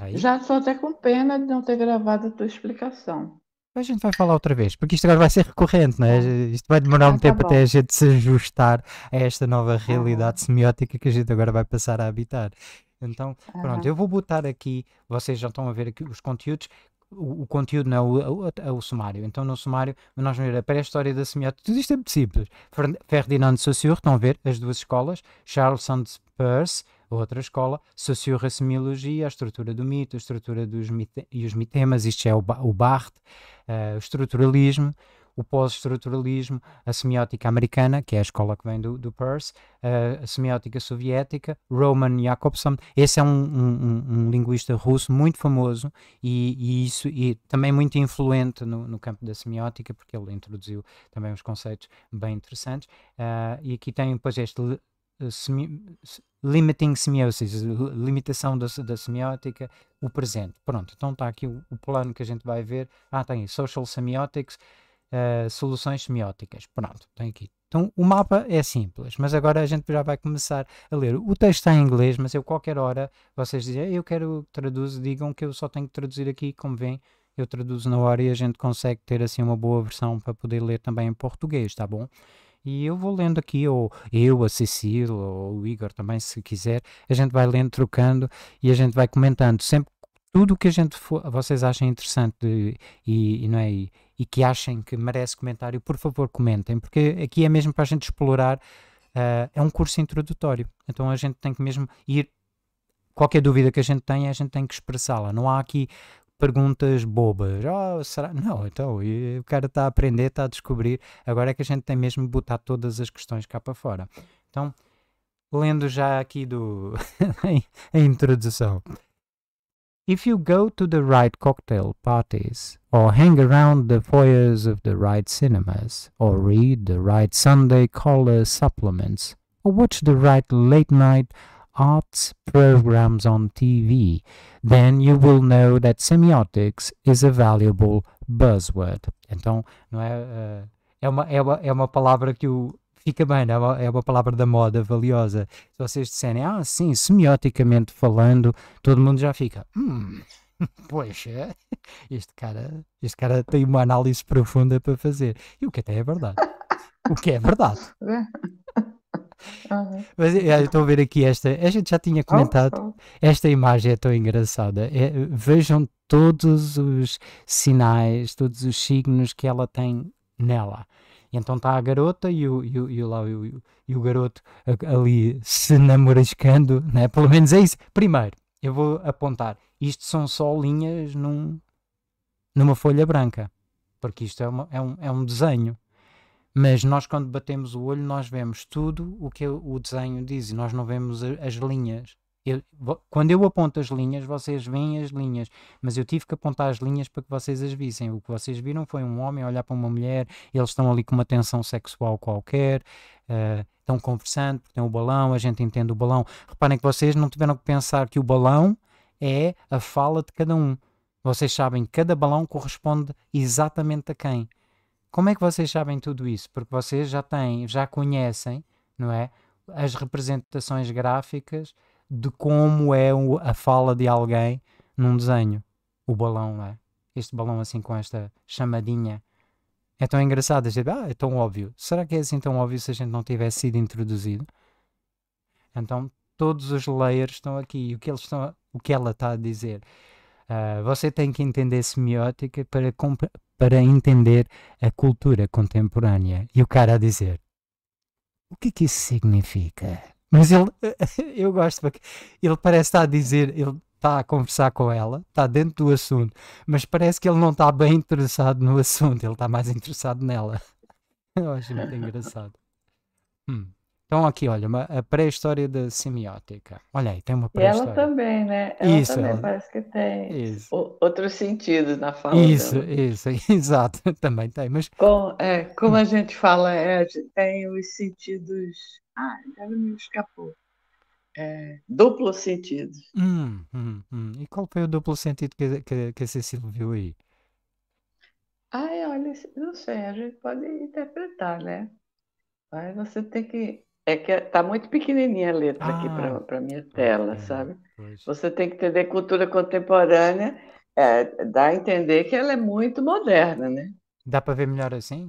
Aí? Já estou até com pena de não ter gravado a tua explicação. A gente vai falar outra vez, porque isto agora vai ser recorrente, não é? Tá. Isto vai demorar ah, um tá tempo bom. até a gente se ajustar a esta nova ah. realidade ah. semiótica que a gente agora vai passar a habitar. Então, ah. pronto, eu vou botar aqui, vocês já estão a ver aqui os conteúdos, o, o conteúdo não, o, o, o, é sumário. Então, no sumário, nós vamos ver a pré-história da semiótica, tudo isto é muito simples. Ferdinand de Saussure, estão a ver, as duas escolas, Charles Sanders Peirce, outra escola, sociorraciologia, a estrutura do mito, a estrutura dos mite e os mitemas, isto é o, ba o uh, o estruturalismo, o pós-estruturalismo, a semiótica americana, que é a escola que vem do, do Peirce, eh, a semiótica soviética, Roman Jakobson. Esse é um, um, um linguista russo muito famoso e, e, isso, e também muito influente no, no, campo da semiótica, porque ele introduziu também uns conceitos bem interessantes. Uh, e aqui tem depois este semi, limiting semiosis, limitação da, da semiótica, o presente. Pronto, então está aqui o, o, plano que a gente vai ver. Ah, tem social semiotics, uh, eh, soluções semióticas. Pronto, tem aqui. Então o mapa é simples, mas agora a gente já vai começar a ler. O texto está é em inglês, mas eu qualquer hora, vocês dizem, eu quero traduzir, digam que eu só tenho que traduzir aqui, como vem, eu traduzo na hora e a gente consegue ter assim uma boa versão para poder ler também em português, tá bom? E eu vou lendo aqui, ou eu, a Cecília, ou o Igor também, se quiser, a gente vai lendo, trocando e a gente vai comentando. Sempre tudo o que a gente for, vocês achem interessante de, e, e, não é, e, e, que achem que merece comentário, por favor, comentem, porque aqui é mesmo para a gente explorar. Uh, é um curso introdutório, então a gente tem que mesmo ir. Qualquer dúvida que a gente tenha, a gente tem que expressá-la. Não há aqui perguntas bobas. Oh, será? Não, então, o cara está a aprender, está a descobrir. Agora é que a gente tem mesmo de botar todas as questões cá para fora. Então, lendo já aqui do a introdução. If you go to the right cocktail parties, or hang around the foyers of the right cinemas, or read the right Sunday caller supplements, or watch the right late night arts programs on TV, then you will know that semiotics is a valuable buzzword. Então, não é, eh, é, uma, é, uma, é uma palavra que o, fica bem, não é? é? Uma, é uma palavra da moda valiosa. Se vocês disserem, ah, sim, semioticamente falando, todo mundo já fica, hum, Poxa, é, este cara, este cara tem uma análise profunda para fazer. E o que até é verdade. O que é verdade. Eh, estou a ver aqui esta. A gente já tinha oh, comentado. Oh. Esta imagem é tão engraçada. É, vejam todos os sinais, todos os signos que ela tem nela. E então está a garota e o, e o, e o, lá, e o, e o garoto ali se namoriscando, né? pelo menos é isso. Primeiro, eu vou apontar. Isto são só linhas num, numa folha branca, porque isto é, uma, é, um, é um desenho. Mas nós, quando batemos o olho, nós vemos tudo o que o desenho diz e nós não vemos as linhas. Eu, quando eu aponto as linhas, vocês veem as linhas, mas eu tive que apontar as linhas para que vocês as vissem. O que vocês viram foi um homem olhar para uma mulher, eles estão ali com uma tensão sexual qualquer, uh, estão conversando, porque tem o balão, a gente entende o balão. Reparem que vocês não tiveram que pensar que o balão é a fala de cada um. Vocês sabem que cada balão corresponde exatamente a quem. Como é que vocês sabem tudo isso? Porque vocês já têm, já conhecem, não é? As representações gráficas de como é a fala de alguém num desenho. O balão, não é? Este balão assim com esta chamadinha. É tão engraçado, é tipo, ah, é tão óbvio. Será que é assim tão óbvio se a gente não tivesse sido introduzido? Então, todos os layers estão aqui. E o que, eles estão, o que ela está a dizer ah, você tem que entender semiótica para, para entender a cultura contemporânea. E o cara a dizer: O que é que isso significa? Mas ele, eu gosto porque ele parece estar a dizer, ele está a conversar com ela, está dentro do assunto, mas parece que ele não está bem interessado no assunto, ele está mais interessado nela. Eu acho muito engraçado. Hum. Então, aqui, olha, uma, a pré-história da semiótica. Olha aí, tem uma pré-história. Ela também, né? Ela isso, também ela... parece que tem isso. outros sentidos na fala. Isso, dela. isso, exato, também tem. Mas... Como, é, como hum. a gente fala, é, tem os sentidos. Ah, ela me escapou. É, duplo sentido. Hum, hum, hum. E qual foi o duplo sentido que, que, que a Cecília viu aí? Ah, olha, não sei, a gente pode interpretar, né? Mas você tem que é que está muito pequenininha a letra ah, aqui para a minha tá tela, é, sabe? Pois. Você tem que entender cultura contemporânea, é, dá a entender que ela é muito moderna, né? Dá para ver melhor assim?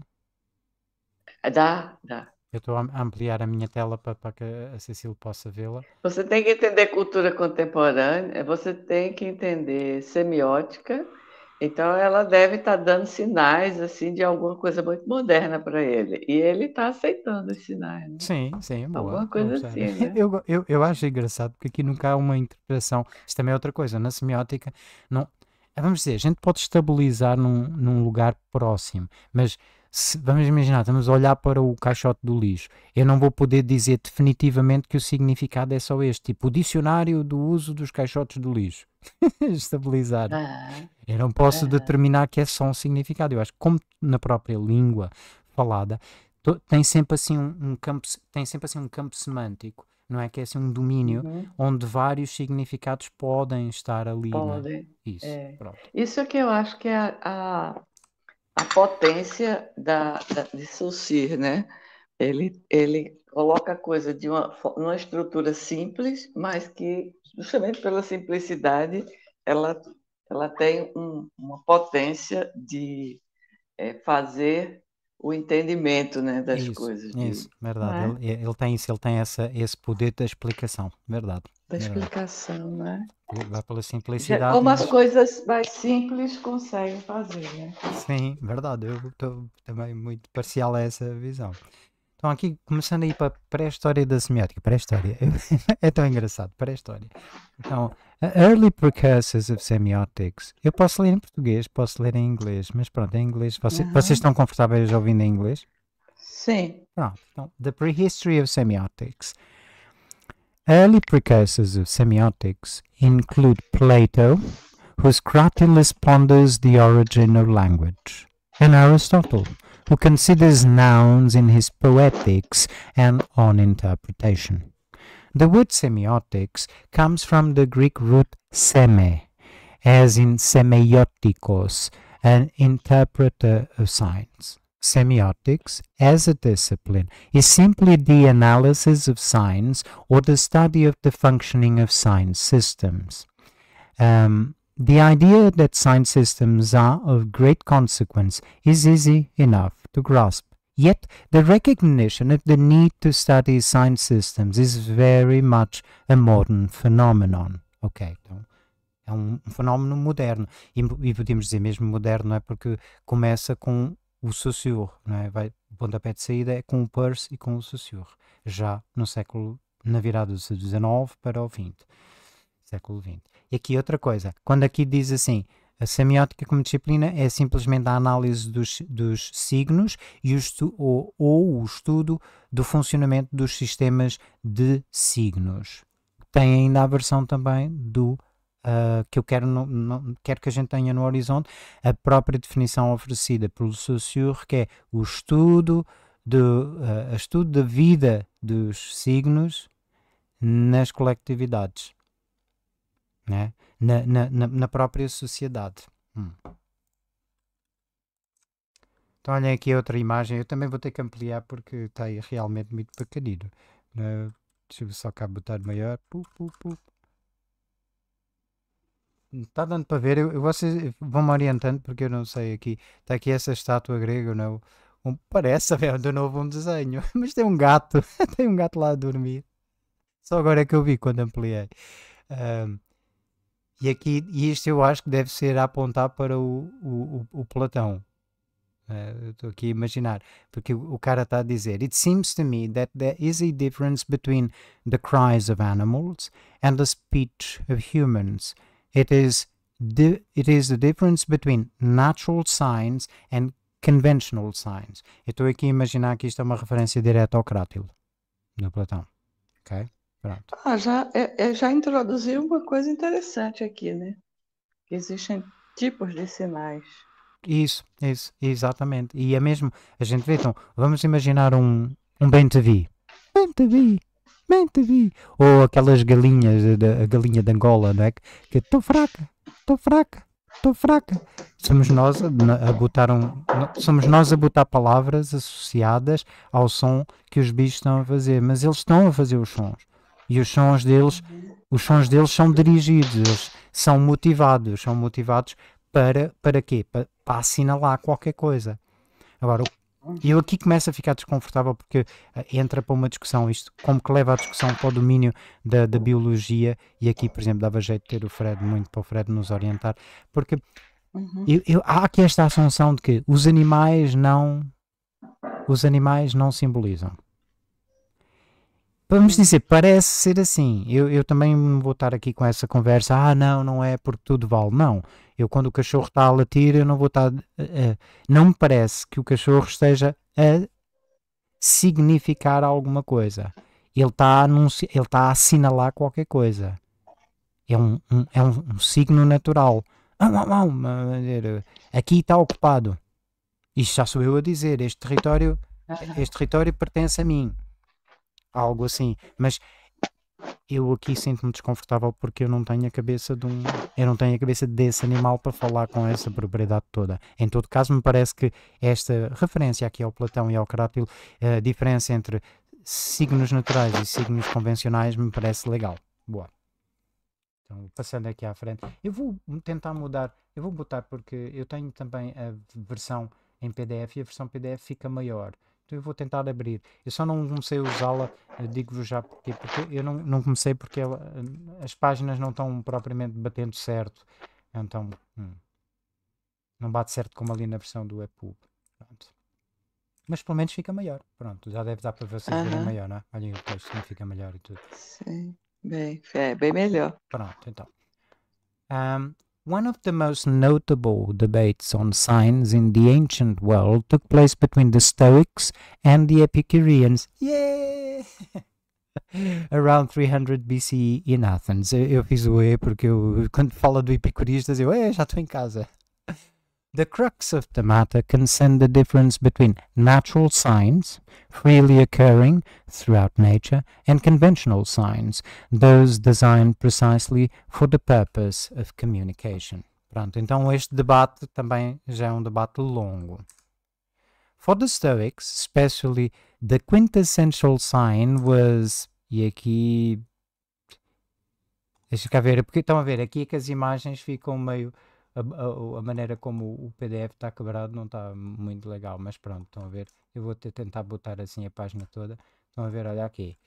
É, dá, dá. Eu estou a ampliar a minha tela para, para que a Cecília possa vê-la. Você tem que entender cultura contemporânea, você tem que entender semiótica, então ela deve estar tá dando sinais assim de alguma coisa muito moderna para ele. E ele está aceitando os sinais. Né? Sim, sim, boa. Alguma coisa assim. Né? Eu, eu, eu acho engraçado porque aqui nunca há uma interpretação. Isso também é outra coisa. Na semiótica, não, é, vamos dizer, a gente pode estabilizar num, num lugar próximo, mas se, vamos imaginar, estamos a olhar para o caixote do lixo. Eu não vou poder dizer definitivamente que o significado é só este, tipo o dicionário do uso dos caixotes do lixo. Estabilizado. Ah. eu não posso ah. determinar que é só um significado. Eu acho que, como na própria língua falada, to, tem sempre assim um, um, campo, tem sempre assim um campo semântico. Não é que é assim um domínio uhum. onde vários significados podem estar ali. É? Podem. Né? Isso, é. Isso é que eu acho que é a a potência da, da, de Saussure, né? Ele, ele coloca a coisa de uma, uma estrutura simples, mas que, justamente pela simplicidade, ela, ela tem um, uma potência de é, fazer o entendimento né, das isso, coisas. Isso, de... verdade. É? Ele, ele, tem isso, ele tem essa, esse poder da explicação, verdade. Da explicação, verdade. É? né? Vai pela simplicidade. Como mas... Né? as coisas mais simples conseguem fazer, né? Sim, verdade. Eu estou também muito parcial a essa visão. Então, aqui começando aí para pré-história da semiótica, pré-história, é tão engraçado, pré-história. Então, Early Precursors of Semiotics. Eu posso ler em português, posso ler em inglês, mas pronto, em inglês, você, uhum. vocês estão confortáveis ouvindo em inglês? Sim. Pronto, então, The Prehistory of Semiotics. Early precursors of semiotics include Plato, whose Cratylus ponders the origin of language, and Aristotle, who considers nouns in his poetics and on interpretation. The word semiotics comes from the Greek root seme, as in semiotikos, an interpreter of signs. Semiotics, as a discipline, is simply the analysis of signs or the study of the functioning of sign systems. Um, The idea that sign systems are of great consequence is easy enough to grasp. Yet the recognition of the need to study sign systems is very much a modern phenomenon. Ok, então é um fenómeno moderno e, e podemos dizer mesmo moderno, não é? Porque começa com o Saussure, não é? Vai, o pontapé de saída é com o purse e com o Saussure. já no século, na virada do século XIX para o XX, século XX. E aqui outra coisa, quando aqui diz assim, a semiótica como disciplina é simplesmente a análise dos, dos signos e o estu, ou, ou o estudo do funcionamento dos sistemas de signos. Tem ainda a versão também do Uh, que eu quero, no, no, quero que a gente tenha no horizonte, a própria definição oferecida pelo Saussure, que é o estudo, de, uh, estudo da vida dos signos nas coletividades né? na, na, na própria sociedade. Hum. Então, olhem aqui outra imagem. Eu também vou ter que ampliar porque está realmente muito pequenino. Uh, deixa eu só cá botar maior. Pup, pup, pup. Está dando para ver. Eu, vocês vão-me orientando porque eu não sei aqui. Está aqui essa estátua grega, não? É? Um, parece, é de novo um desenho. Mas tem um gato. tem um gato lá a dormir. Só agora é que eu vi quando ampliei. E aqui, e isto eu acho que deve ser a apontar para o, o, o, o Platão. Uh, Estou aqui a imaginar, porque o, o cara está a dizer: It seems to me that there is a difference between the cries of animals and the speech of humans. It is the, it is the difference between natural signs and conventional signs. Estou aqui a imaginar que isto é uma referência direta ao crátilo, no Platão. ok? Pronto. Ah, já, é, é, já introduziu uma coisa interessante aqui, né? Que existem tipos de sinais. Isso, isso, exatamente. E é mesmo, a gente vê, então, vamos imaginar um, um bem-te-vi. Bem-te-vi, bem-te-vi. Ou aquelas galinhas, da, a galinha de Angola, não é? Que estou fraca, estou fraca, estou fraca. Somos nós a, a botar um, somos nós a botar palavras associadas ao som que os bichos estão a fazer, mas eles estão a fazer os sons e os sons deles, os sons deles são dirigidos, eles são motivados, são motivados para, para quê? Para, para assinalar qualquer coisa. Agora, eu aqui começo a ficar desconfortável porque eh, entra para uma discussão, isto como que leva a discussão para o domínio da, da biologia, e aqui, por exemplo, dava jeito de ter o Fred muito para o Fred nos orientar, porque uhum. eu, eu, há aqui esta assunção de que os animais não os animais não simbolizam. Vamos dizer, parece ser assim. Eu, eu também vou estar aqui com essa conversa, ah, não, não é porque tudo vale. Não. Eu, quando o cachorro está a latir, eu não vou estar. Uh, não me parece que o cachorro esteja a significar alguma coisa. Ele está a, anunci... ele está a assinalar qualquer coisa. É um, um é um, um, signo natural. Aqui está ocupado. Isto já sou eu a dizer. Este território, este território pertence a mim algo assim. Mas eu aqui sinto-me desconfortável porque eu não tenho a cabeça de um. Eu não tenho a cabeça desse animal para falar com essa propriedade toda. Em todo caso, me parece que esta referência aqui ao Platão e ao Crátilo, a diferença entre signos naturais e signos convencionais, me parece legal. Boa. Então, passando aqui à frente, eu vou tentar mudar. Eu vou botar porque eu tenho também a versão em PDF e a versão PDF fica maior eu vou tentar abrir. Eu só não comecei a usá-la, eh, digo-vos já porque, porque eu não, não comecei porque ela, eh, as páginas não estão propriamente batendo certo. Então, hum, não bate certo como ali na versão do EPUB. Pronto. Mas pelo menos fica maior. Pronto, já deve dar para vocês uh -huh. verem maior, não é? Olhem o texto, não fica melhor e tudo. Sim, bem, é bem melhor. Pronto, então. Um, One of the most notable debates on signs in the ancient world took place between the Stoics and the Epicureans. Yeah! Around 300 BCE in Athens. Eu, eu fiz o E porque eu, quando falo do epicuristas, eu, eh, já estou em casa. The crux of the matter concerns the difference between natural signs, freely occurring throughout nature, and conventional signs, those designed precisely for the purpose of communication. Pronto, então este debate também já é um debate longo. For the Stoics, especially the quintessential sign was, e aqui, deixa cá ver, porque estão a ver, aqui é que as imagens ficam meio a, a, a, maneira como o PDF está quebrado não está muito legal, mas pronto, estão a ver. Eu vou tentar botar assim a página toda. Estão a ver, olha aqui.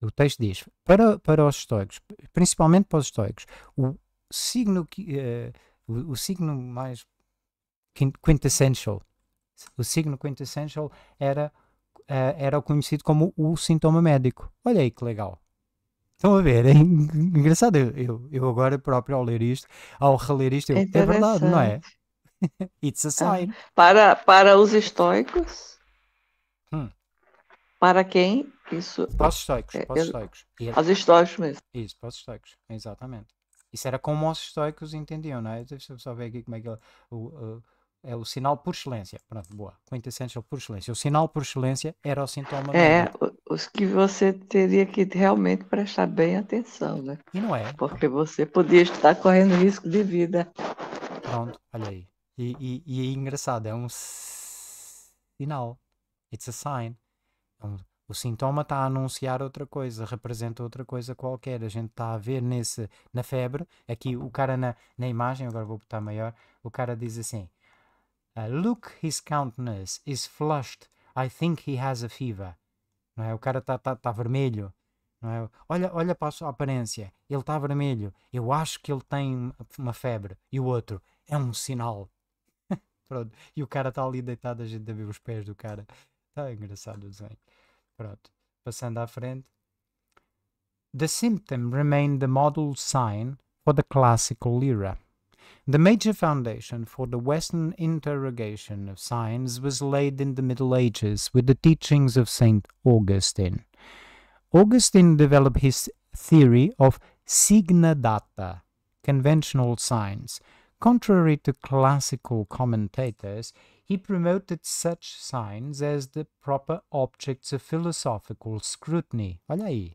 O texto diz: para, para os estoicos, principalmente para os estoicos, o signo, que, uh, o, o signo mais quintessential, o signo quintessential era, uh, era conhecido como o sintoma médico. Olha aí que legal. Estão a ver? É engraçado. Eu, eu, agora próprio ao ler isto, ao reler isto, eu, é verdade, não é? It's a ah, sign. Para, para os estoicos. Hum. Para quem? Isso. Para os estoicos. É, para os é, estoicos. É, aos estoicos mesmo. Isso, para os estoicos. Exatamente. Isso era como os estoicos entendiam, não é? deixa eu só ver aqui como é que ele. O, o, é o sinal por excelência. Pronto, boa. Quintessential é por excelência. O sinal por excelência era o sintoma. É, os que você teria que realmente prestar bem atenção, né? E não é. Porque você podia estar correndo risco de vida. Pronto, olha aí. E, e, e é engraçado, é um sinal. It's a sign. É um, o sintoma está a anunciar outra coisa, representa outra coisa qualquer. A gente está a ver nesse, na febre. Aqui o cara na, na imagem, agora vou botar maior, o cara diz assim. Uh, look, his countenance is flushed. I think he has a fever. Não é? O cara está tá, tá vermelho. Não é? olha, olha para a sua aparência. Ele está vermelho. Eu acho que ele tem uma febre. E o outro é um sinal. Pronto. E o cara está ali deitado, a gente a ver os pés do cara. Está engraçado o desenho. Pronto. Passando à frente. The symptom remained the model sign for the classical lira. The major foundation for the Western interrogation of science was laid in the Middle Ages with the teachings of St. Augustine. Augustine developed his theory of signa data, conventional signs. Contrary to classical commentators, he promoted such signs as the proper objects of philosophical scrutiny. Olha aí,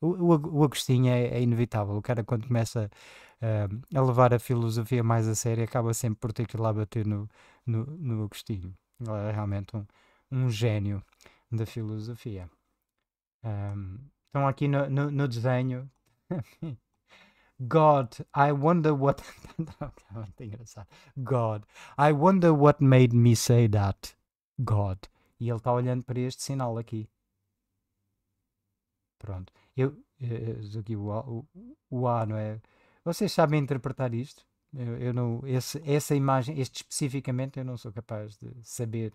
o, o, o Agostinho é, é inevitável, o cara quando começa uh, a levar a filosofia mais a sério, acaba sempre por ter que ir lá bater no, no, no Agostinho. Ele é realmente um, um gênio da filosofia. Um, ehm, então, aqui no, no, no desenho. God, I wonder what. Muito engraçado. God, I wonder what made me say that. God. E ele está olhando para este sinal aqui. Pronto. Eu. aqui o, o, o A, não é? Vocês sabem interpretar isto? Eu, eu não, esse, essa imagem, este especificamente, eu não sou capaz de saber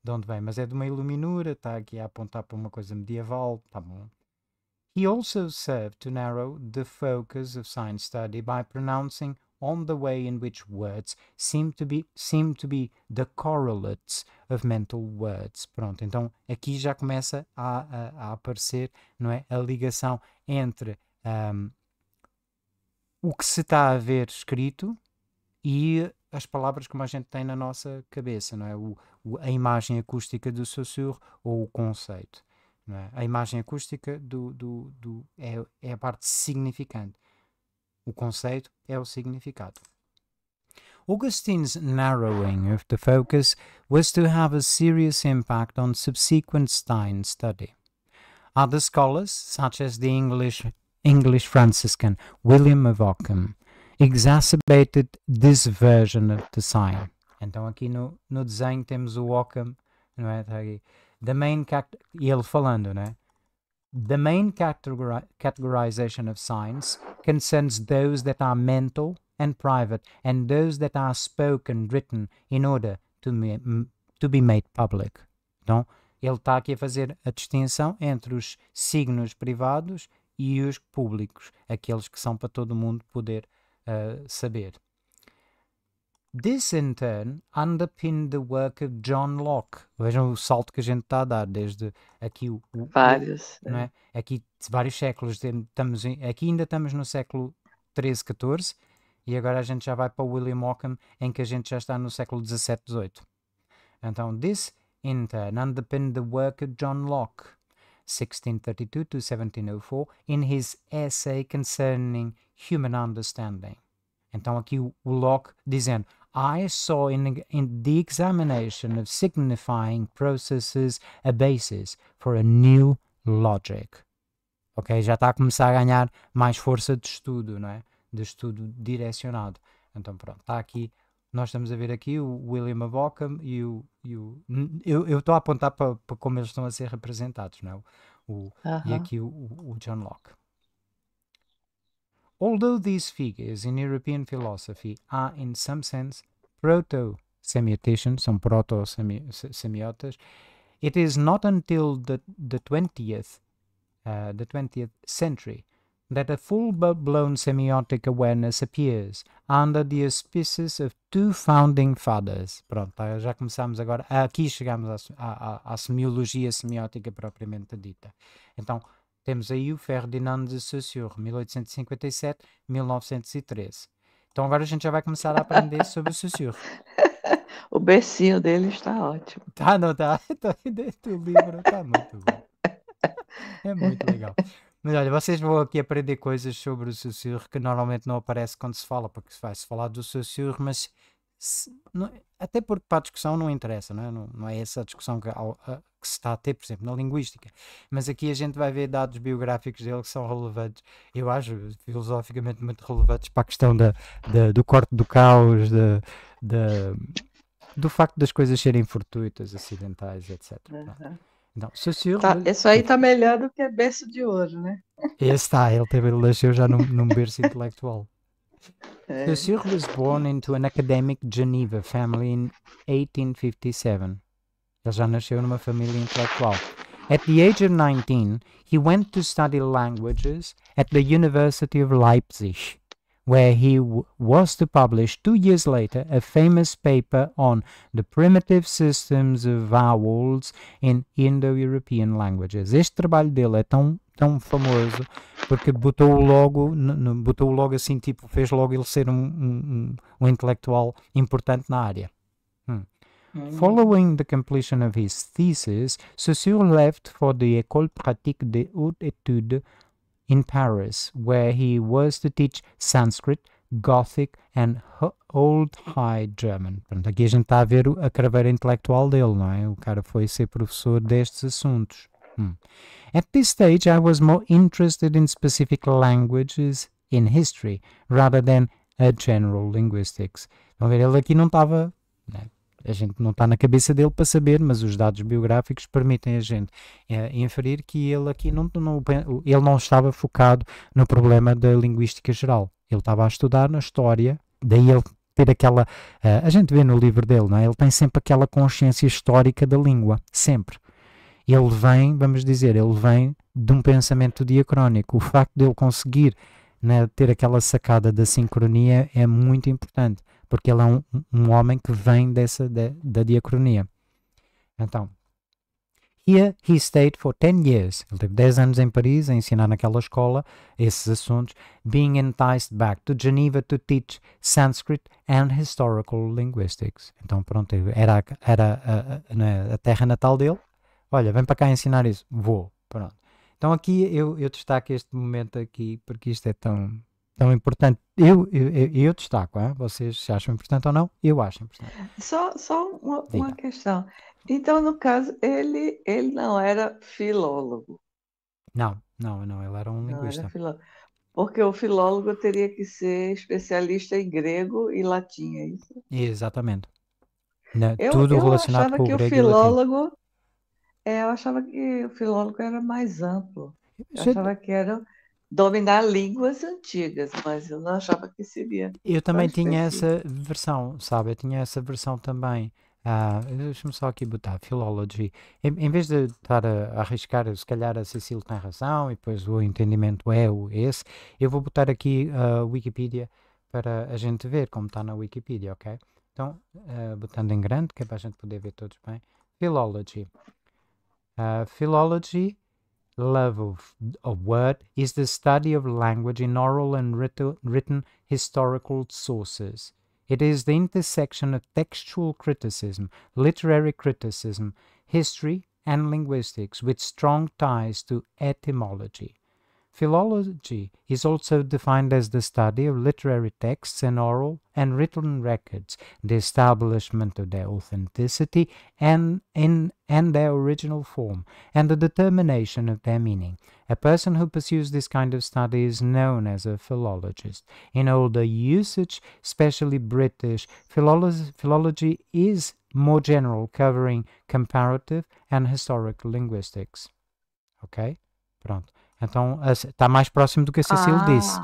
de onde vem, mas é de uma iluminura, está aqui a apontar para uma coisa medieval, tá bom. He also served to narrow the focus of science study by pronouncing on the way in which words seem to be, seem to be the correlates of mental words. Pronto, então aqui já começa a, a, a aparecer não é, a ligação entre um, o que se está a ver escrito e as palavras como a gente tem na nossa cabeça, não é? O, o, a imagem acústica do sussurro ou o conceito. Não é? A imagem acústica do, do, do é, é a parte significante. O conceito é o significado. Augustine's narrowing of the focus was to have a serious impact on subsequent Stein study. Other scholars, such as the English English Franciscan William of Ockham exacerbated this version of the sign. Então aqui no, no desenho temos o Ockham, não é? Tá aqui. The main e ele falando, né? The main categori categorization of signs concerns those that are mental and private and those that are spoken, written in order to, to be made public. Então, ele está aqui a fazer a distinção entre os signos privados e os públicos, aqueles que são para todo mundo poder uh, saber. This, in turn, underpinned the work of John Locke. Vejam o salto que a gente está a dar desde aqui. O, o vários. Não é? é? Aqui vários séculos. Estamos em, aqui ainda estamos no século 13, 14 e agora a gente já vai para o William Ockham, em que a gente já está no século 17, 18. Então, this, in turn, underpinned the work of John Locke. 1632 to 1704, in his essay concerning human understanding. And Tamaki Ullock dissent, I saw in, in the examination of signifying processes a basis for a new logic. Ok? Já está a começar a ganhar mais força de estudo, não é? De estudo direcionado. Então, pronto, está aqui nós estamos a ver aqui o William Abockham e o. E o eu estou a apontar para, como eles estão a ser representados, não é? O, uh -huh. E aqui o, o, John Locke. Although these figures in European philosophy are, in some sense, proto semioticians são proto-semiotas, it is not until the, the 20th, uh, the 20th century that a full blown semiotic awareness appears under the auspices of two founding fathers. Pronto, tá, já começamos agora, aqui chegamos à, à, semiologia semiótica propriamente dita. Então, temos aí o Ferdinand de Saussure, 1857-1913. Então agora a gente já vai começar a aprender sobre o Saussure. o becinho dele está ótimo. Tá, não dentro tá? O livro está muito bom. É muito legal. Mas olha, vocês vão aqui aprender coisas sobre o sussurro que normalmente não aparece quando se fala, porque se vai-se falar do sussurro, mas se, não, até porque para a discussão não interessa, não é, não, não é essa a discussão que, a, que, se está a ter, por exemplo, na linguística. Mas aqui a gente vai ver dados biográficos dele que são relevantes, eu acho, filosoficamente muito relevantes para a questão da, da do corte do caos, da, da, do facto das coisas serem fortuitas, acidentais, etc. Uhum. Não, Tá, isso aí está melhor do que berço de ouro, né? Está, ele também nasceu já num, num berço intelectual. É. Saussure was born into an academic Geneva family in 1857. Ele já nasceu numa família intelectual. At the age of 19, he went to study languages at the University of Leipzig. where he was to publish two years later a famous paper on the primitive systems of vowels in Indo-European languages. Este trabalho dele é tão, tão famoso porque botou logo, botou logo assim, tipo, fez logo ele ser um, um, um, um intelectual importante na área. Following the completion of his thesis, Saussure left for the École pratique des hautes études in Paris, where he was to teach Sanskrit, Gothic and Old High German. Portanto, aqui a gente está a ver a craveira intelectual dele, não é? O cara foi ser professor destes assuntos. Hmm. At this stage, I was more interested in specific languages in history rather than a uh, general linguistics. Vão ver, ele aqui não estava. Né? a gente não está na cabeça dele para saber, mas os dados biográficos permitem a gente é, inferir que ele aqui não, não, ele não estava focado no problema da linguística geral. Ele estava a estudar na história, daí ele ter aquela. Uh, a gente vê no livro dele, não é? Ele tem sempre aquela consciência histórica da língua, sempre. Ele vem, vamos dizer, ele vem de um pensamento diacrónico. O facto de ele conseguir né, ter aquela sacada da sincronia é muito importante porque ele é um, um homem que vem dessa da, da diacronia. Então, Here he stayed for 10 years. Ele teve 10 anos em Paris a ensinar naquela escola esses assuntos, being enticed back to Geneva to teach Sanskrit and historical linguistics. Então, pronto, era, era a, a, né, a terra natal dele. Olha, vem para cá ensinar isso. Vou, pronto. Então, aqui eu, eu destaco este momento aqui, porque isto é tão, tão importante. Eu, eu, eu destaco, hein? vocês se acham importante ou não, eu acho importante. Só, só uma, uma questão. Então, no caso, ele, ele não era filólogo. Não, não, não, ele era um linguista. Era Porque o filólogo teria que ser especialista em grego e latim, é isso? Exatamente. eu, tudo eu relacionado achava com que o grego filólogo, é, eu achava que o filólogo era mais amplo. Eu Você... achava que era dominar línguas antigas, mas eu não achava que seria. Eu também tinha essa versão, sabe? Eu tinha essa versão também. Ah, Deixa-me só aqui botar Philology. Em, em vez de estar a, a, arriscar, se calhar a Cecília tem razão e depois o entendimento é o esse, eu vou botar aqui ah, a uh, Wikipedia para a gente ver como está na Wikipedia, ok? Então, uh, botando em grande, que é para a gente poder ver todos bem. Philology. Uh, philology level of word is the study of language in oral and written historical sources. It is the intersection of textual criticism, literary criticism, history, and linguistics with strong ties to etymology. Philology is also defined as the study of literary texts and oral and written records, the establishment of their authenticity and, in, and their original form, and the determination of their meaning. A person who pursues this kind of study is known as a philologist. In older usage, especially British, philolo philology is more general, covering comparative and historic linguistics. Okay? Pronto. Então, está eh, mais próximo do que a Cecília ah, disse.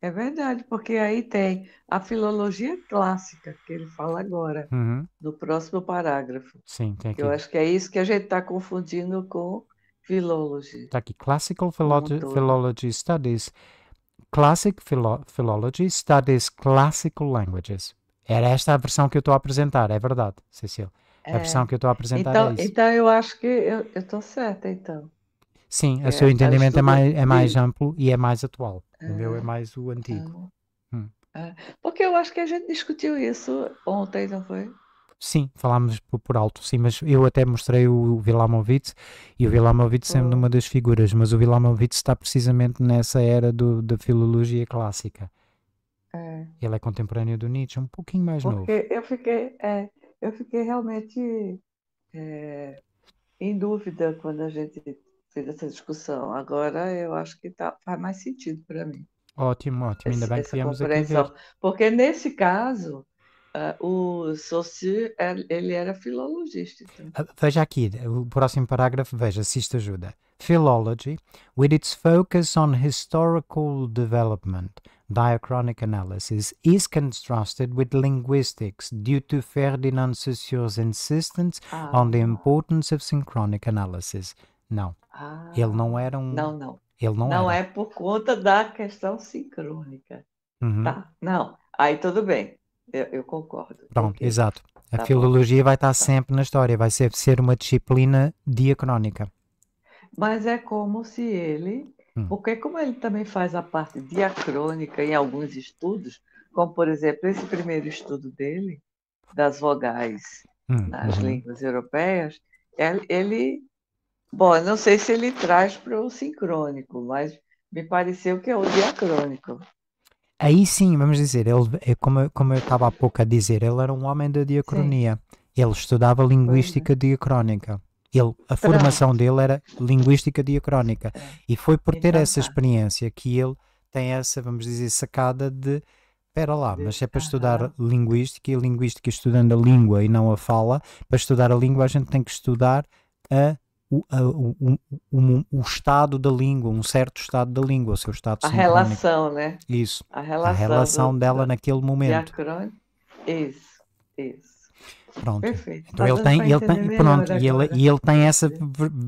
É verdade, porque aí tem a filologia clássica, que ele fala agora, uhum. no próximo parágrafo. Sim, tem aqui. Eu acho que é isso que a gente está confundindo com philology. Está aqui, Classical philo Philology Studies, Classic philo Philology Studies Classical Languages. Era esta a versão que eu estou a apresentar, é verdade, Cecília. É. A versão que eu estou a apresentar então, é isso. Então, eu acho que eu estou certa, então. Sim, o é, seu entendimento é mais, é mais amplo e é mais atual. Ah, o meu é mais o antigo. Ah, hum. Ah. porque eu acho que a gente discutiu isso ontem, não foi? Sim, falámos por alto, sim, mas eu até mostrei o Vilamovic e o Vilamovic sempre uma das figuras, mas o Vilamovic está precisamente nessa era do, da filologia clássica. É. Ele é contemporâneo do Nietzsche, um pouquinho mais Porque novo. Eu fiquei, é, eu fiquei realmente é, em dúvida quando a gente teve essa discussão. Agora eu acho que tá, faz mais sentido para mim. Ótimo, ótimo. Ainda essa, bem que viemos aqui Porque nesse caso, uh, o Saussure, ele era filologista. Então. Ah, veja aqui, o próximo parágrafo, veja se isto ajuda. Philology, with its focus on historical development, diachronic analysis, is contrasted with linguistics due to Ferdinand Saussure's insistence ah. on the importance of synchronic analysis. Não. Ah, ele não era um. Não, não. Ele não, não é por conta da questão sincrônica. Uhum. Tá, não. Aí tudo bem. Eu, eu concordo. Pronto, exato. A tá filologia bom. vai estar tá. sempre na história, vai ser, ser uma disciplina diacrônica. Mas é como se ele, hum. porque como ele também faz a parte diacrônica em alguns estudos, como por exemplo esse primeiro estudo dele, das vogais hum, nas uhum. línguas europeias, ele, ele Bom, não sei se ele traz para o sincrônico, mas me pareceu que é o diacrônico. Aí sim, vamos dizer, ele, é como, como eu estava há pouco a dizer, ele era um homem da diacronia. Sim. Ele estudava linguística é. diacrónica. Ele, a Pronto. formação dele era linguística diacrónica. É. E foi por ter essa experiência que ele tem essa, vamos dizer, sacada de espera lá, mas é para estudar linguística e linguística estudando a língua e não a fala. Para estudar a língua a gente tem que estudar a o, o, o, o, estado da língua, um certo estado da língua, o seu estado A relação, né? Isso. A relação, a relação do, dela do, naquele momento. Isso, isso. Pronto. Perfeito. Então ele tem, ele tem, pronto, e ele, e ele tem essa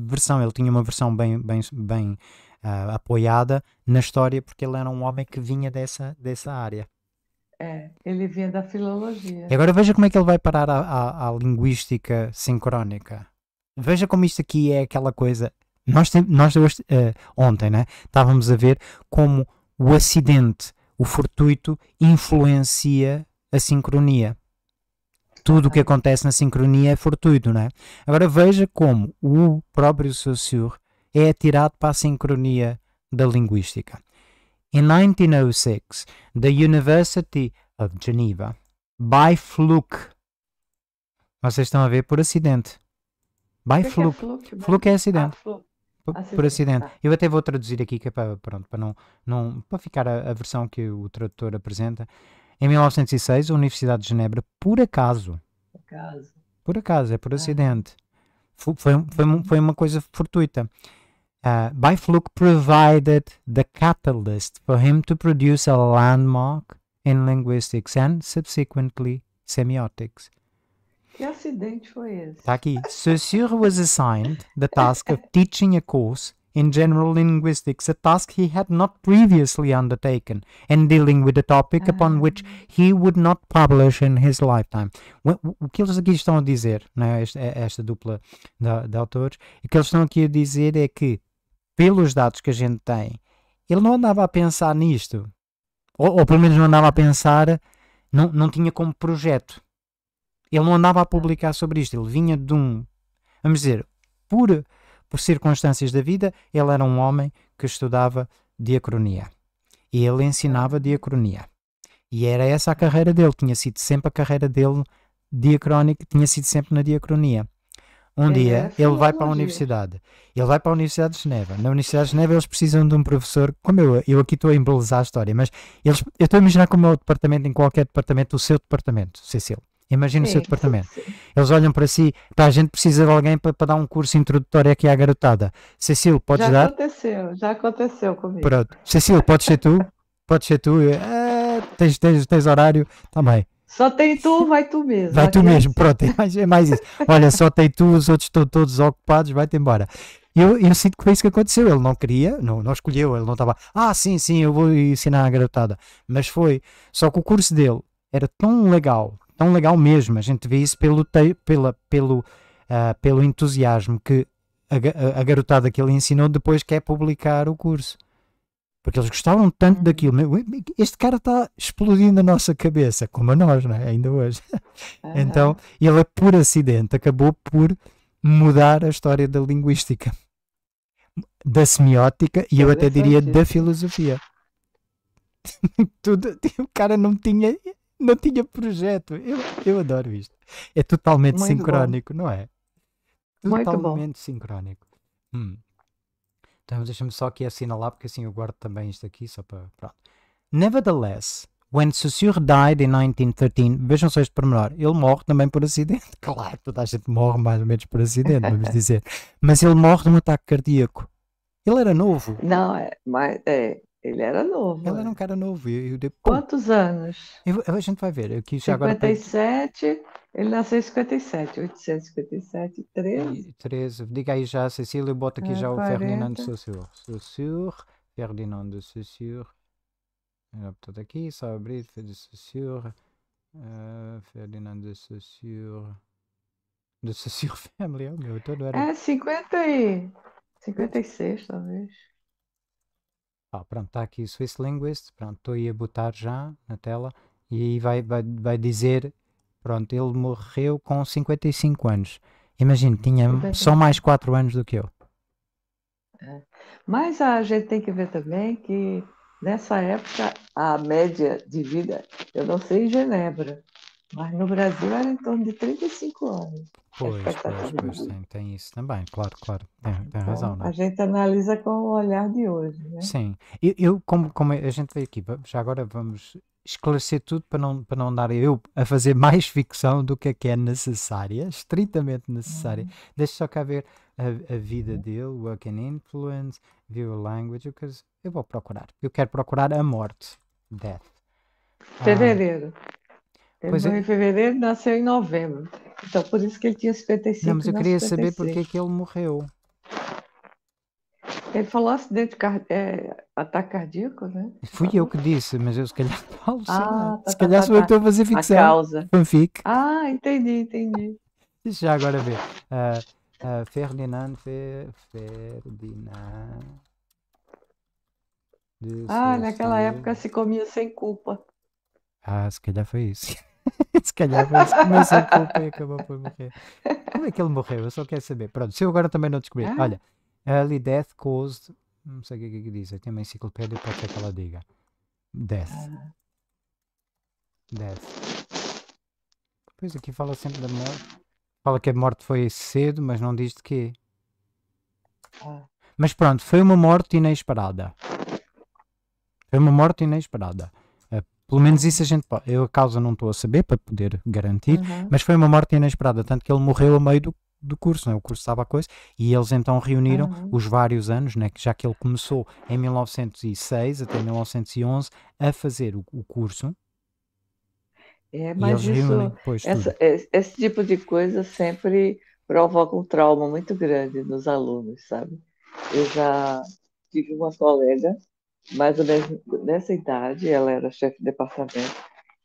versão, ele tinha uma versão bem, bem, bem uh, apoiada na história, porque ele era um homem que vinha dessa, dessa área. É, ele vinha da filologia. E agora veja como é que ele vai parar à linguística sincrónica. Veja como isto aqui é aquela coisa. Nós, nós hoje, uh, ontem né, estávamos a ver como o acidente, o fortuito, influencia a sincronia. Tudo o que acontece na sincronia é fortuito, não é? Agora veja como o próprio Saussure é atirado para a sincronia da linguística. In 1906, the University of Geneva, by fluke, vocês estão a ver por acidente, By fluke. É, é fluke. Fluke é acidente. Ah, fluke. Por, acidente. por acidente. Tá. Eu até vou traduzir aqui, que é para, pronto, para, não, não, para ficar a, a versão que o tradutor apresenta. Em 1906, a Universidade de Genebra, por acaso. Por acaso. Por acaso, é por ah. acidente. Foi, foi, foi, hum. foi uma coisa fortuita. Uh, ah, Bifluke provided the catalyst for him to produce a landmark in linguistics and subsequently semiotics. Que acidente foi esse? Tá aqui. Saussure was assigned the task of teaching a course in general linguistics, a task he had not previously undertaken, and dealing with a topic ah. upon which he would not publish in his lifetime. O que eles aqui estão a dizer, né, esta, é, esta dupla de, de autores, o que eles estão aqui a dizer é que, pelos dados que a gente tem, ele não andava a pensar nisto, ou, ou pelo menos não andava a pensar, não, não tinha como projeto ele não andava a publicar sobre isto, ele vinha de um. Vamos dizer, por, por circunstâncias da vida, ele era um homem que estudava diacronia. E ele ensinava diacronia. E era essa a carreira dele, tinha sido sempre a carreira dele diacrónica, tinha sido sempre na diacronia. Um é, dia ele vai para a universidade. Ele vai para a Universidade de Geneva. Na Universidade de Geneva eles precisam de um professor. Como eu, eu aqui estou a embelezar a história, mas eles, eu estou a imaginar como é o departamento, em qualquer departamento, o seu departamento, Cecília. Imagina o seu departamento. Eles olham para si, a gente precisa de alguém para, para dar um curso introdutório aqui à garotada. Cecil, podes já dar? Já aconteceu, já aconteceu comigo. Pronto. Cecil, podes ser tu? podes ser tu? Ah, tens, tens, tens horário? Também. Só tem tu, vai tu mesmo. Vai tu mesmo, pronto, é mais, é mais isso. Olha, só tem tu, os outros estão todos ocupados, vai-te embora. Eu, eu sinto que foi isso que aconteceu. Ele não queria, não, não escolheu, ele não estava, ah, sim, sim, eu vou ensinar a garotada. Mas foi. Só que o curso dele era tão legal, tão legal mesmo. A gente vê isso pelo, pela, pelo, uh, pelo entusiasmo que a, a, garotada que ele ensinou depois quer publicar o curso. Porque eles gostavam tanto uhum. daquilo. Este cara está explodindo a nossa cabeça, como a nós, é? ainda hoje. Uhum. Então, ele, é por acidente, acabou por mudar a história da linguística, da semiótica e eu até diria da filosofia. Tudo, o cara não tinha não tinha projeto. Eu, eu adoro isto. É totalmente Muito sincrónico, bom. não é? Totalmente sincrónico. Hum. Então deixa-me só aqui assinalar, porque assim eu guardo também isto aqui, só para. Pronto. Nevertheless, when Saussure died in 1913, vejam só este pormenor, ele morre também por acidente. Claro, toda a gente morre mais ou menos por acidente, vamos dizer. Mas ele morre de um ataque cardíaco. Ele era novo. Não, é, mas é, ele era novo. Ele era né? um cara novo. E depois... Quantos anos? Eu, a gente vai ver. Aqui já 57, agora... ele nasceu em 57, 857, 13. 13. Diga aí já, Cecília, bota aqui é, já 40. o Ferdinando de Saussure. Saussure, Ferdinand de Saussure. Portanto, aqui, só abrir, de Saussure, uh, Ferdinand de Saussure. De Saussure Family, oh meu, todo era. É, 50 e. 56, talvez pronto, está aqui Swiss Linguist, pronto, estou a botar já na tela e aí vai, vai, vai dizer, pronto, ele morreu com 55 anos. Imagina, tinha só mais 4 anos do que eu. É. Mas a gente tem que ver também que nessa época a média de vida, eu não sei em Genebra, mas no Brasil era em torno de 35 anos. Pois, pois, pois, tem, tem isso também, claro, claro, tem, tem então, razão. Não é? A gente analisa com o olhar de hoje, né? Sim, eu, eu como, como a gente veio aqui, já agora vamos esclarecer tudo para não, para não dar eu a fazer mais ficção do que é que é necessária, estritamente necessária. Uhum. Deixa só cá ver a, a vida uhum. dele, Work and Influence, View Language, eu, quero, eu vou procurar. Eu quero procurar a morte, Death. Ah, Fevereiro. Ah, ele pois morreu é. em fevereiro, nasceu em novembro. Então, por isso que ele tinha 55 anos. mas eu né, queria 56. saber por que, que ele morreu. Ele falou acidente cardíaco, é, ataque cardíaco, né? Fui eu que disse, mas eu se calhar falo, ah, tá, se tá, calhar tá, sou eu tá. que estou a fazer ficção. A causa. Fanfic. Ah, entendi, entendi. Deixa já agora ver. Uh, uh, Ferdinand, Fer, Ferdinand. ah, naquela assim. época se comia sem culpa. Ah, se calhar foi isso. se calhar começa a culpa é e acabou por morrer. Como é que ele morreu? Eu só quero saber. Pronto, se eu agora também não descobrir. Ah. Olha, early death caused. Não sei o que é que é diz. Tem uma enciclopédia, pode ser é que ela diga. Death. Ah. Death. Pois aqui fala sempre da morte. Fala que a morte foi cedo, mas não diz de quê. Ah. Mas pronto, foi uma morte inesperada. Foi uma morte inesperada. Pelo menos isso a gente pode. Eu a causa não estou a saber para poder garantir, uhum. mas foi uma morte inesperada, tanto que ele morreu a meio do, do curso, é? o curso estava a coisa, e eles então reuniram uhum. os vários anos, né? já que ele começou em 1906 até 1911 a fazer o, o curso. É, mas isso, essa, esse tipo de coisa sempre provoca um trauma muito grande nos alunos, sabe? Eu já tive uma colega mais ou menos nessa idade, ela era chefe de departamento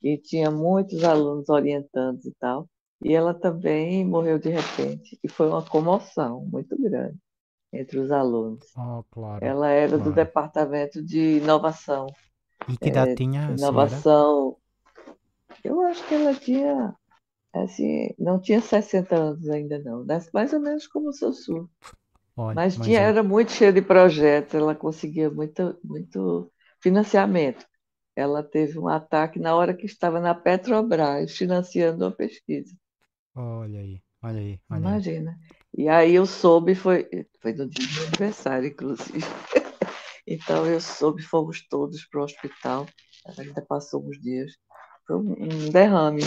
e tinha muitos alunos orientando e tal. E ela também morreu de repente e foi uma comoção muito grande entre os alunos. Ah, claro, ela era claro. do departamento de inovação. E que idade é, tinha? Inovação. Eu acho que ela tinha assim, não tinha 60 anos ainda não, mas mais ou menos como o seu Olha, mas, mas tinha, era muito cheia de projetos, ela conseguia muito, muito financiamento. Ela teve um ataque na hora que estava na Petrobras, financiando uma pesquisa. Olha aí, olha aí. Olha Imagina. Aí. E aí eu soube, foi, foi no dia do aniversário, inclusive. então eu soube, fomos todos para o hospital. Ainda passou uns dias. Foi um derrame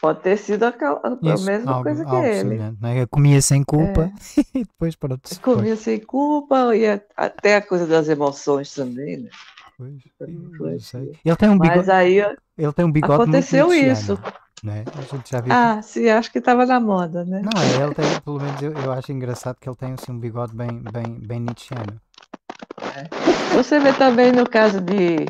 Pode ter sido a Isso, mesma algo, coisa que ele. Né? Comia sem culpa é. e depois pronto. Comia sem culpa e até a coisa das emoções também, né? Pois, ele tem um bigode. Mas aí ele tem um bigode aconteceu isso. Né? Ah, sim, acho que estava na moda, né? Não, é, ele tem, pelo menos eu, eu, acho engraçado que ele tem assim, um bigode bem, bem, bem nietzscheano. É. Você vê também no caso de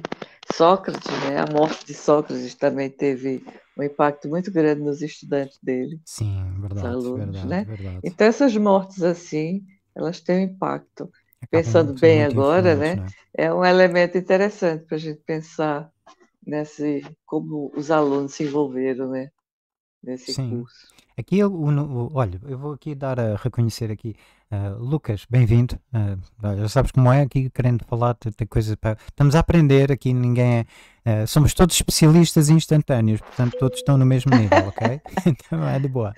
Sócrates, né? A morte de Sócrates também teve um impacto muito grande nos estudantes dele. Sim, verdade, alunos, verdade, né? verdade. Então essas mortes assim, elas têm um impacto. Acabam Pensando bem agora, né? né? É um elemento interessante para a gente pensar nesse como os alunos se envolveram, né? Nesse Sim. curso. Aqui, eu, olha, eu vou aqui dar a reconhecer aqui, uh, Lucas, bem-vindo. Uh, já sabes como é aqui, querendo falar, tem coisas para. Estamos a aprender aqui, ninguém é eh, somos todos especialistas instantâneos, portanto todos estão no mesmo nível, ok? então é de boa.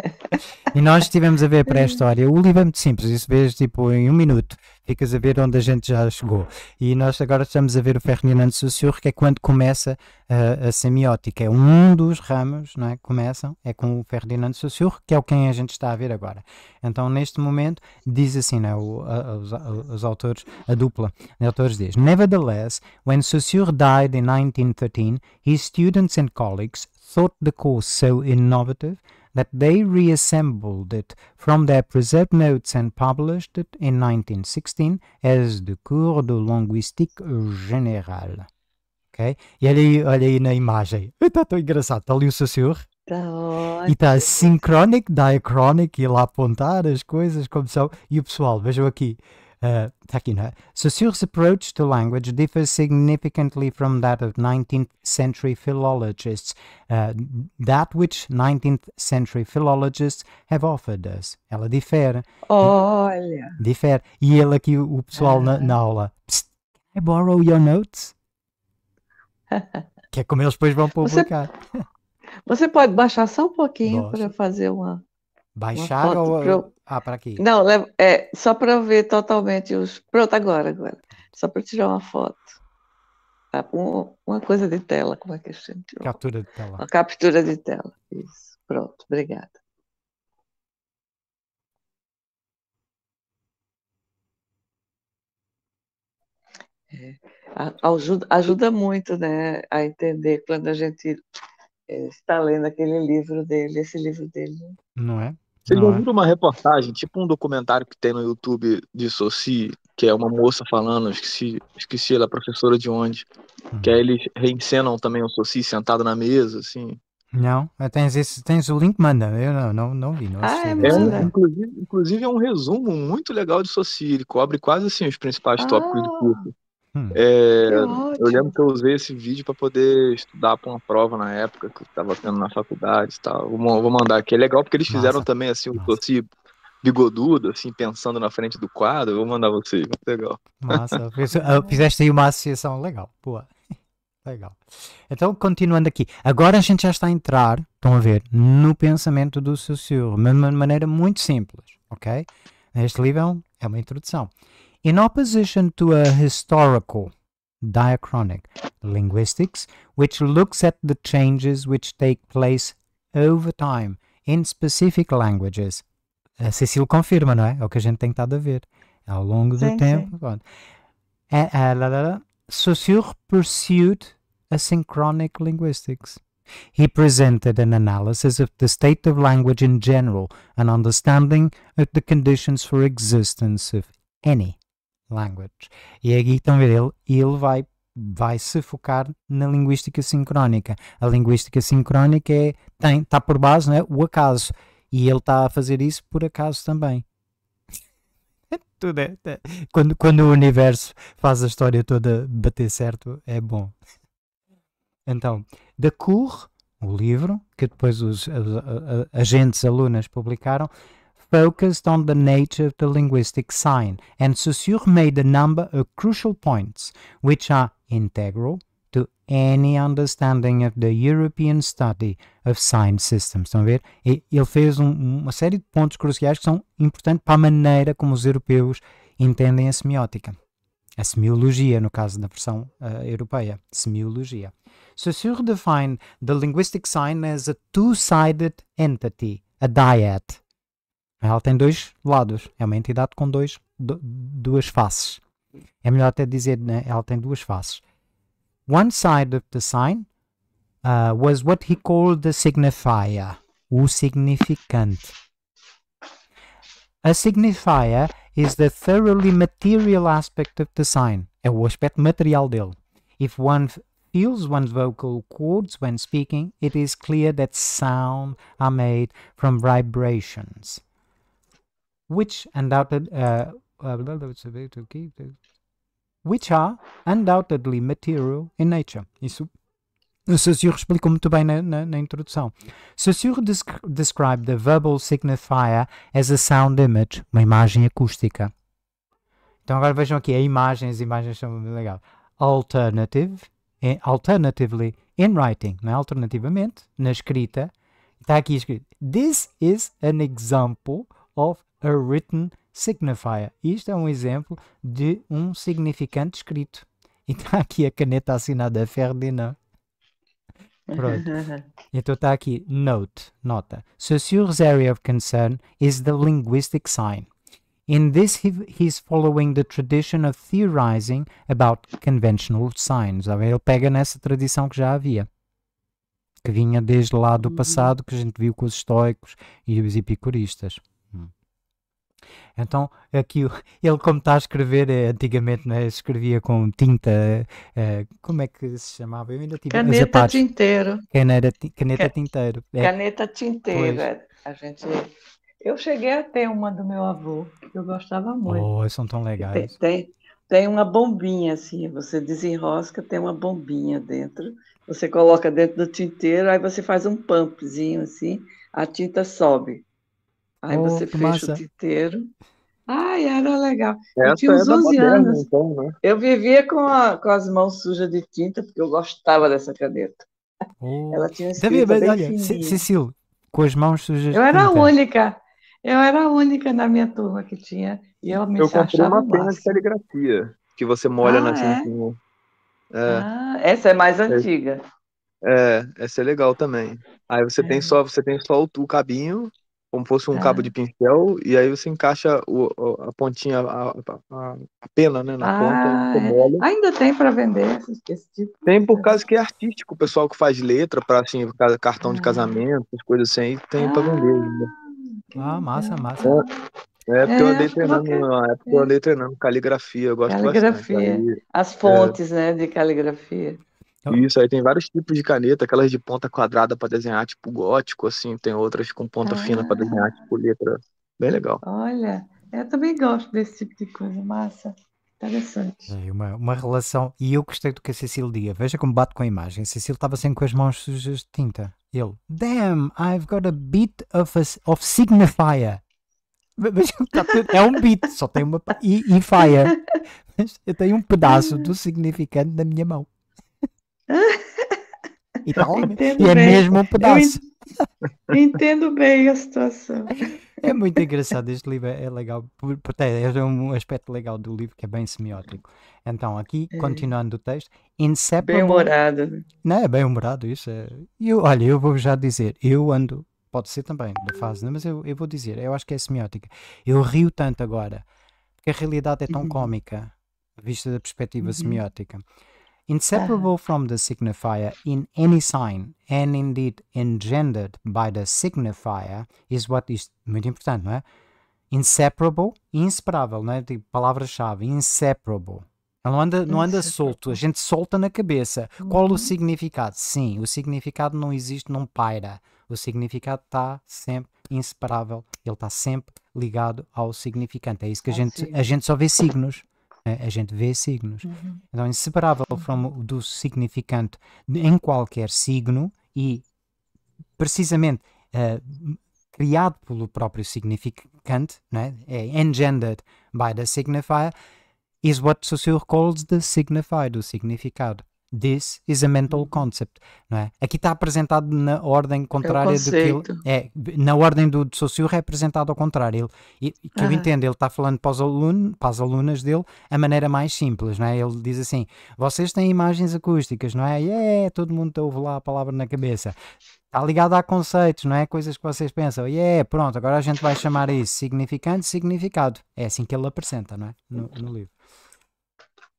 E nós estivemos a ver para a hum. história o livro é muito simples, isso vês tipo em um minuto, ficas a ver onde a gente já chegou. E nós agora estamos a ver o Ferdinand Saussure, que é quando começa eh, a semiótica. É um dos ramos, não é? Começam, é com o Ferdinand Saussure, que é o quem a gente está a ver agora. Então, neste momento, diz assim, né, o, a, os, a, os autores, a dupla de autores diz: Nevertheless, when Saussure died in 19 his students and colleagues thought the course so innovative that they reassembled it from their preserved notes and published it in 1916 as the Cours de Linguistique Générale. Okay? E olha aí, olha aí na imagem. Está tão engraçado. Está ali o sussurro. Tá e está synchronic, diachronic, e lá apontar as coisas como são. E o pessoal, vejam aqui. uh, eh, Takina. Tá é? Saussure's approach to language differs significantly from that of 19th century philologists, uh, that which 19th century philologists have offered us. Ela difere. Olha! Difere. E ele aqui, o pessoal na, na aula, Psst, I borrow your notes? que é como eles depois vão publicar. Você, você pode baixar só um pouquinho para fazer uma baixar ou... Pro... Ah, para aqui. Não, é só para ver totalmente os... Pronto, agora, agora. Só para tirar uma foto. Tá? Um, uma coisa de tela, como é que a gente chama? Captura de tela. Uma captura de tela, isso. Pronto, obrigada. É, ajuda, ajuda muito né, a entender quando a gente é, está lendo aquele livro dele, esse livro dele. Não é? Você não, é. uma reportagem, tipo um documentário que tem no YouTube de Soci, que é uma moça falando, esqueci, esqueci ela, professora de onde, hum. que aí hum. eles reencenam também o Soci sentado na mesa, assim. Não, tens, esse, tens o link, manda. Eu não, não, não vi. Não ah, é, é inclusive, inclusive é um resumo muito legal de Soci. Ele cobre quase assim os principais ah. tópicos do ah. curso. Hum. É, eu lembro que eu usei esse vídeo para poder estudar para uma prova na época que eu estava tendo na faculdade e tal. Vou, vou, mandar aqui. É legal porque eles fizeram Nossa. também assim, um torci bigodudo, assim, pensando na frente do quadro. vou mandar vocês. Legal. Massa. Fizeste aí uma associação legal. Boa. Legal. Então, continuando aqui. Agora a gente já está a entrar, estão a ver, no pensamento do Saussure, de uma maneira muito simples, ok? Este livro é, é uma introdução. In opposition to a historical, diachronic linguistics, which looks at the changes which take place over time in specific languages. A eh, Cecil confirma, não é? É o que a gente tem estado a ver. Ao longo do sim, tempo. Sim. Uh, eh, eh, Saussure pursued asynchronic linguistics. He presented an analysis of the state of language in general, an understanding of the conditions for existence of any Language. E é aqui estão a ver, ele, ele vai, vai se focar na linguística sincrónica. A linguística sincrónica é, tem, está por base né, o acaso. E ele está a fazer isso por acaso também. Tudo é, é, Quando, quando o universo faz a história toda bater certo, é bom. Então, da Cour, o livro, que depois os, os, os agentes, alunas publicaram, focused on the nature of the linguistic sign, and Saussure made a number of crucial points which are integral to any understanding of the European study of sign systems. Estão a ver? E ele fez um, uma série de pontos cruciais que são importantes para a maneira como os europeus entendem a semiótica. A semiologia, no caso da versão uh, europeia. Semiologia. Saussure defined the linguistic sign as a two-sided entity, a dyad. Ela tem dois lados, é uma entidade com dois, duas faces. É melhor até dizer, né? ela tem duas faces. One side of the sign uh, was what he called the signifier, o significante. A signifier is the thoroughly material aspect of the sign, é o aspecto material dele. If one feels one's vocal cords when speaking, it is clear that sound are made from vibrations. which undoubted uh, uh which are undoubtedly material in nature. Isso o Saussure explicou muito bem na, na, na introdução. Saussure desc described the verbal signifier as a sound image, uma imagem acústica. Então agora vejam aqui, a imagem, as imagens são legal. Alternative, eh, alternatively, in writing, né? alternativamente, na escrita, está aqui escrito, this is an example of a written signifier. Isto é um exemplo de um significante escrito. E está aqui a caneta assinada Ferdinand. Pronto. Então está aqui note, nota. Saussures area of concern is the linguistic sign. In this he, he's following the tradition of theorizing about conventional signs. Ele pega nessa tradição que já havia. Que vinha desde lá do uhum. passado, que a gente viu com os estoicos e os epicuristas. Então, aqui ele, como está a escrever, eh, antigamente né, escrevia com tinta, uh, como é que se chamava? Eu ainda tive caneta tinteiro. Caneta, caneta tinteiro. É. Caneta tinteiro. É. A gente. Eu cheguei a ter uma do meu avô, que eu gostava muito. Oh, são tão legais. Tem, tem, tem uma bombinha, assim, você desenrosca, tem uma bombinha dentro. Você coloca dentro do tinteiro, aí você faz um pumpzinho assim, a tinta sobe. Aí oh, você fecha massa. o titeiro. Ai, era legal. Essa eu tinha uns é 11 moderna, anos. Então, né? Eu vivia com, a, com as mãos sujas de tinta, porque eu gostava dessa caneta. Oh. Ela tinha Deve, bem olha, Cecil, com as mãos sujas Eu era a única. Eu era a única na minha turma que tinha. E eu me Eu comprei uma pena de caligrafia, que você molha ah, na é? tinta. É. Ah, essa é mais é. antiga. É, essa é legal também. Aí você é. tem só, você tem só o, o cabinho como fosse um ah. cabo de ah. pincel, e aí você encaixa o, a pontinha, a, a, a pena, né, na ah, ponta. É. Ainda tem para vender esse tipo? Tem por causa que é artístico, o pessoal que faz letra para assim, cartão ah. de casamento, coisas assim, tem para vender ainda. Ah, ah massa, massa. É, é porque é, eu andei treinando, na época eu andei treinando caligrafia, eu gosto caligrafia. bastante. Caligrafia, as fontes, né, de caligrafia. Então isso, aí tem vários tipos de caneta, aquelas de ponta quadrada para desenhar tipo gótico, assim, tem outras com ponta ah, fina para desenhar tipo letra. Bem legal. Olha, eu também gosto desse tipo de coisa, massa. Interessante. É, uma, uma relação. E eu gostei do que a Cecília dizia. Veja como bate com a imagem. A Cecília estava sempre com as mãos sujas de tinta. Ele, damn, I've got a bit of, a, of signifier. Tá é um bit, só tem uma. E, e fire. eu tenho um pedaço do significante na minha mão. Então, e é mesmo um pedaço. Eu entendo bem a situação. É muito engraçado este livro, é legal, até é um aspecto legal do livro que é bem semiótico. Então, aqui, é. continuando o texto, inseparable... Bem-humorado. Não, é bem-humorado, isso é... Eu, olha, eu vou já dizer, eu ando, pode ser também da fase, mas eu, eu vou dizer, eu acho que é semiótica. Eu rio tanto agora, porque a realidade é tão uhum. cômica, vista da perspectiva uhum. semiótica inseparable from the signifier in any sign and indeed engendered by the signifier is what is muito importante, não é? Inseparable, inseparável, não é? Tipo, palavra-chave, inseparable. não anda, não anda solto, a gente solta na cabeça. Uhum. Qual o uhum. significado? Sim, o significado não existe, não paira. O significado está sempre inseparável, ele está sempre ligado ao significante. É isso que a, gente, a gente só vê signos a gente vê signos. Uhum. Então, inseparável uhum. from, do significante em qualquer signo e precisamente uh, criado pelo próprio significante, né? é engendered by the signifier, is what Saussure calls the signified, o significado. This is a mental hum. concept, não é? Aqui está apresentado na ordem é contrária é do que ele, é na ordem do Saussure representado é ao contrário. Ele, e, que eu entendo, ele está falando para, os alunos, para as alunas dele a maneira mais simples, não é? Ele diz assim: vocês têm imagens acústicas, não é? Yeah, é, todo mundo ouve lá a palavra na cabeça. Está ligado a conceitos, não é? Coisas que vocês pensam. E yeah, é, pronto, agora a gente vai chamar isso significante, significado. É assim que ele apresenta, não é? no, no livro.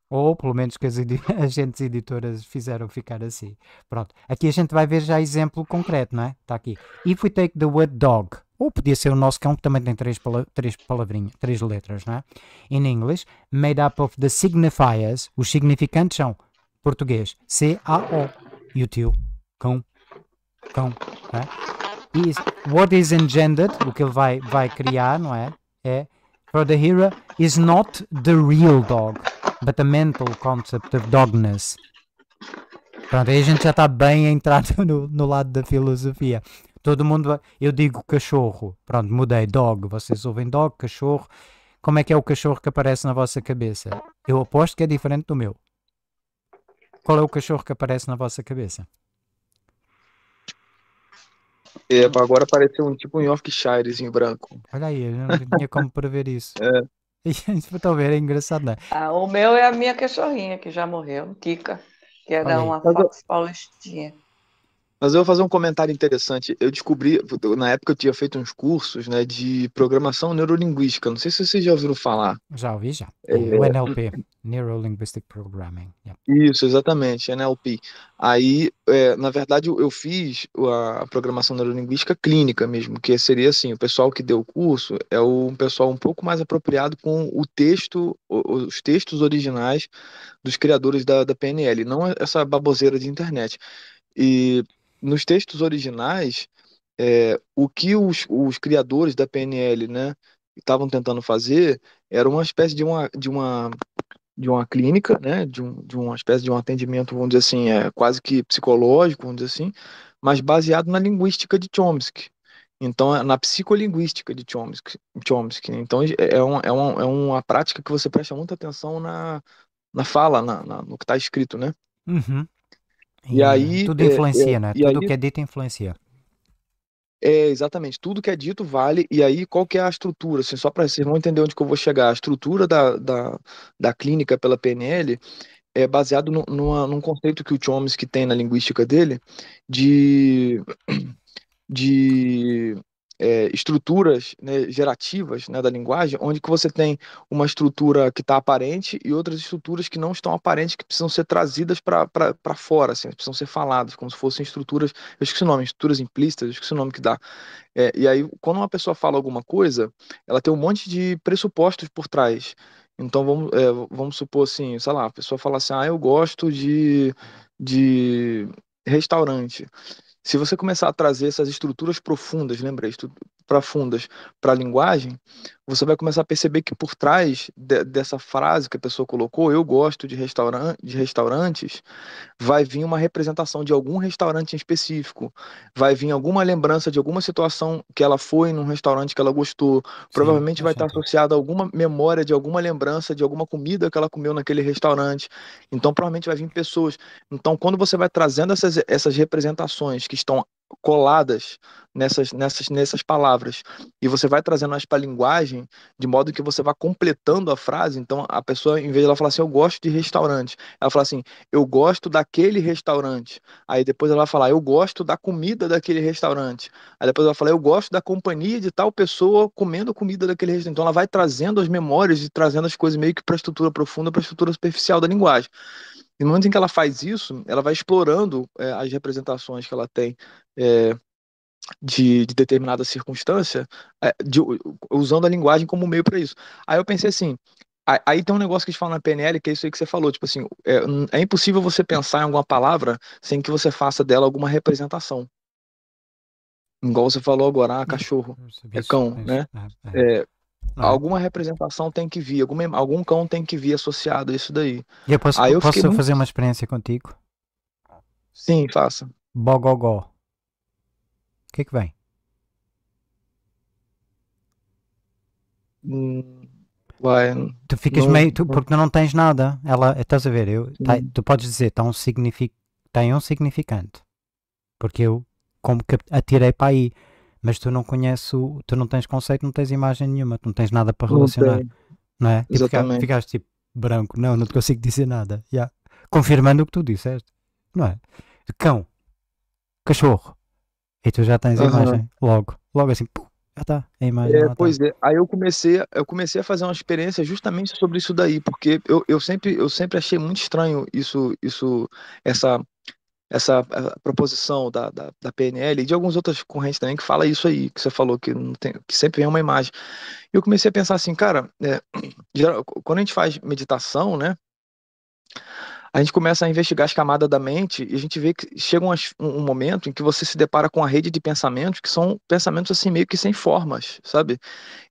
Ou pelo menos que as, agentes editoras fizeram ficar assim. Pronto. Aqui a gente vai ver já exemplo concreto, não é? Está aqui. If we take the word dog, ou podia ser o nosso cão, que também tem três, pala três palavrinhas, três letras, não é? In English, made up of the signifiers, os significantes são português, C-A-O, e o tio, cão, cão, não é? Is, what is engendered, o que ele vai, vai criar, não é? É for the hero is not the real dog, but the mental concept of dogness. Pronto, aí a gente já está bem entrado no, no lado da filosofia. Todo mundo. Eu digo cachorro. Pronto, mudei. Dog. Vocês ouvem dog, cachorro. Como é que é o cachorro que aparece na vossa cabeça? Eu aposto que é diferente do meu. Qual é o cachorro que aparece na vossa cabeça? É, uhum. agora apareceu um tipo um Yorkshirezinho branco. Olha aí, eu não tinha como prever isso. É. Talvez é engraçado, né? Ah, o meu é a minha cachorrinha que já morreu, Tica, que era é uma fox paulistinha. Mas eu vou fazer um comentário interessante. Eu descobri, na época eu tinha feito uns cursos né, de programação neurolinguística. Não sei se vocês já ouviram falar. Já ouvi, já. É, o é, NLP, hum, hum. Neurolinguistic Programming. Isso, exatamente, NLP. Aí, é, na verdade, eu fiz a programação neurolinguística clínica mesmo, que seria assim, o pessoal que deu o curso é um pessoal um pouco mais apropriado com o texto, os textos originais dos criadores da, da PNL, não essa baboseira de internet. E nos textos originais, é, o que os, os criadores da PNL né, estavam tentando fazer era uma espécie de uma, de uma, de uma clínica, né, de, um, de uma espécie de um atendimento, vamos dizer assim, é, quase que psicológico, vamos dizer assim, mas baseado na linguística de Chomsky. Então, é, na psicolinguística de Chomsky. Chomsky. Né? Então, é, é, uma é, uma, é uma prática que você presta muita atenção na, na fala, na, na no que está escrito, né? Uhum. E, é, é, né? e aí. Tudo influencia, é, né? Tudo aí, que é dito influencia. É, exatamente. Tudo que é dito vale. E aí, qual que é a estrutura? Assim, só para vocês vão entender onde que eu vou chegar. A estrutura da, da, da clínica pela PNL é baseado no, numa, num conceito que o Chomsky tem na linguística dele de, de é, estruturas né, gerativas né, da linguagem, onde que você tem uma estrutura que está aparente e outras estruturas que não estão aparentes, que precisam ser trazidas para fora, assim, precisam ser faladas, como se fossem estruturas, eu esqueci o nome, estruturas implícitas, eu esqueci o nome que dá. É, e aí, quando uma pessoa fala alguma coisa, ela tem um monte de pressupostos por trás. Então, vamos, é, vamos supor assim, sei lá, a pessoa fala assim, ah, eu gosto de, de restaurante. Se você começar a trazer essas estruturas profundas, lembra? profundas para a linguagem, você vai começar a perceber que por trás de, dessa frase que a pessoa colocou, eu gosto de, restauran de restaurantes, vai vir uma representação de algum restaurante em específico, vai vir alguma lembrança de alguma situação que ela foi num restaurante que ela gostou, Sim, provavelmente vai estar associada a alguma memória de alguma lembrança de alguma comida que ela comeu naquele restaurante. Então, provavelmente vai vir pessoas. Então, quando você vai trazendo essas, essas representações que estão coladas nessas, nessas, nessas palavras. E você vai trazendo elas para a linguagem de modo que você vá completando a frase. Então, a pessoa, em vez de ela falar assim, eu gosto de restaurante, ela fala assim, eu gosto daquele restaurante. Aí depois ela vai falar, eu gosto da comida daquele restaurante. Aí depois ela vai falar, eu gosto da companhia de tal pessoa comendo comida daquele restaurante. Então, ela vai trazendo as memórias e trazendo as coisas meio que para a estrutura profunda, para a estrutura superficial da linguagem. E no momento em que ela faz isso, ela vai explorando é, as representações que ela tem é, de, de, determinada circunstância, é, de, usando a linguagem como meio para isso. Aí eu pensei assim. Aí tem um negócio que a gente fala na PNL, que é isso aí que você falou, tipo assim, é, é impossível você pensar em alguma palavra sem que você faça dela alguma representação. Igual você falou agora, ah, cachorro, é cão, é né? É, é. É. Alguma representação tem que vir, algum algum cão tem que vir associado a isso daí. E eu posso, Aí eu posso fazer muito... uma experiência contigo? Sim, faça. Bogogó. O que é que vem? Hum, vai, tu ficas não... meio. Tu, porque não tens nada. Ela, estás a ver? Eu, tá, hum. tu podes dizer, tá um signific, tem um significante. Porque eu, como que atirei para aí mas tu não conheces, o, tu não tens conceito, não tens imagem nenhuma, tu não tens nada para relacionar, não, não é? Tipo, Exatamente. Ficaste tipo branco, não, não te consigo dizer nada, yeah. confirmando o que tu disseste, não é? Cão, cachorro, e tu já tens a uhum. imagem, logo, logo assim, pum, já está a imagem. É, tá. pois tá. é, aí eu comecei, eu comecei a fazer uma experiência justamente sobre isso daí, porque eu, eu, sempre, eu sempre achei muito estranho isso, isso, essa essa proposição da, da, da, PNL e de algumas outras correntes também que fala isso aí, que você falou, que, não tem, que sempre vem uma imagem. E eu comecei a pensar assim, cara, é, quando a gente faz meditação, né, a gente começa a investigar as camadas da mente e a gente vê que chega um, um, momento em que você se depara com a rede de pensamentos que são pensamentos assim meio que sem formas, sabe?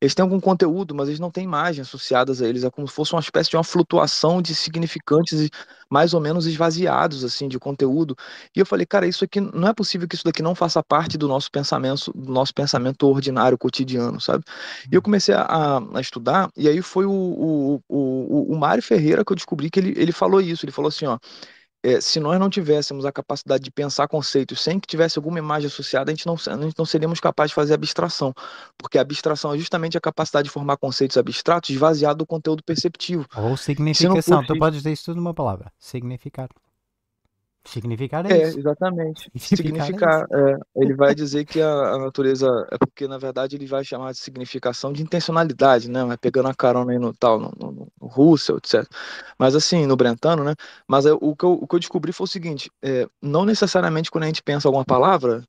Eles têm algum conteúdo, mas eles não têm imagens associadas a eles, é como se fosse uma espécie de uma flutuação de significantes mais ou menos esvaziados assim de conteúdo. E eu falei, cara, isso aqui não é possível que isso daqui não faça parte do nosso pensamento, do nosso pensamento ordinário, cotidiano, sabe? E eu uhum. comecei a, a estudar e aí foi o, o, o, o Mário Ferreira que eu descobri que ele, ele falou isso, ele falou falou assim, ó, é, se nós não tivéssemos a capacidade de pensar conceitos sem que tivesse alguma imagem associada, a gente, não, a gente não seríamos capazes de fazer abstração, porque a abstração é justamente a capacidade de formar conceitos abstratos esvaziado do conteúdo perceptivo. Ou significação, tu podes dizer isso tudo numa palavra, significado. Significar é, é isso. exatamente. Significar. significar é é. Ele vai dizer que a, a, natureza. É porque, na verdade, ele vai chamar de significação de intencionalidade, né? Mas pegando a carona aí no tal, no, no, no Russell, etc. Mas assim, no Brentano, né? Mas é, o, que eu, o que eu descobri foi o seguinte: é, não necessariamente quando a gente pensa alguma palavra,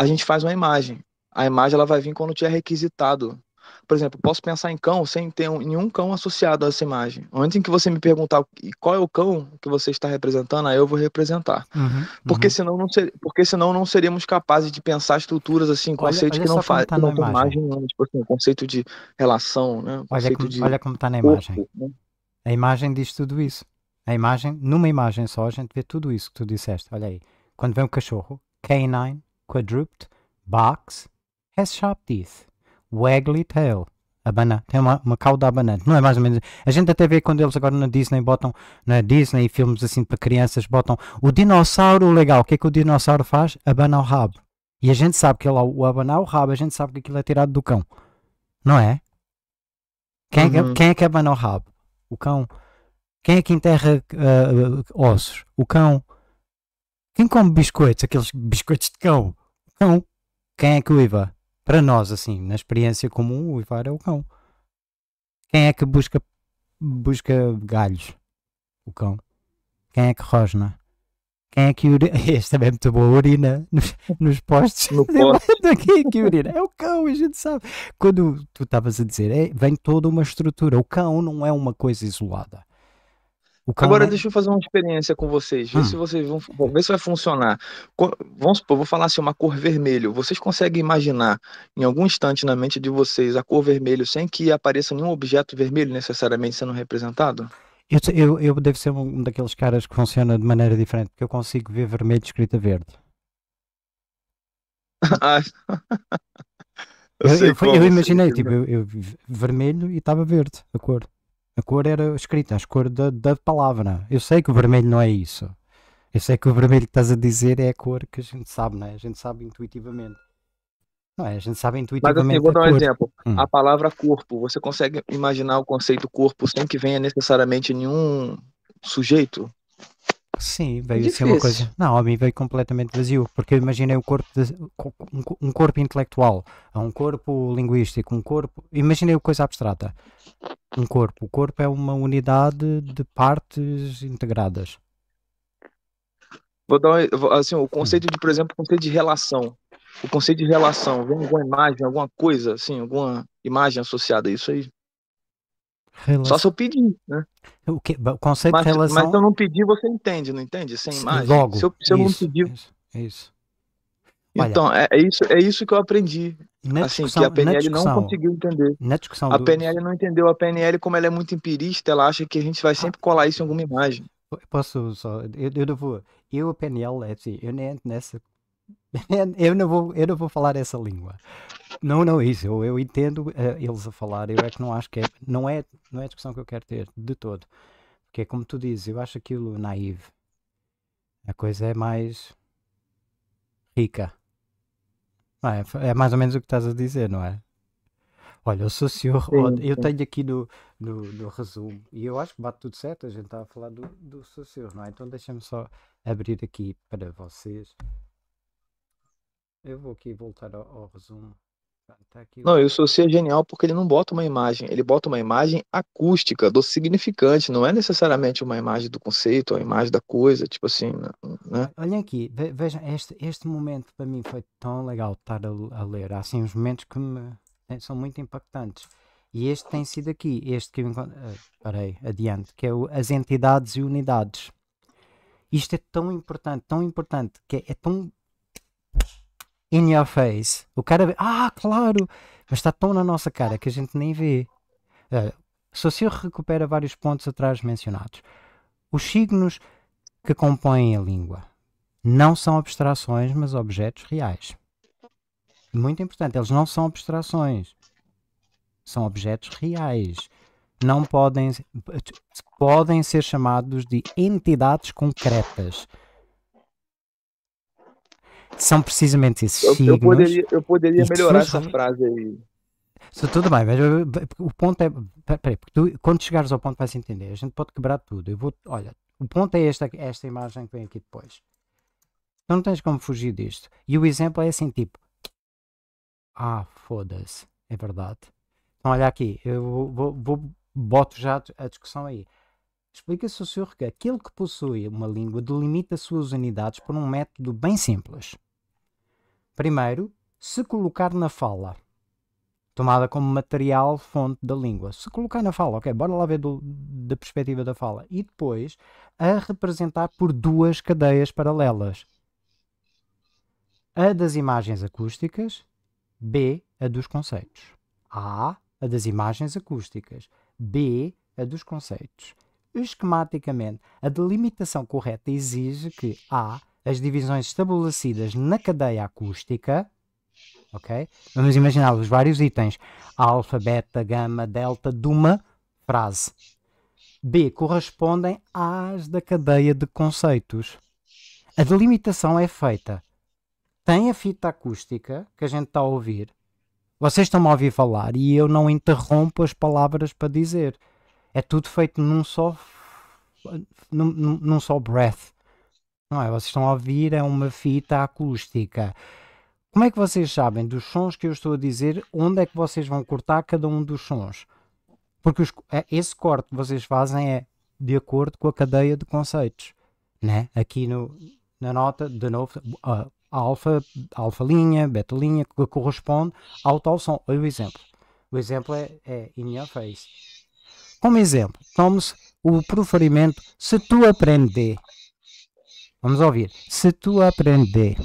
a gente faz uma imagem. A imagem ela vai vir quando tiver requisitado por exemplo, posso pensar em cão sem ter nenhum cão associado a essa imagem. Antes em que você me perguntar qual é o cão que você está representando, aí eu vou representar. Uhum, uhum, porque, Senão não ser, porque senão não seríamos capazes de pensar estruturas assim, conceitos olha, que não fazem tá não imagem, imagem tipo assim, conceito de relação, né? Olha como, de olha como está na imagem. Corpo, né? A imagem diz tudo isso. A imagem, numa imagem só, a gente vê tudo isso que tu disseste. Olha aí. Quando vem o cachorro, canine, quadruped, box, has sharp teeth. Waggly Tail. banana tem uma, uma cauda abanante, não é mais ou menos. A gente até vê quando eles agora na Disney botam, na é? Disney e filmes assim para crianças, botam o dinossauro legal. O que é que o dinossauro faz? Abana o rabo. E a gente sabe que ele, o abanar o rabo, a gente sabe que aquilo é tirado do cão, não é? Quem, é, que, uhum. quem é que abana o rabo? O cão. Quem é que enterra uh, ossos? O cão. Quem come biscoitos? Aqueles biscoitos de cão? O cão. Quem é que uiva? para nós, assim, na experiência comum, o Ivar é o cão. Quem é que busca, busca galhos? O cão. Quem é que rosna? Quem é que urina? Este também é muito boa, urina nos, nos postes. No é Quem é que urina? É o cão, a gente sabe. Quando tu estavas a dizer, é, vem toda uma estrutura. O cão não é uma coisa isolada. Cara... Agora deixa eu fazer uma experiência com vocês, ver hum. se vocês vão, ver se vai funcionar. Vamos supor, vou falar assim, uma cor vermelho. Vocês conseguem imaginar em algum instante na mente de vocês a cor vermelho sem que apareça nenhum objeto vermelho necessariamente sendo representado? Eu, eu, eu devo ser um daqueles caras que funciona de maneira diferente, porque eu consigo ver vermelho escrita verde. Ah, eu, eu, eu, imaginei, tipo, eu, vermelho e estava verde a cor. A cor era escrita, a cor da, da palavra. Eu sei que o vermelho não é isso. Eu sei que o vermelho que estás a dizer é a cor que a gente sabe, não é? A gente sabe intuitivamente. Não é? A gente sabe intuitivamente. Mas assim, vou dar um cor. exemplo. Hum. A palavra corpo, você consegue imaginar o conceito corpo sem que venha necessariamente nenhum sujeito? Sim, é veio Difícil. ser uma coisa. Não, a mim veio completamente vazio, porque eu imaginei um corpo, de, um corpo intelectual, é um corpo linguístico, um corpo. Imaginei uma coisa abstrata. Um corpo. O corpo é uma unidade de partes integradas. Vou dar assim, o hum. conceito de, por exemplo, o conceito de relação. O conceito de relação, vem alguma imagem, alguma coisa, assim, alguma imagem associada a isso aí? Só se eu pedir, né? O, que, o conceito mas, de relação... Mas se eu não pedir, você entende, não entende? Sem imagem. Logo, se eu, se eu isso, não pedir... Isso, isso. Então, é, é, isso, é isso que eu aprendi. Assim, que a PNL não conseguiu entender. a PNL não entendeu. A PNL, como ela é muito empirista, ela acha que a gente vai ah. sempre colar isso em alguma imagem. Posso só... Eu, eu, eu, eu a PNL, é assim, eu nem entro nessa eu não vou, eu não vou falar essa língua. Não, não é isso. Eu, eu entendo uh, eles a falar. Eu é que não acho que é, não é, não é a discussão que eu quero ter de todo. Porque é como tu dizes, eu acho aquilo naive. A coisa é mais rica. É, é mais ou menos o que estás a dizer, não é? Olha, o senhor, eu tenho aqui no, no, no, resumo, e eu acho que bate tudo certo, a gente está a falar do, do senhor, não é? Então deixa-me só abrir aqui para vocês. Eu vou aqui voltar ao, ao resumo. Tá, tá aqui... Não, eu o ser genial porque ele não bota uma imagem, ele bota uma imagem acústica do significante, não é necessariamente uma imagem do conceito, a imagem da coisa, tipo assim, né? né? Olhem aqui, vejam, este, este momento para mim foi tão legal estar a, a ler, há assim uns momentos que me, eh, são muito impactantes. E este tem sido aqui, este que eu encontrei, eh, Parei, adiante, que é o, as entidades e unidades. Isto é tão importante, tão importante, que é, é tão in your face. O cara vê, ah, claro, mas está tão na nossa cara que a gente nem vê. Uh, eh, Saussure recupera vários pontos atrás mencionados. Os signos que compõem a língua não são abstrações, mas objetos reais. Muito importante, eles não são abstrações. São objetos reais. Não podem, podem ser chamados de entidades concretas são precisamente esses eu, signos. Eu poderia, eu poderia melhorar essa frase aí. Tudo bem, mas eh, o ponto é. Peraí, porque tu, quando chegares ao ponto vais entender. A gente pode quebrar tudo. Eu vou, olha, o ponto é esta, esta imagem que vem aqui depois. Tu não tens como fugir disto. E o exemplo é assim: tipo, ah, foda-se, é verdade. Então, olha aqui, eu vou, vou, boto já a discussão aí. Explica-se ao senhor que aquele que possui uma língua delimita suas unidades por um método bem simples. Primeiro, se colocar na fala, tomada como material fonte da língua. Se colocar na fala, ok, bora lá ver do, da perspectiva da fala. E depois, a representar por duas cadeias paralelas. A das imagens acústicas, B, a dos conceitos. A, a das imagens acústicas. B, a dos conceitos esquematicamente, a delimitação correta exige que A, as divisões estabelecidas na cadeia acústica, ok? Vamos imaginar os vários itens, alfa, beta, gama, delta, de uma frase. B, correspondem às da cadeia de conceitos. A delimitação é feita. Tem a fita acústica que a gente está a ouvir. Vocês estão-me a ouvir falar e eu não interrompo as palavras para dizer é tudo feito num só num, num só breath. Não é? Vocês estão a ouvir é uma fita acústica. Como é que vocês sabem dos sons que eu estou a dizer, onde é que vocês vão cortar cada um dos sons? Porque os, é, esse corte que vocês fazem é de acordo com a cadeia de conceitos. Né? Aqui no, na nota, de novo, uh, alfa, alfa linha, beta linha, que corresponde ao tal som. Olha o exemplo. O exemplo é, é in your face. Como exemplo, tome-se o proferimento se tu aprender. Vamos ouvir. Se tu aprender.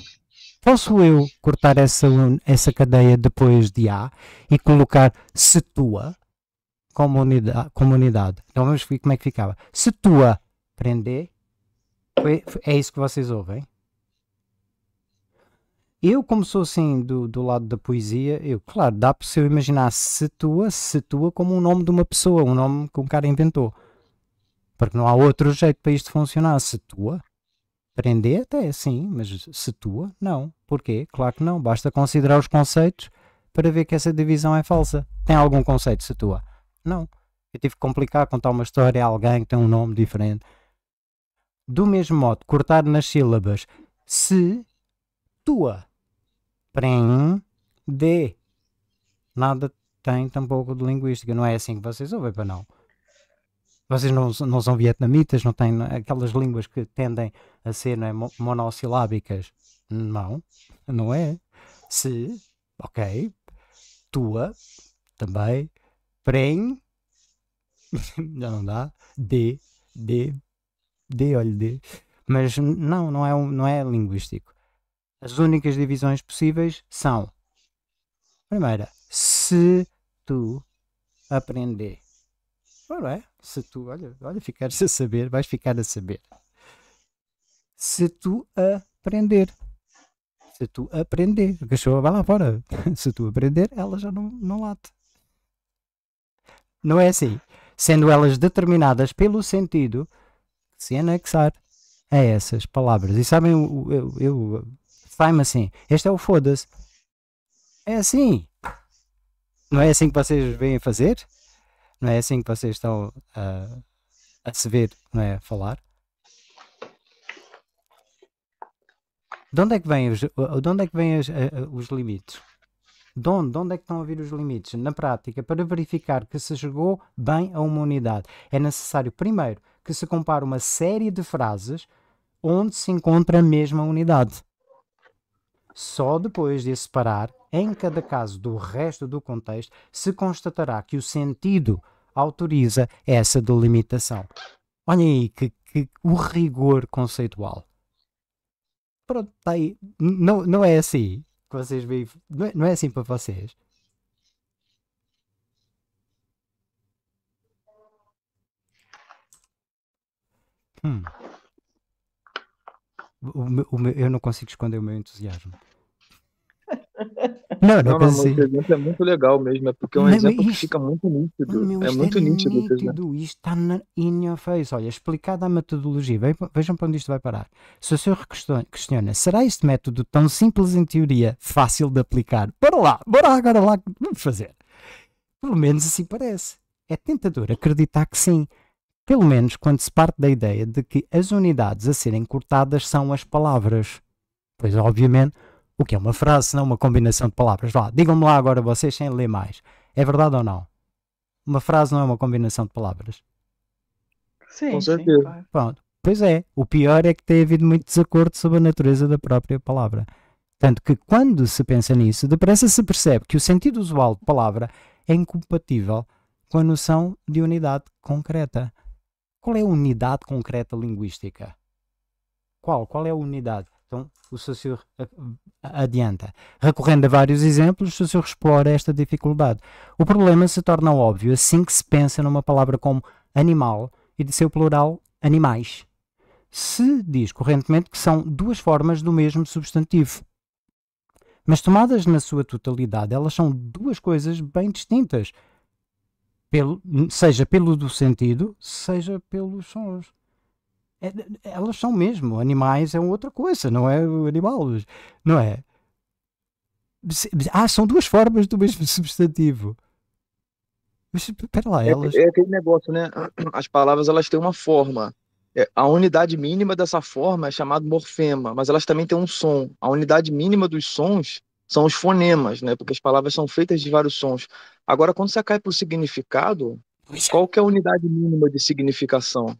Posso eu cortar essa, essa cadeia depois de A e colocar se tua como unidade? Como unidade. Então vamos ver como é que ficava. Se tua aprender. É isso que vocês ouvem. Eu, como sou assim do, do lado da poesia, eu, claro, dá para se eu imaginar se tua como o um nome de uma pessoa, um nome que um cara inventou. Porque não há outro jeito para isto funcionar. se tua Prender até, sim, mas se tua Não. Porquê? Claro que não. Basta considerar os conceitos para ver que essa divisão é falsa. Tem algum conceito se tua Não. Eu tive que complicar contar uma história a alguém que tem um nome diferente. Do mesmo modo, cortar nas sílabas. Se tua d Nada tem tampouco de linguística. Não é assim que vocês ouvem, para não. Vocês não, não são vietnamitas, não têm aquelas línguas que tendem a ser é, monossilábicas. Não, não é. Se, ok, tua, também, prem, já não dá, de, de, de, olha, de. Mas não, não é, não é linguístico. As únicas divisões possíveis são: primeira, se tu aprender. Ora é, se tu, olha, olha, ficares a saber, vais ficar a saber. Se tu aprender. Se tu aprender. A cachorro vai lá fora. Se tu aprender, ela já não, não late. Não é assim. Sendo elas determinadas pelo sentido se anexar a essas palavras. E sabem, eu, eu, eu Prime assim. Este é o foda-se. É assim. Não é assim que vocês vêm fazer? Não é assim que vocês estão uh, a se ver, não é? A falar? De onde é que vêm os, de onde é que vêm os, os limites? De onde, de onde é que estão a vir os limites? Na prática, para verificar que se chegou bem a uma unidade, é necessário, primeiro, que se compare uma série de frases onde se encontra a mesma unidade. Só depois de separar, em cada caso, do resto do contexto, se constatará que o sentido autoriza essa delimitação. Olhem aí que, que, o rigor conceitual. Pronto, está aí. Não, não é assim que vocês veem. Não é, não é assim para vocês. Hum o meu, o meu, eu não consigo esconder o meu entusiasmo. Não, não, é não, pensei. não, mas é muito legal mesmo, é porque é um não, exemplo que fica muito nítido. Meu, é muito é nítido. nítido isto está na, in your face. Olha, explicada a metodologia, vejam para onde isto vai parar. Se o senhor questiona, será este método tão simples em teoria, fácil de aplicar? Bora lá, bora agora lá, vamos fazer. Pelo menos assim parece. É tentador acreditar que sim. Pelo menos quando se parte da ideia de que as unidades a serem cortadas são as palavras. Pois, obviamente, o que é uma frase se não uma combinação de palavras? Vá, digam-me lá agora vocês sem ler mais. É verdade ou não? Uma frase não é uma combinação de palavras? Sim, com certeza. Sim, Pronto. Pois é, o pior é que tem havido muito desacordo sobre a natureza da própria palavra. Tanto que quando se pensa nisso, depressa se percebe que o sentido usual de palavra é incompatível com a noção de unidade concreta. Qual é a unidade concreta linguística? Qual? Qual é a unidade? Então, o Saussure eh, adianta. Recorrendo a vários exemplos, o Saussure explora esta dificuldade. O problema se torna óbvio assim que se pensa numa palavra como animal e de seu plural animais. Se diz correntemente que são duas formas do mesmo substantivo. Mas tomadas na sua totalidade, elas são duas coisas bem distintas pelo, seja pelo do sentido, seja pelos sons. É, elas são mesmo, animais é outra coisa, não é animal, não é? Ah, são duas formas do mesmo substantivo. Mas espera lá, é, é elas. É, é, aquele negócio, né? As palavras elas têm uma forma. É, a unidade mínima dessa forma é chamada morfema, mas elas também têm um som. A unidade mínima dos sons são os fonemas, né? Porque as palavras são feitas de vários sons. Agora, quando você cai para o significado, é. qual que é a unidade mínima de significação?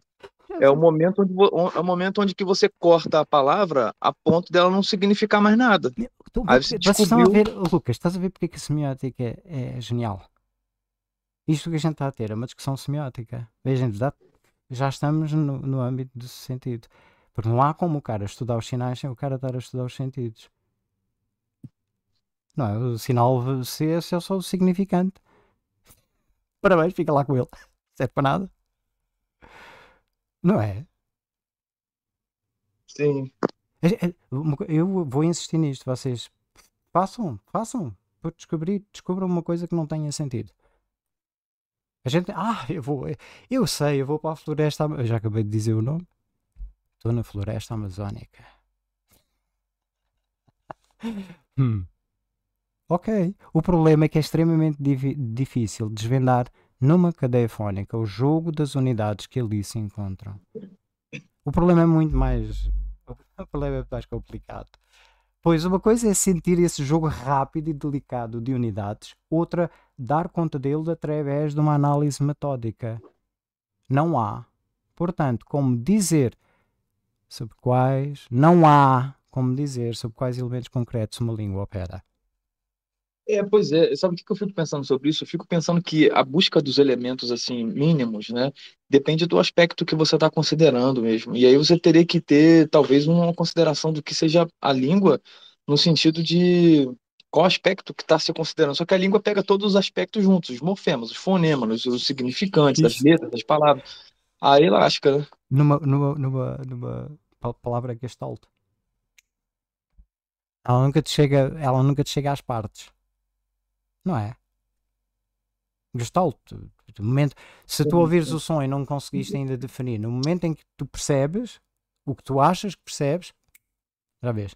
É o momento onde, é o momento onde que você corta a palavra a ponto dela não significar mais nada. Aí você descobriu... ver, oh, Lucas, estás a ver porque que a semiótica é, é genial? Isto que a gente está a ter é uma discussão semiótica. Vejam, já estamos no, no âmbito do sentido. Porque não há como o cara estudar os sinais sem o cara estar a estudar os sentidos. Não, é? o sinal C é só o significante. Parabéns, fica lá com ele. Serve para nada. Não é? Sim. É, é, eu vou insistir nisto. Vocês façam, façam. Por descobrir, descubram uma coisa que não tenha sentido. A gente. Ah, eu vou. Eu sei, eu vou para a floresta. Eu já acabei de dizer o nome. Estou na floresta amazónica. hum. Ok. O problema é que é extremamente difícil desvendar numa cadeia fónica o jogo das unidades que ali se encontram. O problema é muito mais. O problema é mais complicado. Pois uma coisa é sentir esse jogo rápido e delicado de unidades, outra, dar conta dele através de uma análise metódica. Não há, portanto, como dizer sobre quais. Não há como dizer sobre quais elementos concretos uma língua opera. É, pois é, sabe o que eu fico pensando sobre isso? Eu fico pensando que a busca dos elementos assim mínimos, né, depende do aspecto que você está considerando mesmo. E aí você teria que ter talvez uma consideração do que seja a língua no sentido de qual aspecto que está se considerando. Só que a língua pega todos os aspectos juntos, os morfemas, os fonemas, os significantes das letras, das palavras. A elástica, né? Numa, numa, numa, numa palavra gestalt. Ela nunca te chega, ela nunca te chega às partes não é? Gestalt, no momento, se tu ouvires o som e não conseguiste uhum. ainda definir, no momento em que tu percebes o que tu achas que percebes, já vês.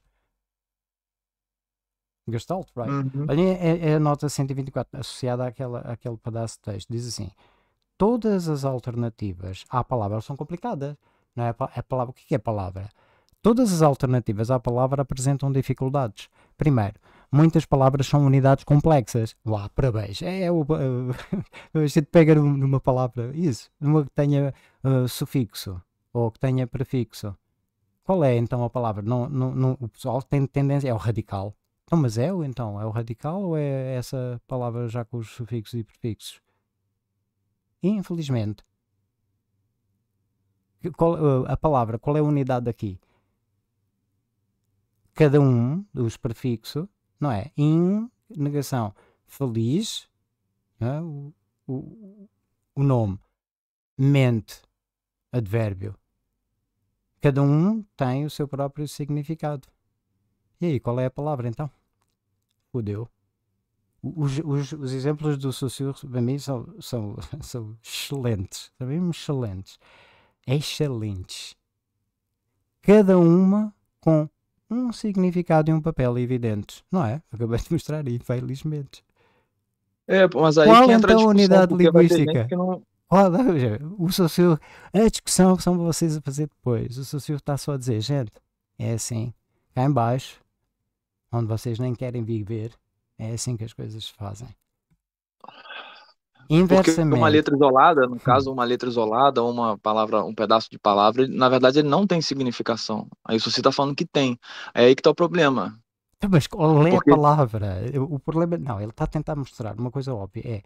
Gestalt, right? Uhum. Olha, é, é, é a nota 124 associada àquela, àquele pedaço de texto. Diz assim: todas as alternativas à palavra são complicadas. Não é? A é palavra, o que é, é palavra? Todas as alternativas à palavra apresentam dificuldades. Primeiro, muitas palavras são unidades complexas. Uau, parabéns! É, é o, eh, a gente pega numa palavra, isso, numa que tenha uh, sufixo ou que tenha prefixo. Qual é então a palavra? Não, não, não, o pessoal tem tendência, é o radical. Então, mas é o então? É o radical ou é essa palavra já com os sufixos e prefixos? Infelizmente. Qual, eh, a palavra, qual é a unidade aqui? Cada um dos prefixos não é? In, negação. Feliz, é? o, o, o nome. Mente, advérbio. Cada um tem o seu próprio significado. E aí, qual é a palavra então? Fudeu. Os, os, os exemplos do sussurro para mim são, são, são excelentes. Sabemos excelentes. Excelentes. Cada uma com um significado e um papel evidentes, não é? Acabei de mostrar, infelizmente. É, mas aí Qual então a unidade linguística? Olha, o Saussure, a discussão que são vocês a fazer depois, o Saussure está só a dizer, gente, é assim, cá em baixo, onde vocês nem querem viver, é assim que as coisas se fazem. Inversamente. Porque uma letra isolada, no caso, uma letra isolada, uma palavra, um pedaço de palavra, na verdade ele não tem significação. Aí você está falando que tem. É aí que está o problema. Tá, mas lê é Porque... a palavra. O problema. É, não, ele está a tentar mostrar uma coisa óbvia. É.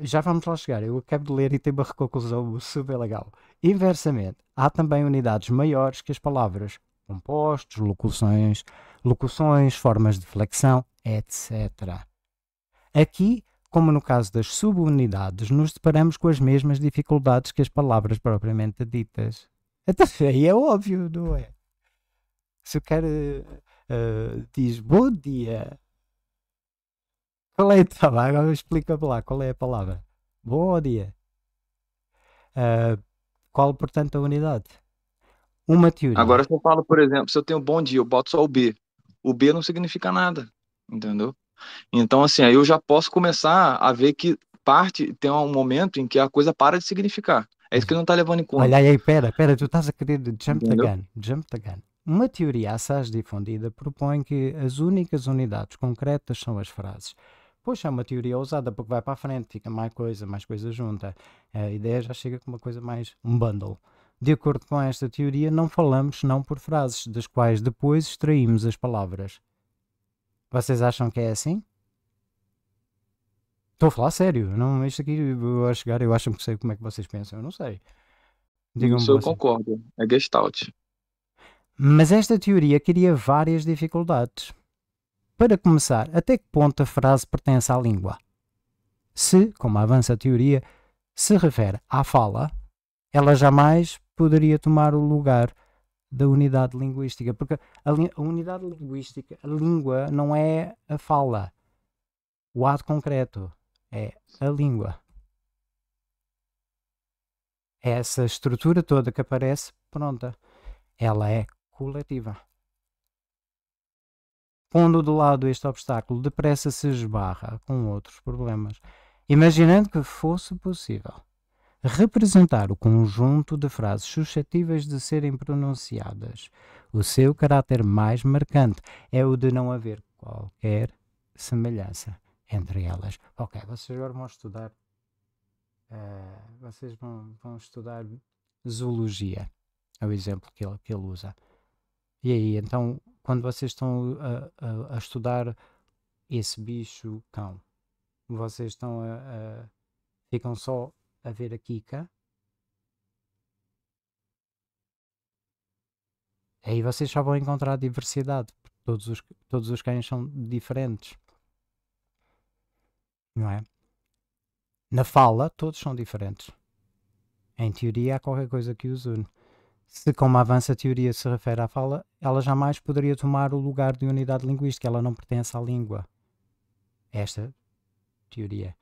Já vamos lá chegar. Eu acabo de ler e tenho uma conclusão super legal. Inversamente, há também unidades maiores que as palavras. Compostos, locuções, locuções, formas de flexão, etc. Aqui como no caso das subunidades, nos deparamos com as mesmas dificuldades que as palavras propriamente ditas. Então, aí é óbvio, não é? Se eu quero. Uh, diz bom dia. Qual é a palavra? explica-me lá qual é a palavra. Bom dia. Uh, qual, portanto, a unidade? Uma teoria. Agora, se eu falo, por exemplo, se eu tenho bom dia, eu boto só o B. O B não significa nada, entendeu? Então, assim, aí eu já posso começar a ver que parte tem um momento em que a coisa para de significar. É isso que ele não está levando em conta. Olha aí, pera, pera, tu estás a querer jump the gun, jump the gun. Uma teoria assaz difundida propõe que as únicas unidades concretas são as frases. Poxa, é uma teoria ousada, porque vai para a frente, fica mais coisa, mais coisa junta. A ideia já chega com uma coisa mais, um bundle. De acordo com esta teoria, não falamos senão por frases, das quais depois extraímos as palavras. Vocês acham que é assim? Estou a falar sério. Não, isto aqui a chegar, eu acho que sei como é que vocês pensam. Eu não sei. Digam eu concordo. É gestalt. Mas esta teoria cria várias dificuldades. Para começar, até que ponto a frase pertence à língua? Se, como avança a teoria, se refere à fala, ela jamais poderia tomar o lugar da unidade linguística, porque a, a unidade linguística, a língua, não é a fala, o ato concreto, é a língua. É essa estrutura toda que aparece, pronta, ela é coletiva. Pondo de lado este obstáculo, depressa se esbarra com outros problemas, imaginando que fosse possível representar o conjunto de frases suscetíveis de serem pronunciadas. O seu caráter mais marcante é o de não haver qualquer semelhança entre elas. Ok, vocês agora vão estudar. Uh, vocês vão, vão estudar zoologia, é o exemplo que ele, que ele usa. E aí, então, quando vocês estão a, a, a estudar esse bicho cão, vocês estão a, a ficam só a ver a e Aí vocês já vão encontrar diversidade, porque todos os, todos os cães são diferentes. Não é? Na fala, todos são diferentes. Em teoria, há qualquer coisa que os une. Se, como avança a teoria se refere à fala, ela jamais poderia tomar o lugar de unidade linguística, ela não pertence à língua. Esta teoria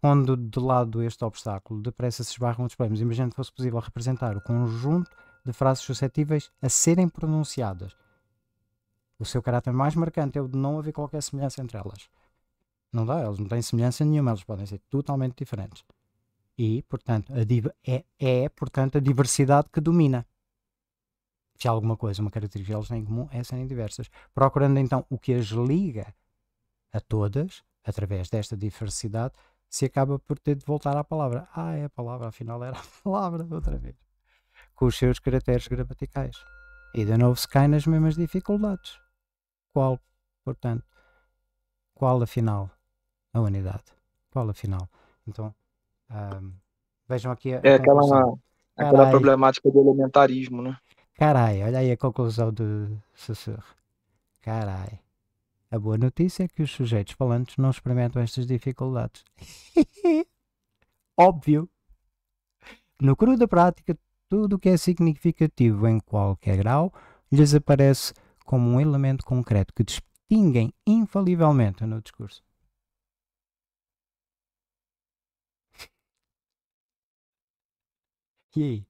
quando de lado deste obstáculo depressa se esbarram outros problemas. Imagina que fosse possível representar o conjunto de frases suscetíveis a serem pronunciadas. O seu caráter mais marcante é o de não haver qualquer semelhança entre elas. Não dá, elas não têm semelhança nenhuma, elas podem ser totalmente diferentes. E, portanto, é, é, portanto, a diversidade que domina. Se há alguma coisa, uma característica elas têm em comum, é serem diversas. Procurando então o que as liga a todas, através desta diversidade, se acaba por ter de voltar à palavra. Ah, é a palavra, afinal era a palavra, outra vez. Com os seus caracteres gramaticais. E de novo se cai nas mesmas dificuldades. Qual, portanto, qual afinal a unidade? Qual afinal? Então, vejam aqui a. É aquela, aquela problemática do elementarismo, né? Carai, olha aí a conclusão do Sussurro. Carai. A boa notícia é que os sujeitos falantes não experimentam estas dificuldades. Óbvio! No cru da prática, tudo o que é significativo em qualquer grau lhes aparece como um elemento concreto que distinguem infalivelmente no discurso. E aí?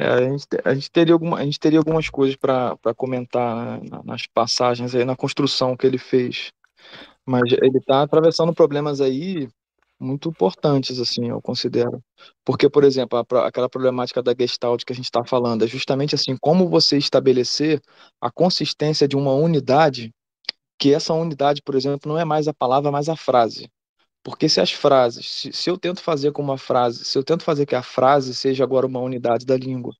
É, a, gente, a, gente, teria alguma, a gente teria algumas coisas para comentar né, nas passagens aí, na construção que ele fez. Mas ele está atravessando problemas aí muito importantes, assim, eu considero. Porque, por exemplo, a, aquela problemática da Gestalt que a gente está falando é justamente assim, como você estabelecer a consistência de uma unidade, que essa unidade, por exemplo, não é mais a palavra, mas a frase. Porque se as frases, se, se, eu tento fazer com uma frase, se eu tento fazer que a frase seja agora uma unidade da língua,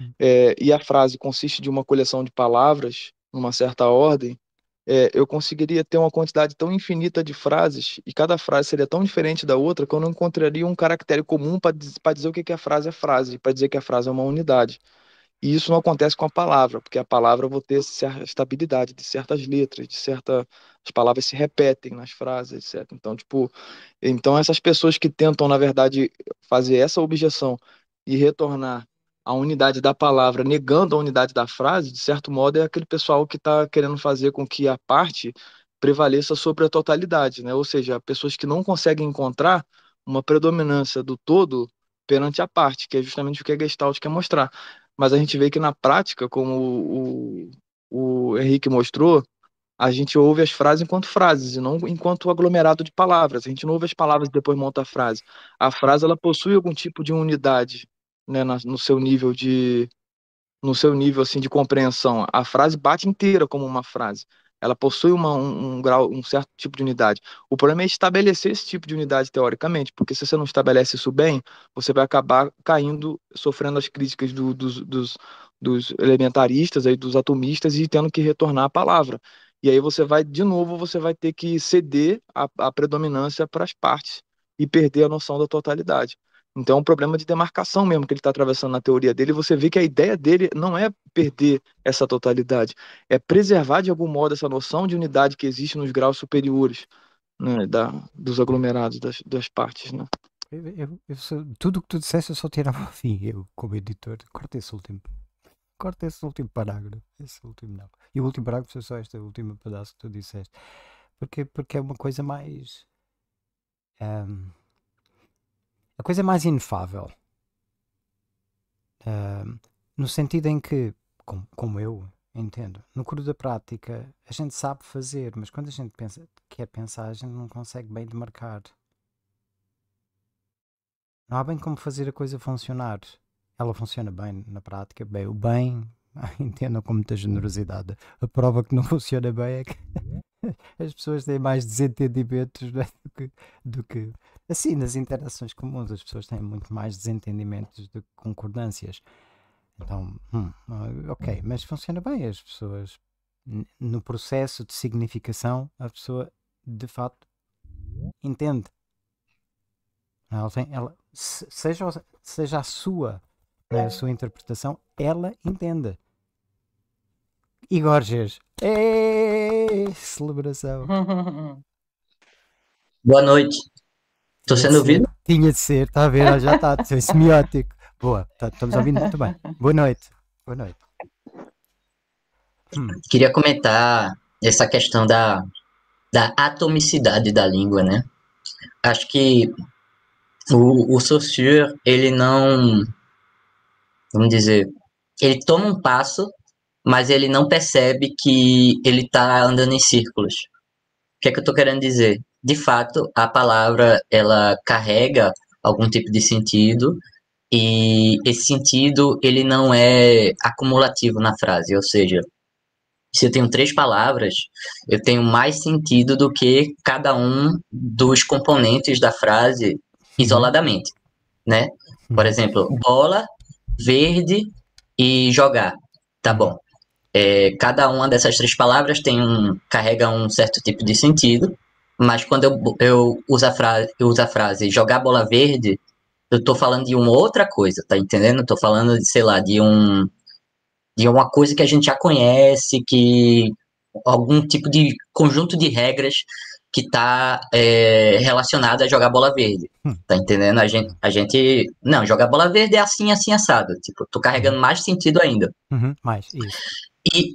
hum. é, e a frase consiste de uma coleção de palavras, numa certa ordem, é, eu conseguiria ter uma quantidade tão infinita de frases, e cada frase seria tão diferente da outra, que eu não encontraria um caractere comum para dizer, o que, que a frase é frase, para dizer que a frase é uma unidade. E isso não acontece com a palavra, porque a palavra vou ter certa estabilidade de certas letras, de certa as palavras se repetem nas frases, etc. Então, tipo, então essas pessoas que tentam, na verdade, fazer essa objeção e retornar à unidade da palavra, negando a unidade da frase, de certo modo é aquele pessoal que está querendo fazer com que a parte prevaleça sobre a totalidade, né? Ou seja, pessoas que não conseguem encontrar uma predominância do todo perante a parte, que é justamente o que a Gestalt quer mostrar mas a gente vê que na prática, como o, o Henrique mostrou, a gente ouve as frases enquanto frases e não enquanto aglomerado de palavras. A gente não ouve as palavras e depois monta a frase. A frase ela possui algum tipo de unidade né, no seu nível de no seu nível assim de compreensão. A frase bate inteira como uma frase. Ela possui uma, um, um, grau, um certo tipo de unidade. O problema é estabelecer esse tipo de unidade teoricamente, porque se você não estabelece isso bem, você vai acabar caindo, sofrendo as críticas do, dos, dos, dos elementaristas, aí, dos atomistas e tendo que retornar à palavra. E aí você vai, de novo, você vai ter que ceder a, a predominância para as partes e perder a noção da totalidade. Então é um problema de demarcação mesmo que ele está atravessando na teoria dele. Você vê que a ideia dele não é perder essa totalidade, é preservar de algum modo essa noção de unidade que existe nos graus superiores né, da, dos aglomerados, das, das partes. Né? Eu, eu, eu tudo que tu disseste eu só tirava o fim. Eu, como editor, corta esse último. Corta esse último parágrafo. Esse último não. E o último parágrafo foi só este último pedaço que tu disseste. Porque, porque é uma coisa mais. Um, a coisa é mais inefável. Uh, no sentido em que, como, como eu entendo, no cru da prática a gente sabe fazer, mas quando a gente pensa, quer pensar, a gente não consegue bem demarcar. Não há bem como fazer a coisa funcionar. Ela funciona bem na prática, bem, o bem, entendam com muita generosidade. A prova que não funciona bem é que as pessoas têm mais desentendimentos né, do, que, do que Assim, nas interações comuns, as pessoas têm muito mais desentendimentos do que concordâncias. Então, hum, ah, ok, mas funciona bem. As pessoas, no processo de significação, a pessoa de fato entende. Ela tem, ela, seja, seja a sua, né, a sua interpretação, ela entenda. E Gorges, celebração. Boa noite. Estou sendo ouvido? Tinha de ser, está a ver, já está, é semiótico. Boa, tá, estamos ouvindo muito bem. Boa noite. Boa noite. Hum. Queria comentar essa questão da, da atomicidade da língua, né? Acho que o, o Saussure, ele não, vamos dizer, ele toma um passo, mas ele não percebe que ele está andando em círculos. O que é que eu estou querendo dizer? de fato, a palavra ela carrega algum tipo de sentido e esse sentido ele não é acumulativo na frase, ou seja, se eu tenho três palavras, eu tenho mais sentido do que cada um dos componentes da frase isoladamente, né? Uhum. Por exemplo, bola, verde e jogar, tá bom? É, cada uma dessas três palavras tem um carrega um certo tipo de sentido mas quando eu, eu, uso, a frase, eu uso a frase jogar bola verde, eu tô falando de uma outra coisa, tá entendendo? Eu tô falando de, sei lá, de um de uma coisa que a gente já conhece, que algum tipo de conjunto de regras que está é, relacionado a jogar bola verde. Hum. Tá entendendo? A gente, a gente. Não, jogar bola verde é assim, assim, assado. Tipo, tô carregando uhum. mais sentido ainda. Uhum, mais, isso. E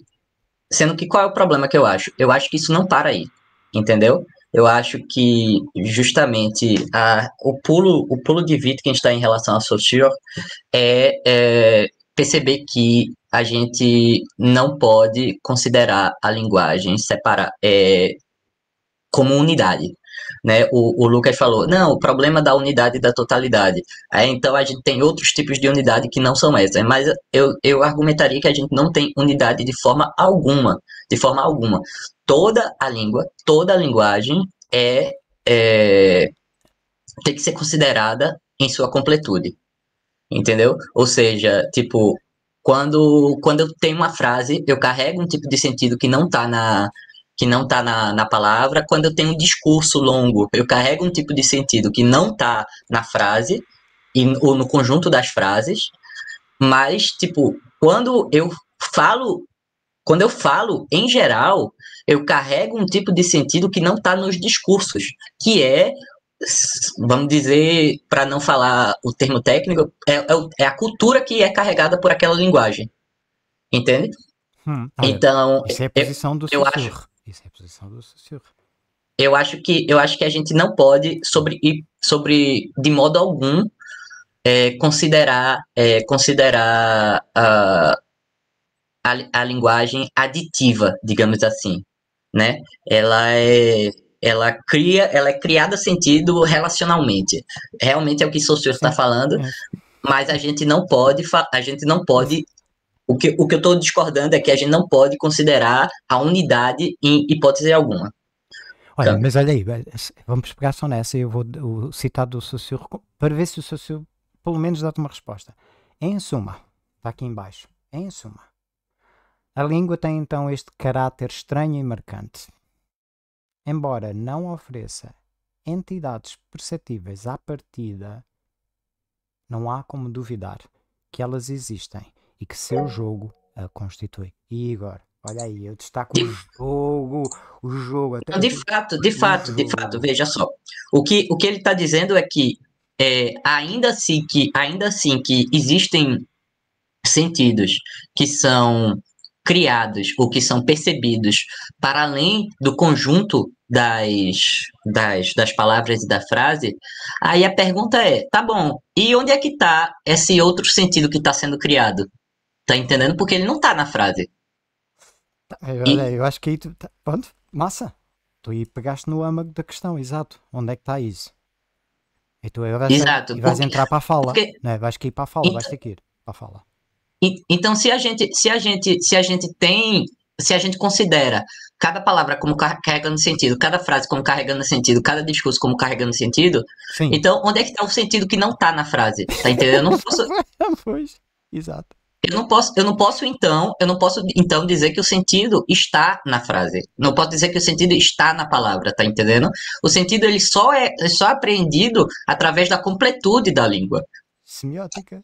sendo que qual é o problema que eu acho? Eu acho que isso não para aí. Entendeu? eu acho que justamente a, o, pulo, o pulo de vida que a gente está em relação à Saussure é, é perceber que a gente não pode considerar a linguagem separar, é, como unidade. Né? O, o, Lucas falou, não, o problema da unidade e da totalidade. É, então a gente tem outros tipos de unidade que não são essas, mas eu, eu argumentaria que a gente não tem unidade de forma alguma, de forma alguma toda a língua, toda a linguagem é, é tem que ser considerada em sua completude. Entendeu? Ou seja, tipo, quando, quando eu tenho uma frase, eu carrego um tipo de sentido que não está na, que não está na, na palavra. Quando eu tenho um discurso longo, eu carrego um tipo de sentido que não está na frase e, ou no conjunto das frases. Mas, tipo, quando eu falo, quando eu falo em geral, eu carrego um tipo de sentido que não está nos discursos, que é, vamos dizer, para não falar o termo técnico, é, é, é, a cultura que é carregada por aquela linguagem. Entende? Hum, tá então, isso é a posição do eu, eu acho, Isso é a posição do sussurro. Eu acho que eu acho que a gente não pode sobre sobre de modo algum é, considerar é, considerar a, a linguagem aditiva, digamos assim né? Ela é ela cria, ela é criada sentido relacionalmente. Realmente é o que Saussure está é. falando, é. mas a gente não pode, a gente não pode o que, o que eu estou discordando é que a gente não pode considerar a unidade em hipótese alguma. Olha, então, mas olha aí, vamos pegar só nessa, eu vou o, citar do Saussure, para ver se o Saussure pelo menos dá uma resposta. Em suma, está aqui embaixo, em suma, a língua tem então este caráter estranho e marcante. Embora não ofereça entidades perceptíveis à partida, não há como duvidar que elas existem e que seu jogo a constitui. E Igor, olha aí, eu destaco de... o jogo, o jogo. Até de fato, de fato, de fato, veja só. O que, o que ele está dizendo é que é, ainda assim que ainda assim que existem sentidos que são criados ou que são percebidos para além do conjunto das, das, das palavras e da frase, aí a pergunta é: tá bom, e onde é que está esse outro sentido que está sendo criado? Tá entendendo? Porque ele não está na frase. Eu, tá, e... eu acho que aí tu. Tá, pronto, massa. Tu aí pegaste no âmago da questão, exato. Onde é que está isso? E tu aí vais, exato, e vais porque... entrar para a fala. Porque... é? Vais que ir para a fala, então... vais ter que ir para a fala. Então, se a gente, se a gente, se a gente tem, se a gente considera cada palavra como carregando sentido, cada frase como carregando sentido, cada discurso como carregando sentido, Sim. então onde é que está o sentido que não está na frase? Tá entendendo? Eu não posso... pois, exato. Eu não posso, eu não posso então, eu não posso então dizer que o sentido está na frase. Não posso dizer que o sentido está na palavra, tá entendendo? O sentido ele só é, só é apreendido através da completude da língua. Semiótica.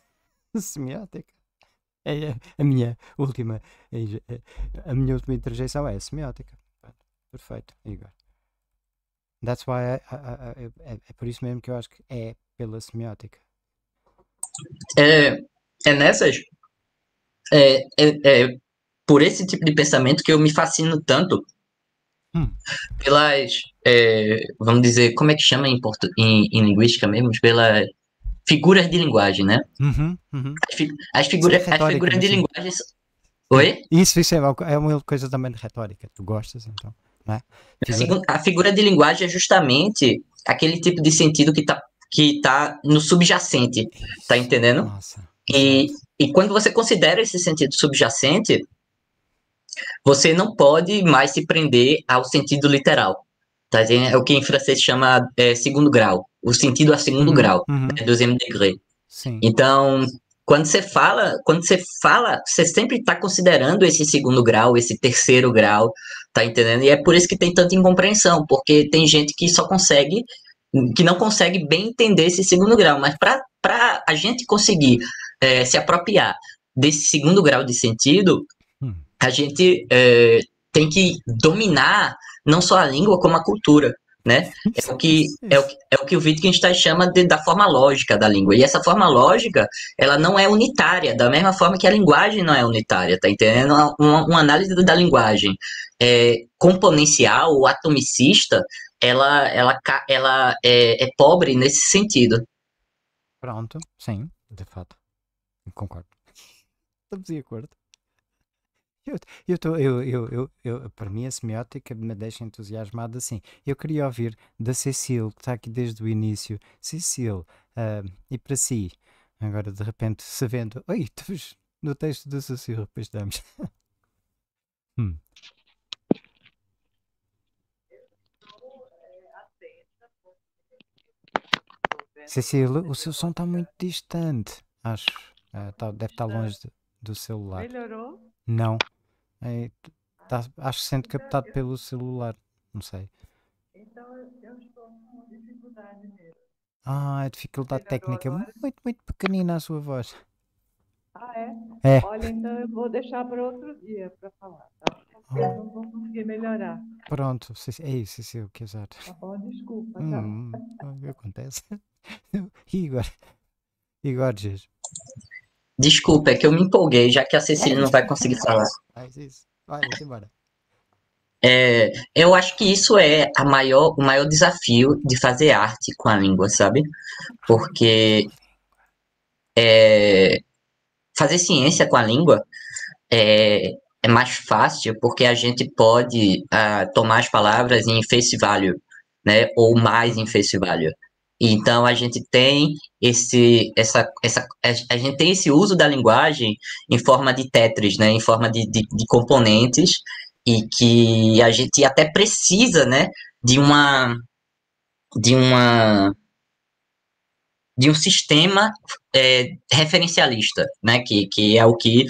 Semiótica. É, é, a minha última é, a minha última interjeição é semiótica. Perfeito, Igor. That's why I, I, I, é por isso mesmo que eu acho que é pela semiótica. É, é nessas? É, é, é por esse tipo de pensamento que eu me fascino tanto hum. pelas, é, vamos dizer, como é que chama em, portu, em, em linguística mesmo? Pelas figuras de linguagem, né? Uhum, uhum. As, fi as, figura, é as figuras de né, linguagem. Oi? Isso, isso é, é, uma coisa também de retórica. Tu gostas, então. Né? A, figura de linguagem é justamente aquele tipo de sentido que está que tá no subjacente. Tá entendendo? Nossa. E, e quando você considera esse sentido subjacente, você não pode mais se prender ao sentido literal. Tá? É o que em francês chama é, segundo grau o sentido a segundo uhum. grau, uhum. Né, deuxième degré. Sim. Então, quando você fala, quando você fala, você sempre está considerando esse segundo grau, esse terceiro grau, tá entendendo? E é por isso que tem tanta incompreensão, porque tem gente que só consegue, que não consegue bem entender esse segundo grau, mas para a gente conseguir é, se apropriar desse segundo grau de sentido, hum. a gente é, tem que dominar não só a língua, como a cultura né? É, é o que é o, é o que o Wittgenstein tá chama de, da forma lógica da língua. E essa forma lógica, ela não é unitária, da mesma forma que a linguagem não é unitária, tá entendendo? Uma, uma análise da linguagem é, componencial ou atomicista, ela, ela, ela é, é pobre nesse sentido. Pronto, sim, de fato. Concordo. Estamos de acordo. Eu, eu, tô, eu, eu, eu, eu, para mim, a semiótica me deixa entusiasmado assim. Eu queria ouvir da Cecil, que está aqui desde o início. Cecil, uh, ah, e para si, agora de repente se vendo. Oi, no texto da Cecil, depois damos. hum. Cecil, o seu som está muito distante, acho. Uh, tá, deve estar longe do celular. Melhorou? Não. É, tá, acho que sendo captado pelo celular, não sei. Então eu estou com dificuldade mesmo. Ah, a dificuldade técnica é muito, muito pequenina a sua voz. Ah, é? é? Olha, então eu vou deixar para outro dia para falar, tá? Porque ah. eu não vou conseguir melhorar. Pronto, é isso, isso é o que usar. Tá bom, desculpa, tá? Hum, acontece. Igor, Igor, Jesus. Desculpa, é que eu me empolguei, já que a Cecília não vai conseguir falar. É, eu acho que isso é a maior, o maior desafio de fazer arte com a língua, sabe? Porque é, fazer ciência com a língua é, é, mais fácil porque a gente pode uh, tomar as palavras em face value, né? Ou mais em face value. Então a gente tem esse essa, essa a gente tem esse uso da linguagem em forma de tetris, né, em forma de, de, de componentes e que a gente até precisa, né, de uma de uma de um sistema é, referencialista, né, que, que é o que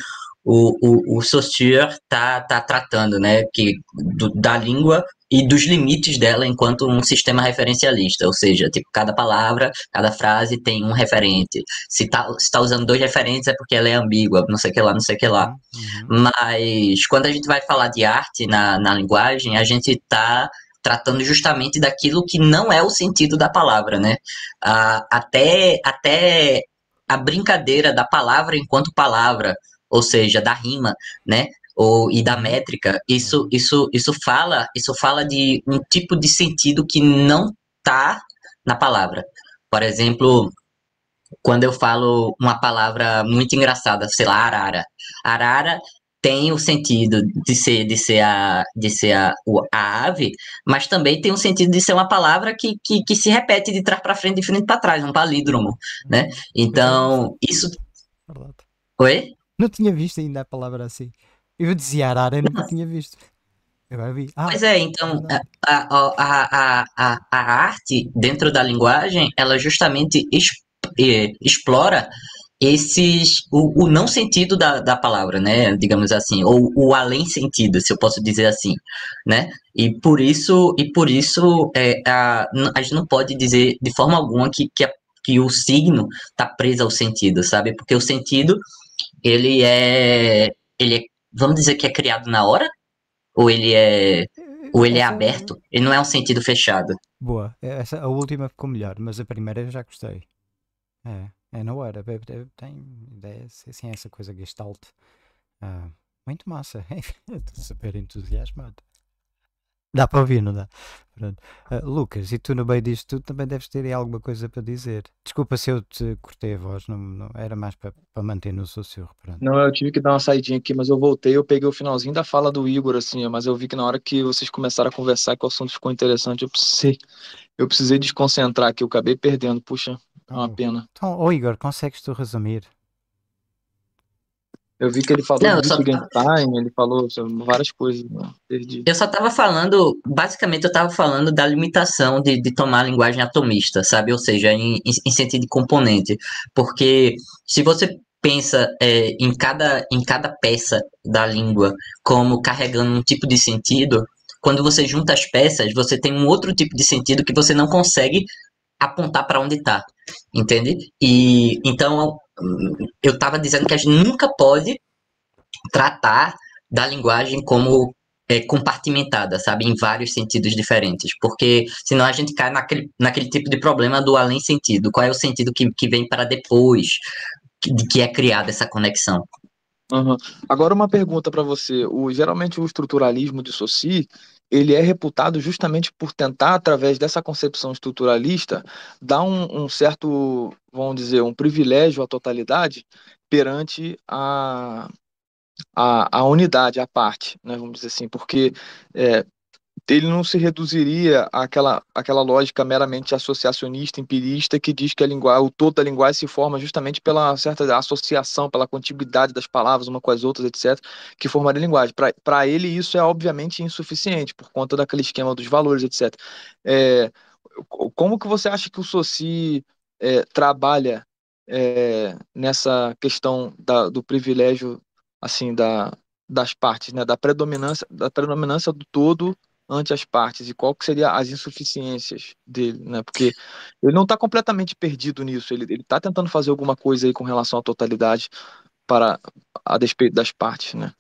o, o, o Saussure está tá tratando, né, que, do, da língua e dos limites dela enquanto um sistema referencialista, ou seja, tipo, cada palavra, cada frase tem um referente. Se está tá usando dois referentes é porque ela é ambígua, não sei o que lá, não sei o que lá. Uhum. uhum. Mas quando a gente vai falar de arte na, na linguagem, a gente está tratando justamente daquilo que não é o sentido da palavra, né? Ah, até, até a brincadeira da palavra enquanto palavra, ou seja, da rima, né? Ou, e da uhum. métrica, isso, uhum. isso, isso fala, isso fala de um tipo de sentido que não tá na palavra. Por exemplo, quando eu falo uma palavra muito engraçada, sei lá, arara. Arara tem o sentido de ser de ser a de ser a, a ave, mas também tem o sentido de ser uma palavra que, que, que se repete de trás para frente, de frente para trás, um palíndromo né? Então uhum. isso. Tá Oi. Não tinha visto ainda a palavra assim. Eu dizia arara, nunca tinha visto. Agora vi. Ah, pois é, então a, a, a, a, arte dentro da linguagem, ela justamente eh, explora esses o, o não sentido da, da palavra, né? Digamos assim, ou o além sentido, se eu posso dizer assim, né? E por isso e por isso é, a, a gente não pode dizer de forma alguma que, que, a, que o signo está preso ao sentido, sabe? Porque o sentido ele é, ele é, vamos dizer que é criado na hora? Ou ele é, ou ele é, é aberto? Ele não é um sentido fechado. Boa, é, essa, a última ficou melhor, mas a primeira eu já gostei. É, é na hora, tem ideia, assim, assim, essa coisa gestalt. Ah, muito massa, estou super entusiasmado. Dá para ouvir, não dá? Uh, Lucas, e tu no meio disto tu também deves ter alguma coisa para dizer. Desculpa se eu te cortei a voz, não, não era mais para, para manter no sussurro. Pronto. Não, eu tive que dar uma saidinha aqui, mas eu voltei, eu peguei o finalzinho da fala do Igor, assim, mas eu vi que na hora que vocês começaram a conversar que o assunto ficou interessante, eu precisei, eu precisei desconcentrar aqui, eu acabei perdendo, puxa, é uma oh. pena. Então, oh, Igor, consegues tu resumir? Eu vi que ele falou não, só... Time, ele falou várias coisas. Né? Perdi. Eu só tava falando, basicamente eu tava falando da limitação de, de tomar a linguagem atomista, sabe? Ou seja, em, em sentido de componente. Porque se você pensa é, em, cada, em cada peça da língua como carregando um tipo de sentido, quando você junta as peças, você tem um outro tipo de sentido que você não consegue apontar para onde está, entende? E então eu estava dizendo que a gente nunca pode tratar da linguagem como é, compartimentada, sabe, em vários sentidos diferentes, porque senão a gente cai naquele, naquele tipo de problema do além sentido. Qual é o sentido que, que vem para depois que, que é criada essa conexão? Uhum. Agora uma pergunta para você. O, geralmente o estruturalismo de Soci ele é reputado justamente por tentar, através dessa concepção estruturalista, dar um, um certo vamos dizer, um privilégio à totalidade perante a, a, a unidade, a parte, né, vamos dizer assim, porque é, ele não se reduziria àquela, àquela lógica meramente associacionista, empirista, que diz que a linguagem, o todo da linguagem se forma justamente pela certa associação, pela contiguidade das palavras uma com as outras, etc., que formaria a linguagem. Para ele, isso é obviamente insuficiente, por conta daquele esquema dos valores, etc. É, como que você acha que o Soci é, trabalha é, nessa questão da, do privilégio assim da, das partes, né, da predominância da predominância do todo ante as partes e qual que seria as insuficiências dele, né? Porque ele não está completamente perdido nisso, ele está tentando fazer alguma coisa aí com relação à totalidade para a despeito das partes, né?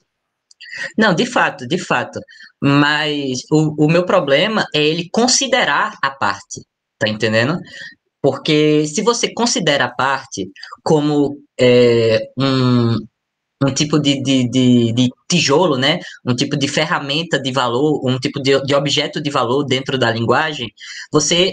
Não, de fato, de fato. Mas o, o meu problema é ele considerar a parte, tá entendendo? Porque se você considera a parte como é, um, um tipo de, de, de, de, tijolo, né? um tipo de ferramenta de valor, um tipo de, de objeto de valor dentro da linguagem, você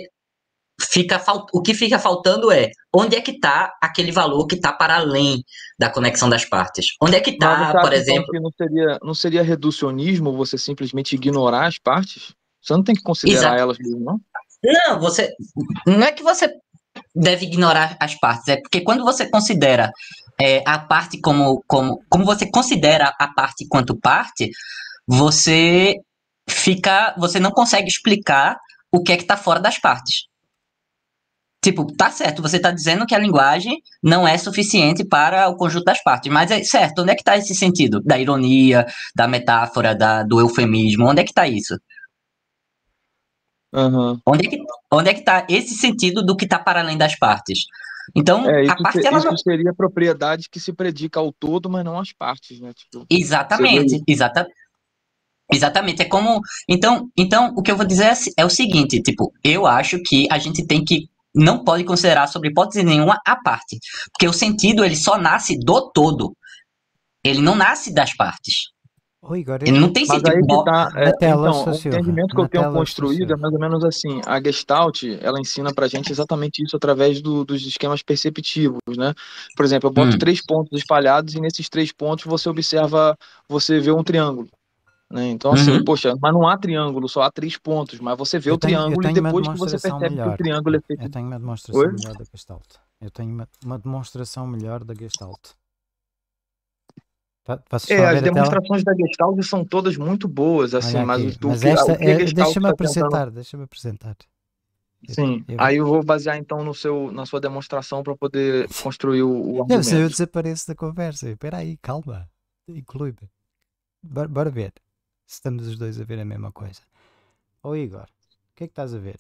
fica o que fica faltando é onde é que está aquele valor que está para além da conexão das partes. Onde é que está, por então, exemplo. Então, não, seria, não seria reducionismo você simplesmente ignorar as partes? Você não tem que considerar Exato. elas mesmo, não? Não, você. Não é que você deve ignorar as partes. É porque quando você considera é, a parte como, como. Como você considera a parte quanto parte, você fica. Você não consegue explicar o que é que está fora das partes. Tipo, tá certo, você está dizendo que a linguagem não é suficiente para o conjunto das partes, mas é certo, onde é que está esse sentido? Da ironia, da metáfora, da, do eufemismo, onde é que está isso? Uhum. Onde, é que, Onde é que está esse sentido do que está para além das partes? Então, é, a parte ser, ela isso seria propriedade que se predica ao todo, mas não às partes, né? Tipo, exatamente, exata... exatamente. É como então, então o que eu vou dizer é, assim, é o seguinte, tipo, eu acho que a gente tem que não pode considerar sobre hipótese nenhuma a parte, porque o sentido ele só nasce do todo. Ele não nasce das partes ele não tem sentido. Que tá, é, tela, então, o entendimento que eu tenho construído é mais ou menos assim. A Gestalt, ela ensina pra gente exatamente isso através do, dos esquemas perceptivos, né? Por exemplo, eu boto hum. três pontos espalhados e nesses três pontos você observa, você vê um triângulo. Né? Então, assim, uhum. assim, poxa, mas não há triângulo, só há três pontos, mas você vê eu o tenho, triângulo e depois que você percebe melhor. que o triângulo é feito. Eu tenho uma demonstração Oi? melhor da Gestalt. Eu tenho uma, uma demonstração melhor da Gestalt. É, as demonstrações da Gestalt são todas muito boas, assim, mas o tu, mas esta, que, é, Deixa-me tá apresentar, tentando... deixa-me apresentar. Sim, eu, eu... aí eu vou basear então no seu, na sua demonstração para poder construir o, o Não, se eu desapareço da conversa, espera aí, calma, inclui-me. Bora, bora ver se estamos os dois a ver a mesma coisa. Ô Igor, o que é que estás a ver?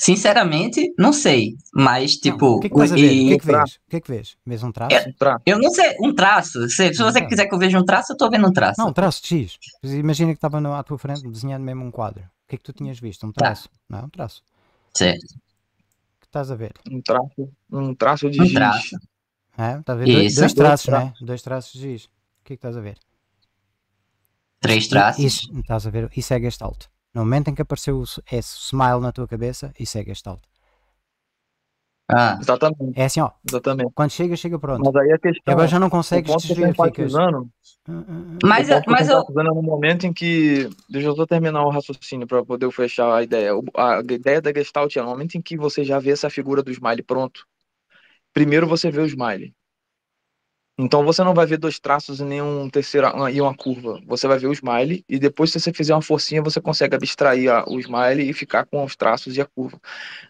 Sinceramente, não sei. Mas, tipo. O que, é que, e... que, é que, vês? O que é que vês? Vês um traço? É, traço. Eu não sei, um traço. Se, se você então. quiser que eu veja um traço, eu estou vendo um traço. Não, um traço de X. Imagina que estava à tua frente desenhando mesmo um quadro. O que é que tu tinhas visto? Um tá. traço. Tá. Não é um traço. Certo. O que estás a ver? Um traço, um traço de um giz. Traço. É, tá a ver? Dois, dois, traços, dois, né? Dois traços de giz. O que é que estás a ver? Três traços. Isso, estás a ver? Isso é gestalto. No momento em que apareceu esse smile na tua cabeça, isso é gestalt. Ah, exatamente. É assim, ó. Exatamente. Quando chega, chega pronto. Mas aí a questão, agora já não consegues desviar. Ficas... Ah, ah, ah. Mas, eu é- mas eu. no momento em que. Deixa eu só terminar o raciocínio para poder fechar a ideia. A ideia da Gestalt é no momento em que você já vê essa figura do smile pronto. Primeiro você vê o smile. Então você não vai ver dois traços e nenhum terceiro ah, e uma curva. Você vai ver o smile e depois, se você fizer uma forcinha, você consegue abstrair a, o smile e ficar com os traços e a curva.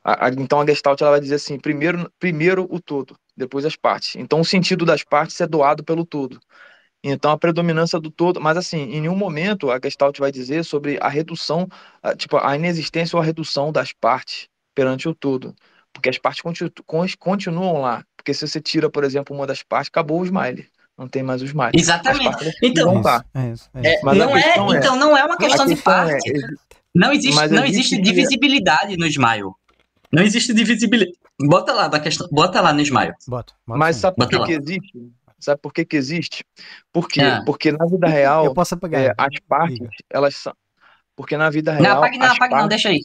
A, a, então a Gestalt ela vai dizer assim: primeiro, primeiro o todo, depois as partes. Então o sentido das partes é doado pelo todo. Então a predominância do todo, mas assim, em nenhum momento a Gestalt vai dizer sobre a redução, ah, tipo a inexistência ou a redução das partes perante o todo porque as partes continuam lá. Porque se você tira, por exemplo, uma das partes, acabou o smile. Não tem mais o smile. Exatamente. Então, é é é, não, é então não é uma questão, de parte. não existe, Mas não existe, divisibilidade no Smile. Não existe divisibilidade. Bota lá da questão, bota lá no Smile. Bota. bota Mas sabe por que, que, existe? Sabe por que, que existe? Porque, ah. porque na vida real, então. as partes, elas são. Porque na vida real. Não, apague, não, apague, partes... não, deixa aí.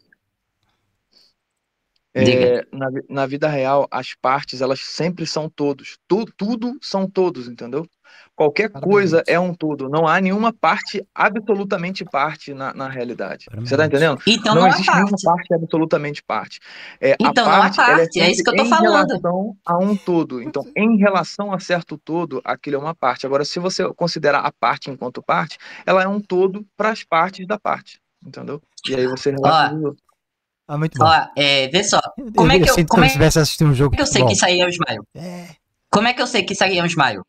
É, na, na, vida real, as partes, elas sempre são todos. Tu, tudo são todos, entendeu? Qualquer Parabéns. coisa é um todo. Não há nenhuma parte absolutamente parte na, na realidade. Parabéns. Você tá entendendo? Então não, não existe parte. nenhuma parte absolutamente parte. É, então a parte, não há parte, é, é, isso que eu tô em falando. relação a um todo. Então, em relação a certo todo, aquilo é uma parte. Agora, se você considerar a parte enquanto parte, ela é um todo para as partes da parte. Entendeu? E aí você relata. Ah, muito bom. é, vê só. Como eu, é que eu, assim, eu como é, tivesse assistido um jogo. É que eu sei bom. que isso aí é o Ismael? É. Como é que eu sei que isso aí é o Ismael?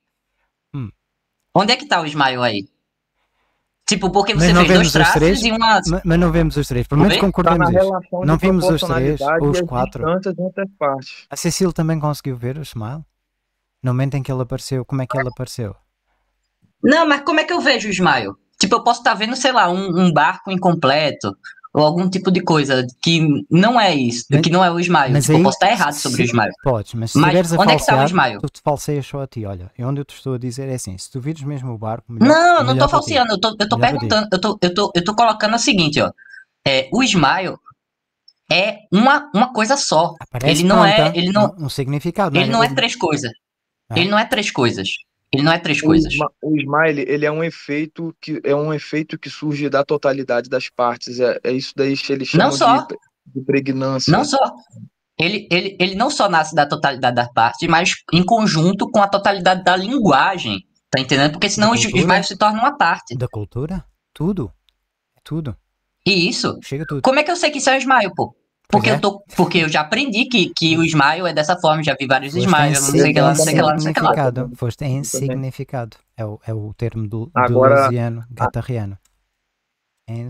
Hum. Onde é que tá o Ismael aí? Tipo, porque você vê não fez dois traços três, e uma. Mas não vemos os três, pelo menos concordamos. Tá não vimos os três, ou os quatro. A Cecília também conseguiu ver o Ismael? No momento em que ele apareceu, como é que ele apareceu? Não, mas como é que eu vejo o Ismael? Tipo, eu posso estar tá vendo, sei lá, um, um barco incompleto, ou algum tipo de coisa que não é isso, mas, que não é o Ismael. Mas postar aí, posso estar errado sobre o Ismael. Podes, mas se mas onde falsear, é que está o Ismael? Tu te falseias só a ti, olha. E é onde eu te estou a dizer é assim, se tu vires mesmo o barco... Melhor, não, não estou falseando, eu estou perguntando, eu estou eu tô, eu tô colocando o seguinte, ó. É, o Ismael é uma, uma coisa só. Aparece ele não é... Ele não, um significado. É? Ele não é, não é três coisas. Ah. Ele não é três coisas. Ele não é três o coisas. O smile, ele é um efeito que é um efeito que surge da totalidade das partes. É, é isso daí que eles chamam não de, de pregnância. Não só. Ele, ele, ele não só nasce da totalidade das partes, mas em conjunto com a totalidade da linguagem. Tá entendendo? Porque senão o smile se torna uma parte. Da cultura? Tudo. Tudo. E isso? Chega tudo. Como é que eu sei que isso é o smile, pô? Porque, é. eu tô, porque eu já aprendi que, que o smile é dessa forma, já vi vários smiles, não sei o que lá, não sei o que lá, não sei o que lá. Foste em é. significado, é o, é o termo do, Agora, do Gatarriano.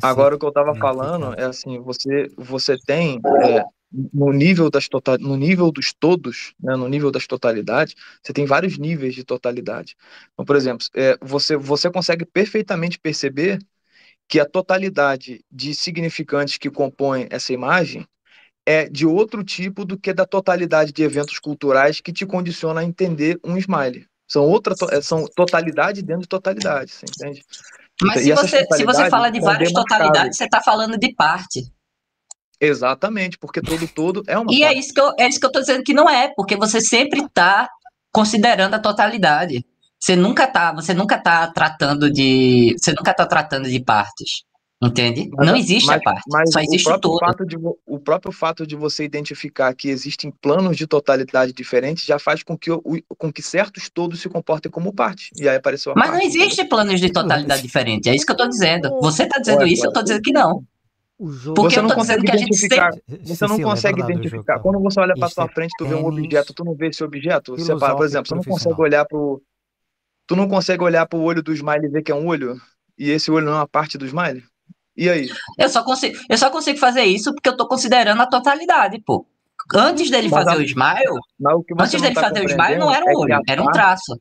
Agora o que eu tava falando é assim, você, você tem é, no nível das total, no nível dos todos, né, no nível das totalidades, você tem vários níveis de totalidade. Então, por exemplo, é, você, você consegue perfeitamente perceber que a totalidade de significantes que compõem essa imagem é de outro tipo do que da totalidade de eventos culturais que te condiciona a entender um smile. São outra to é, são totalidade dentro de totalidade, você entende? Mas se você, se você fala de várias totalidades, você está falando de parte. Exatamente, porque todo todo é uma. E é parte. é isso que eu é isso que eu estou dizendo que não é, porque você sempre está considerando a totalidade. Você nunca está, você nunca tá tratando de, você nunca está tratando de partes. Entende? Mas, não é, existe mas, a parte, mas só existe o, próprio o fato de, o próprio fato de você identificar que existem planos de totalidade diferentes já faz com que, o, com que certos todos se comportem como parte. E aí apareceu a Mas parte. não né? existe planos de totalidade diferente, é isso que eu estou dizendo. Você está dizendo isso, eu estou dizendo que não. Porque você não é consegue identificar. Sempre... Você não consegue identificar. Quando você olha para sua é frente, tu vê um objeto, tu não vê esse objeto. Você, por exemplo, você não consegue olhar pro. Tu não consegue olhar pro olho do smile e ver que é um olho? E esse olho não é uma parte do smile? E aí? Eu só consigo, eu só consigo fazer isso porque eu tô considerando a totalidade, pô. Antes dele mas fazer a, o smile, antes dele tá fazer o smile não é era um olho, era um traço.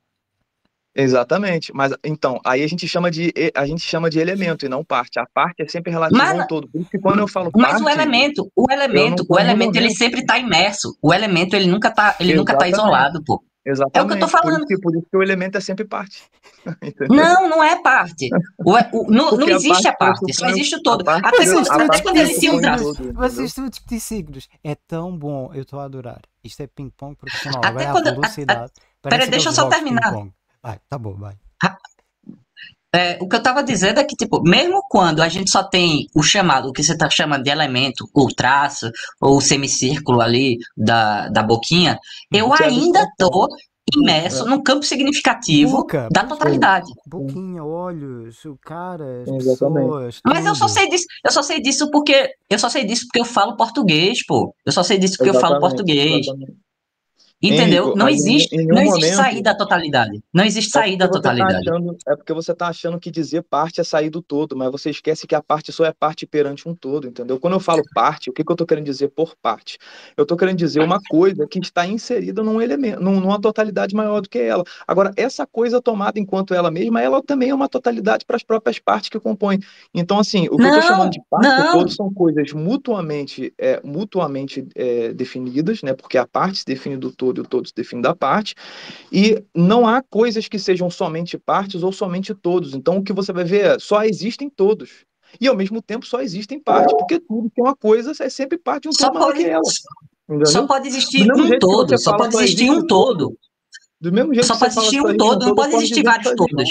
Exatamente, mas então, aí a gente chama de a gente chama de elemento e não parte. A parte é sempre relativa ao todo. Por isso que quando eu falo Mas o elemento, o elemento, o elemento ele sempre está imerso. O elemento ele nunca está ele Exatamente. nunca tá isolado, pô. Exatamente. É o que eu tô falando. Por, isso, por isso que o elemento é sempre parte. Não, não é parte. O, é, o, não, não existe a parte, a parte só existe o todo. A Até, vocês, até quando eles se unam. Vocês estão a discutir signos. É tão bom, eu estou a adorar. Isto é ping-pong profissional. Até Agora quando, a velocidade. A, a, pera, deixa eu só terminar. Vai, tá bom, vai. É, o que eu estava dizendo é que, tipo, mesmo quando a gente só tem o chamado, o que você está chamando de elemento, ou traço, ou semicírculo ali da, da boquinha, uhum. eu é ainda estou imerso num campo significativo Boca, da totalidade. Boquinha, olhos, o cara, as pessoas. Tudo. Mas eu só sei disso, eu só sei disso porque eu só sei disso porque eu falo português, pô. Eu só sei disso porque Exatamente. eu falo português. Exatamente. Entendeu? não existe, não existe sair da totalidade. Não existe é sair é da tá totalidade. Tá achando, é porque você está achando que dizer parte é sair do todo, mas você esquece que a parte só é parte perante um todo, entendeu? Quando eu falo parte, o que, que eu estou querendo dizer por parte? Eu estou querendo dizer uma coisa que está inserida num elemento, numa totalidade maior do que ela. Agora, essa coisa tomada enquanto ela mesma, ela também é uma totalidade para as próprias partes que compõem. Então, assim, o que não, eu estou chamando de parte todo são coisas mutuamente, é, mutuamente é, definidas, né? Porque a parte se define do todo todo todos o todo se define da parte. E não há coisas que sejam somente partes ou somente todos. Então, o que você vai ver é só existem todos. E ao mesmo tempo só existem partes, porque tudo que é uma coisa é sempre parte de um só todo pode, maior ela, Só pode existir um todo, só pode existir um todo. Do mesmo jeito só pode existir um todo, não pode existir vários todos.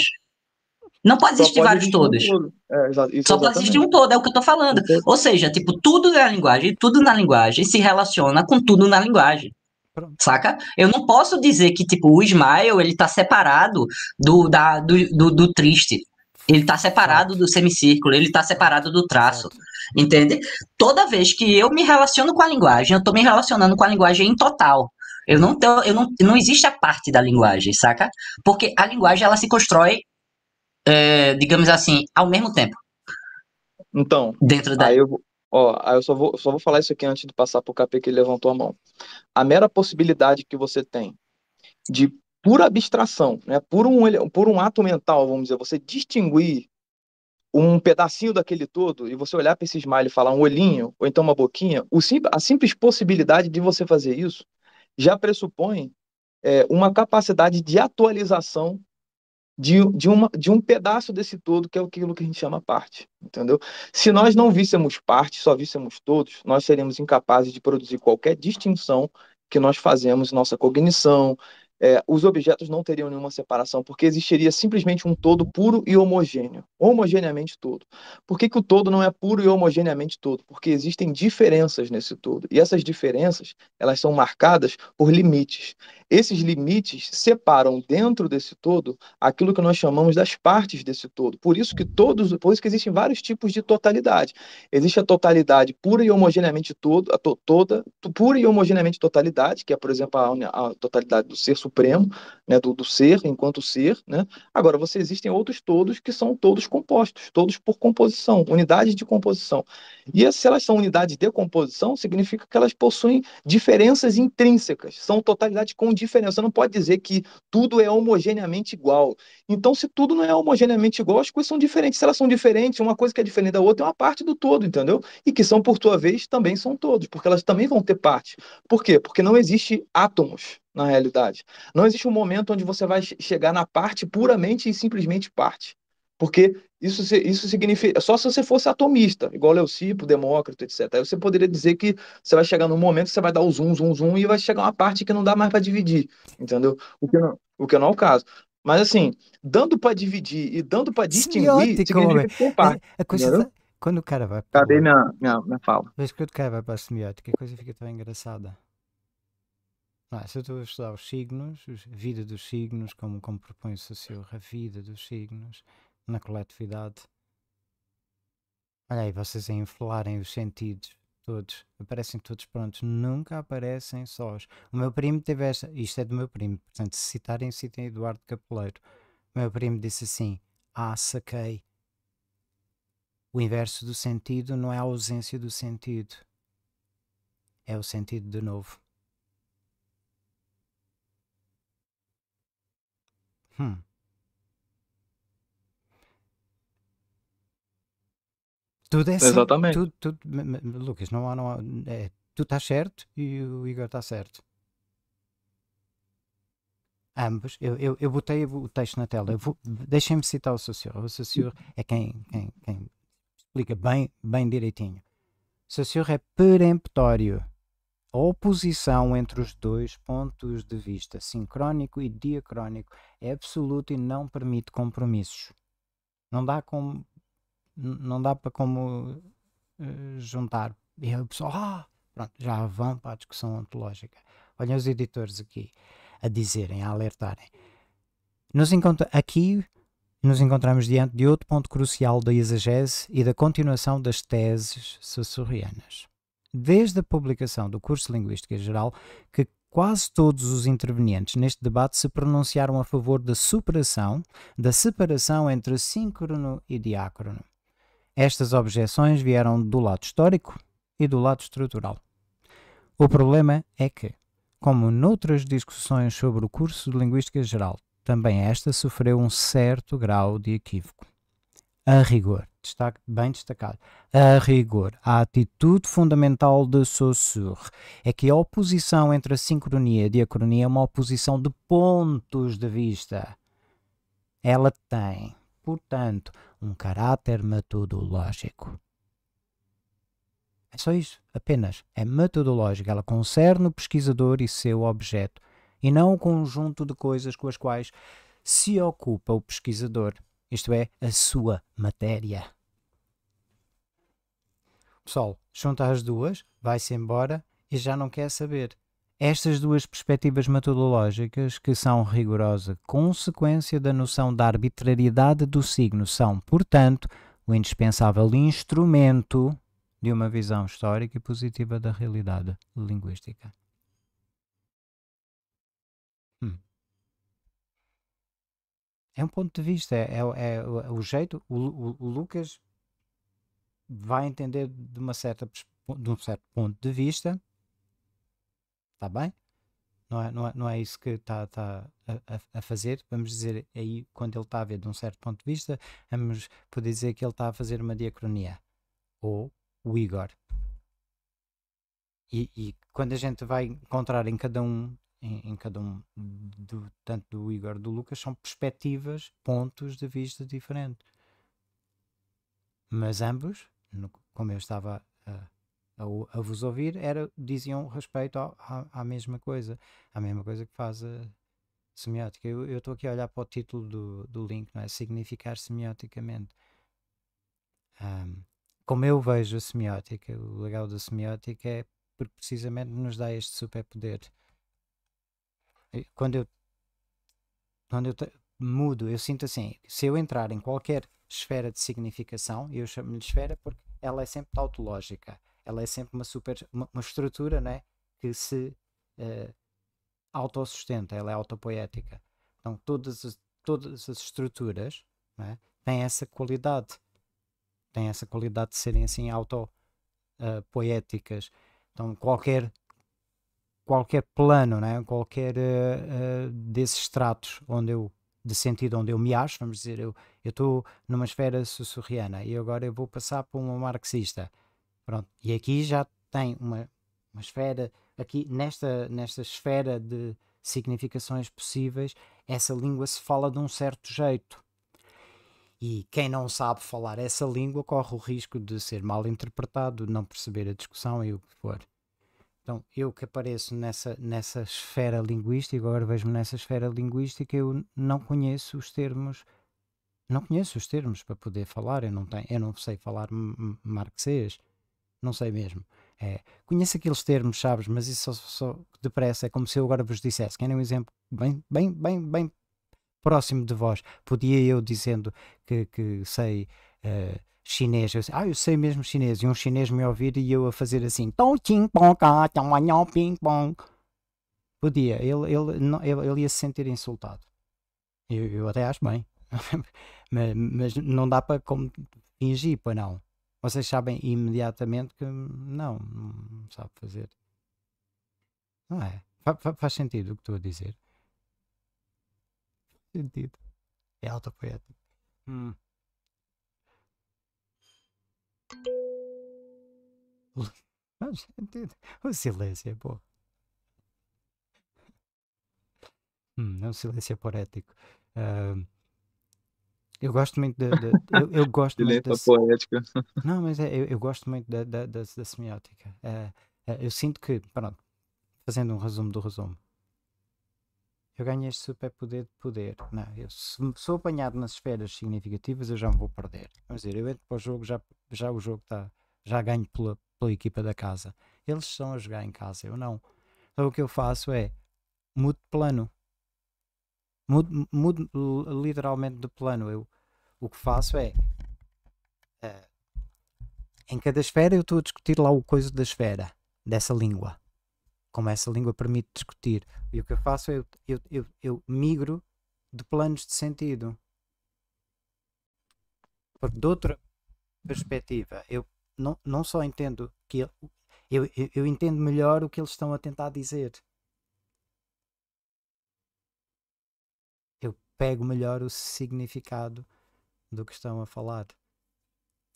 Não pode existir pode vários todos. Um é, Só pode existir um todo, é o que eu estou falando. Ou seja, tipo, tudo é a linguagem, tudo na linguagem se relaciona com tudo na linguagem. Pronto. Saca? Eu não posso dizer que, tipo, o Ismael, ele tá separado do, da, do, do, do triste. Ele tá separado do semicírculo, ele tá separado do traço. Entende? Toda vez que eu me relaciono com a linguagem, eu tô me relacionando com a linguagem em total. Eu não tenho, eu não, não existe a parte da linguagem, saca? Porque a linguagem, ela se constrói, é, digamos assim, ao mesmo tempo. Então, dentro da... eu, Ó, eu só vou, só vou falar isso aqui antes de passar para o KP que ele levantou a mão. A mera possibilidade que você tem de pura abstração, né, por, um, por um ato mental, vamos dizer, você distinguir um pedacinho daquele todo e você olhar para esse smile e falar um olhinho ou então uma boquinha, o sim, a simples possibilidade de você fazer isso já pressupõe é, uma capacidade de atualização de, de, uma, de um pedaço desse todo, que é aquilo que a gente chama parte, entendeu? Se nós não víssemos parte, só víssemos todos, nós seríamos incapazes de produzir qualquer distinção que nós fazemos em nossa cognição. É, os objetos não teriam nenhuma separação, porque existiria simplesmente um todo puro e homogêneo, homogeneamente todo. Por que, que o todo não é puro e homogeneamente todo? Porque existem diferenças nesse todo, e essas diferenças elas são marcadas por limites. Esses limites separam dentro desse todo aquilo que nós chamamos das partes desse todo. Por isso que todos, por isso que existem vários tipos de totalidade. Existe a totalidade pura e homogeneamente todo, a to, toda, pura e homogeneamente totalidade, que é, por exemplo, a, a totalidade do ser supremo, né, do, do, ser enquanto ser. Né? Agora, você existem outros todos que são todos compostos, todos por composição, unidades de composição. E se elas são unidades de composição, significa que elas possuem diferenças intrínsecas, são totalidades condicionadas diferença Você não pode dizer que tudo é homogeneamente igual. Então, se tudo não é homogeneamente igual, as coisas são diferentes. Se elas são diferentes, uma coisa que é diferente da outra é uma parte do todo, entendeu? E que são, por sua vez, também são todos, porque elas também vão ter parte. Por quê? Porque não existe átomos na realidade. Não existe um momento onde você vai chegar na parte puramente e simplesmente parte. Porque isso, isso significa. Só se você fosse atomista, igual Leucipo, Demócrito, etc. Aí você poderia dizer que você vai chegar num momento que você vai dar o zoom, zoom, zoom, e vai chegar uma parte que não dá mais para dividir, entendeu? O que, não, o que não é o caso. Mas assim, dando para dividir e dando para distinguir, é, é Quando o cara vai. Cadê minha, minha, minha fala? vez quando o cara vai para a semiótica, a coisa fica tão engraçada. Ah, se eu estou a estudar os signos, a vida dos signos, como, como propõe o a vida dos signos na coletividade. Olha aí, vocês a inflarem os sentidos todos. Aparecem todos prontos. Nunca aparecem sós. O meu primo teve esta. Isto é do meu primo. Portanto, se citarem, citem Eduardo Capuleiro. O meu primo disse assim: Ah, saquei. O inverso do sentido não é a ausência do sentido, é o sentido de novo. Hum. Tudo é assim, Exatamente. Sempre, tudo, tudo, Lucas, não há, não há, é, tu estás certo e o Igor está certo. Ambos. Eu, eu, eu botei o texto na tela. Deixem-me citar o Saussure. O Saussure é quem, quem, quem explica bem, bem direitinho. O Saussure é peremptório. A oposição entre os dois pontos de vista, sincrónico e diacrónico, é absoluta e não permite compromissos. Não dá como não dá para como uh, juntar. E o pessoal, ah, pronto, já vão para a discussão ontológica. Olhem os editores aqui a dizerem, a alertarem. Nos encontra aqui nos encontramos diante de outro ponto crucial da exegese e da continuação das teses sussurrianas. Desde a publicação do curso Linguística Geral, que quase todos os intervenientes neste debate se pronunciaram a favor da superação, da separação entre síncrono e diácrono. Estas objeções vieram do lado histórico e do lado estrutural. O problema é que, como noutras discussões sobre o curso de Linguística Geral, também esta sofreu um certo grau de equívoco. A rigor, destaque bem destacado, a rigor, a atitude fundamental de Saussure é que a oposição entre a sincronia e a diacronia é uma oposição de pontos de vista. Ela tem portanto, um caráter metodológico. É só isso, apenas. É metodológica, ela concerne o pesquisador e seu objeto, e não o conjunto de coisas com as quais se ocupa o pesquisador, isto é, a sua matéria. Pessoal, junta as duas, vai-se embora e já não quer saber. Estas duas perspectivas metodológicas, que são rigorosa consequência da noção da arbitrariedade do signo, são, portanto, o indispensável instrumento de uma visão histórica e positiva da realidade linguística. Hum. É um ponto de vista, é, é, é o jeito. O, o, o, Lucas vai entender de, uma certa, de um certo ponto de vista está bem, não é, não é, não é isso que está, tá a, a, fazer. Vamos dizer aí, quando ele está a ver de um certo ponto de vista, vamos poder dizer que ele está a fazer uma diacronia, ou o Igor. E, e quando a gente vai encontrar em cada um, em, em cada um, do, tanto do Igor do Lucas, são perspectivas, pontos de vista diferentes. Mas ambos, no, como eu estava a a, a vos ouvir, era, diziam respeito ao, à, à, mesma coisa, à mesma coisa que faz a semiótica. Eu estou aqui a olhar para o título do, do link, não é? Significar semioticamente. Um, como eu vejo a semiótica, o legal da semiótica é porque precisamente nos dá este superpoder. Quando eu, quando eu mudo, eu sinto assim, se eu entrar em qualquer esfera de significação, eu chamo-lhe esfera porque ela é sempre tautológica ela é sempre uma super uma, uma estrutura né, que se uh, autossustenta, ela é autopoética. Então todas as, todas as estruturas né, têm essa qualidade, têm essa qualidade de serem assim autopoéticas. Eh, então qualquer qualquer plano, né, qualquer uh, uh, desses estratos onde eu de sentido onde eu me acho, vamos dizer, eu estou numa esfera sussurriana e agora eu vou passar para uma marxista Pronto. E aqui já tem uma, uma esfera, aqui nesta, nesta esfera de significações possíveis, essa língua se fala de um certo jeito. E quem não sabe falar essa língua corre o risco de ser mal interpretado, não perceber a discussão e o que for. Então, eu que apareço nessa, nessa esfera linguística, agora vejo-me nessa esfera linguística, eu não conheço os termos, não conheço os termos para poder falar, eu não, tenho, eu não sei falar marxês não sei mesmo. É, conheço aqueles termos, sabes, mas isso só, só, depressa, é como se eu agora vos dissesse, querem um exemplo bem, bem, bem, bem próximo de vós. Podia eu dizendo que, que sei uh, chinês, eu sei, ah, eu sei mesmo chinês, e um chinês me ouvir e eu a fazer assim, podia, ele, ele, não, ele, ele ia se sentir insultado. Eu, eu até acho bem, mas, mas não dá para fingir, pois não. Vocês sabem imediatamente que não, não sabe fazer. Não é? Fa faz sentido o que estou a dizer? Faz sentido. É autopoético. Hum. Faz sentido. O silêncio é bom. Hum, é um silêncio porético. Uh, hum. Eu gosto muito da. eu, eu, gosto é muito da poética. Não, mas é, eu, eu, gosto muito da, da, da, da semiótica. É, é, eu sinto que, pronto, fazendo um resumo do resumo, eu ganhei este superpoder de poder. Não, eu, se sou apanhado nas esferas significativas, eu já me vou perder. Vamos dizer, eu entro para o jogo, já, já o jogo está. Já ganho pela, pela equipa da casa. Eles estão a jogar em casa, eu não. Então o que eu faço é mudo de plano mudo, mudo literalmente de plano. Eu, o que faço é. Uh, em cada esfera eu estou a discutir lá o coisa da esfera, dessa língua. Como essa língua permite discutir. E o que eu faço é eu, eu, eu, eu migro de planos de sentido. Porque de outra perspectiva, eu não, não só entendo que eu, eu, eu entendo melhor o que eles estão a tentar dizer. pego melhor o significado do que estão a falar.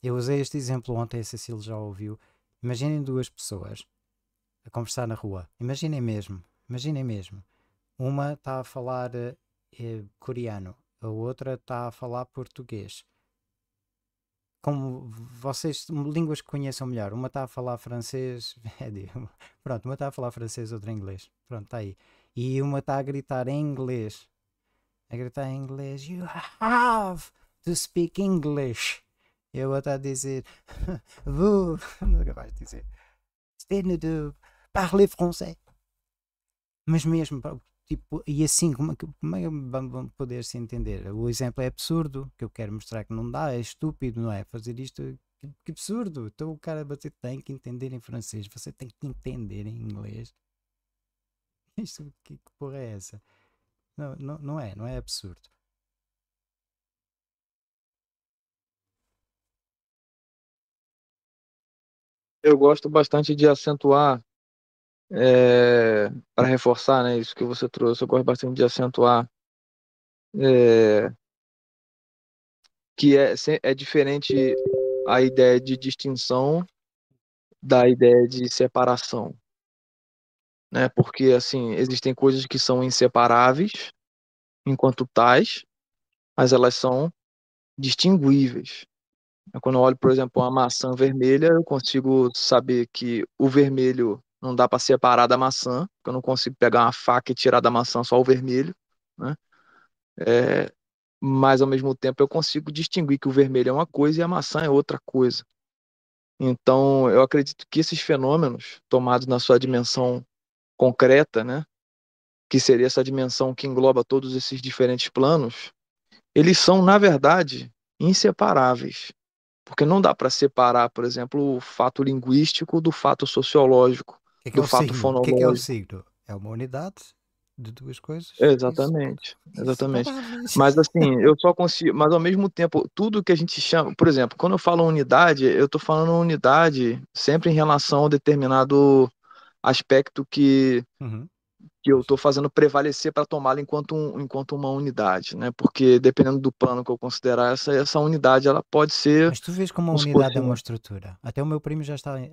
Eu usei este exemplo ontem, a Cecília já ouviu. Imaginem duas pessoas a conversar na rua. Imaginem mesmo, imaginem mesmo. Uma está a falar eh, eh coreano, a outra está a falar português. Como vocês, línguas que conheçam melhor, uma está a falar francês, é pronto, uma está a falar francês, outra inglês, pronto, está aí. E uma está a gritar em inglês a gritar em inglês: You have to speak English. E a outra a dizer: Vous, não capaz de dizer, c'est de parler français. Mas mesmo, tipo, e assim, como é que vão é poder se entender? O exemplo é absurdo, que eu quero mostrar que não dá, é estúpido, não é? Fazer isto que, que, absurdo! Então o cara, você tem que entender em francês, você tem que entender em inglês. Isto, que, que porra é essa? Não, não, não é, não é absurdo. Eu gosto bastante de acentuar, é, eh, para reforçar né, isso que você trouxe, eu gosto bastante de acentuar é, que é, é diferente a ideia de distinção da ideia de separação né? Porque assim existem coisas que são inseparáveis enquanto tais, mas elas são distinguíveis. Né, quando eu olho, por exemplo, uma maçã vermelha, eu consigo saber que o vermelho não dá para separar da maçã, porque eu não consigo pegar uma faca e tirar da maçã só o vermelho, né? É, mas ao mesmo tempo eu consigo distinguir que o vermelho é uma coisa e a maçã é outra coisa. Então, eu acredito que esses fenômenos, tomados na sua dimensão concreta, né, que seria essa dimensão que engloba todos esses diferentes planos, eles são, na verdade, inseparáveis. Porque não dá para separar, por exemplo, o fato linguístico do fato sociológico, que é que do é fato signo? fonológico. O que, é que é o signo? É uma unidade de duas coisas? Exatamente, isso. exatamente. Isso. Mas assim, eu só consigo, mas ao mesmo tempo, tudo que a gente chama, por exemplo, quando eu falo unidade, eu estou falando unidade sempre em relação a um determinado aspecto que uhum que eu estou fazendo prevalecer para tomá-la enquanto, um, enquanto uma unidade, né? Porque dependendo do plano que eu considerar, essa, essa unidade ela pode ser. Mas tu vês como uma unidade é uma estrutura. Até o meu primo já está. Eh,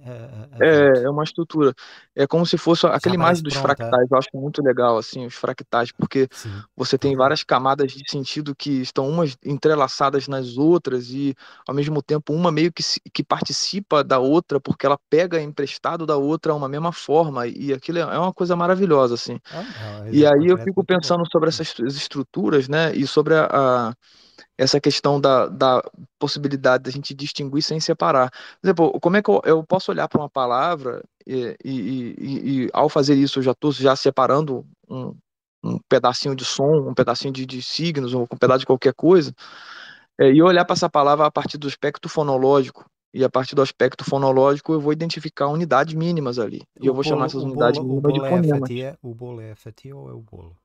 eh, é, é uma estrutura. É como se fosse aquela imagem pronta. dos fractais, eu acho muito legal, assim, os fractais, porque Sim. você tem várias camadas de sentido que estão umas entrelaçadas nas outras e, ao mesmo tempo, uma meio que, que participa da outra, porque ela pega emprestado da outra uma mesma forma, e aquilo é, é uma coisa maravilhosa, assim. Ah, é e aí eu fico pensando sobre essas estruturas, né? E sobre a, a essa questão da, da possibilidade da gente distinguir sem separar. Por exemplo, como é que eu, eu posso olhar para uma palavra e, e, e, e, ao fazer isso eu já estou já separando um, um, pedacinho de som, um pedacinho de, de signos, ou um pedaço de qualquer coisa, é, e olhar para essa palavra a partir do espectro fonológico, e a partir do aspecto fonológico, eu vou identificar unidades mínimas ali. O e eu vou bolo, chamar essas unidades bolo, mínimas de é fonemas. Fatia, é? o bolo é FT fatia ou é o bolo?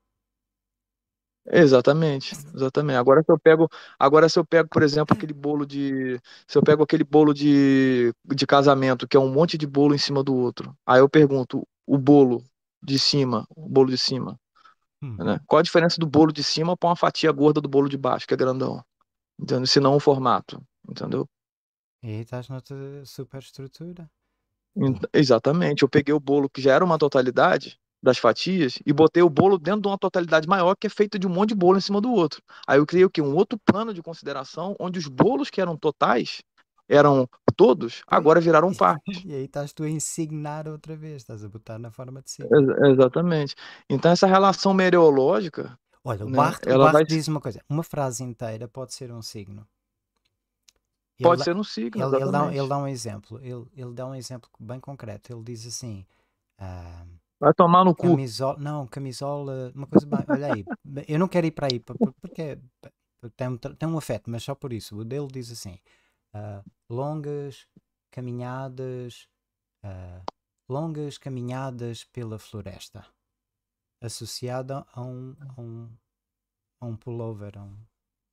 Exatamente, exatamente. Agora se eu pego, agora se eu pego, por exemplo, aquele bolo de, se eu pego aquele bolo de, de casamento, que é um monte de bolo em cima do outro. Aí eu pergunto, o bolo de cima, o bolo de cima, hum. né? Qual a diferença do bolo de cima para uma fatia gorda do bolo de baixo, que é grandão? Entendeu? Se não o formato, entendeu? E aí estás noutra eh, superestrutura. exatamente. Eu peguei o bolo que já era uma totalidade das fatias e botei o bolo dentro de uma totalidade maior que é feita de um monte de bolo em cima do outro. Aí eu criei o quê? Um outro plano de consideração onde os bolos que eram totais eram todos, agora viraram parte. E aí estás tu a insignar outra vez, estás a botar na forma de ser. Ex exatamente. Então essa relação mereológica... Olha, o Barthes, né, o Barthes vai... diz uma coisa, uma frase inteira pode ser um signo. Pode ser no signo. Ele, ele, dá, ele, dá, um exemplo, ele, ele dá um exemplo bem concreto. Ele diz assim: ah, Vai tomar no camisola, cu. Não, camisola, uma coisa. olha aí, eu não quero ir para aí porque tem, tem um afeto, mas só por isso. O dele diz assim: ah, longas caminhadas, ah, longas caminhadas pela floresta, associada a um, a um, a um pullover, a, um,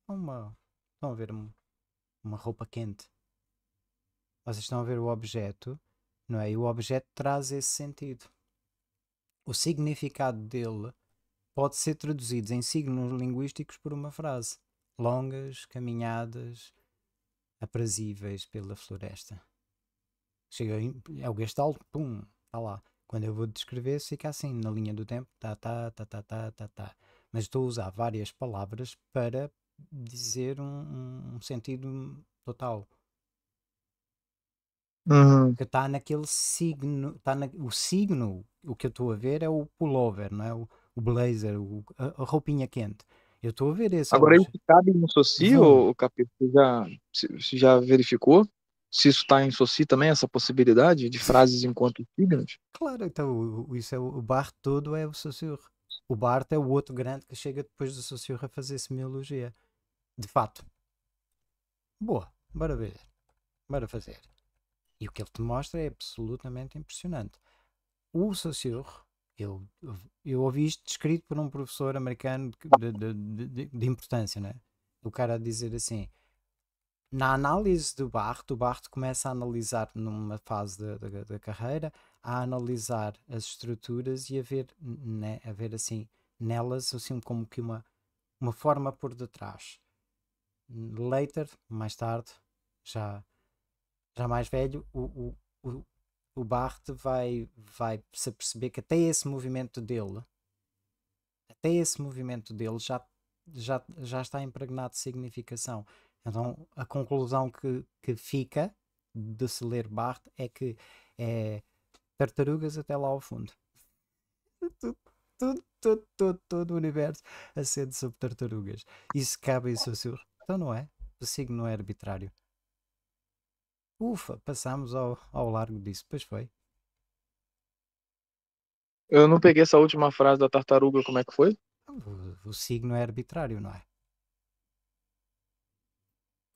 a uma. Estão a ver? Um, uma roupa quente. Vocês estão a ver o objeto, não é? E o objeto traz esse sentido. O significado dele pode ser traduzido em signos linguísticos por uma frase. Longas caminhadas aprazíveis pela floresta. Chega é o pum, está lá. Quando eu vou descrever, fica assim, na linha do tempo, tá, tá, tá, tá, tá, tá, tá. Mas estou a usar várias palavras para dizer um, um sentido total. Uhum. Que está naquele signo, tá na, o signo, o que eu estou a ver é o pullover, não é? o, o blazer, o, a, a roupinha quente. Eu estou a ver esse. Agora, hoje. isso cabe no Soci, o Capeta? Você já, já verificou? Se isso está em Soci também, essa possibilidade de frases enquanto signos? Claro, então, isso é o, bar todo é o soci O Bart é o outro grande que chega depois do soci a fazer semiologia de fato. Boa, bora ver, bora fazer. E o que ele te mostra é absolutamente impressionante. O Saussure, eu, eu ouvi isto descrito por um professor americano de, de, de, de importância, né? O cara a dizer assim: na análise do Barthes, o Barthes começa a analisar numa fase da carreira, a analisar as estruturas e a ver, né, a ver assim nelas assim como que uma uma forma por detrás later, mais tarde, já, já mais velho, o, o, o Bart vai, vai se perceber que até esse movimento dele, até esse movimento dele já, já, já está impregnado de significação. Então, a conclusão que, que fica de se ler Bart é que é tartarugas até lá ao fundo. Tudo, tudo, tudo, todo o universo acende sobre tartarugas. Isso cabe isso a seu então não é. O signo não é arbitrário. Ufa, passámos ao, ao largo disso. Pois foi. Eu não peguei essa última frase da tartaruga, como é que foi? O, o signo é arbitrário, não é?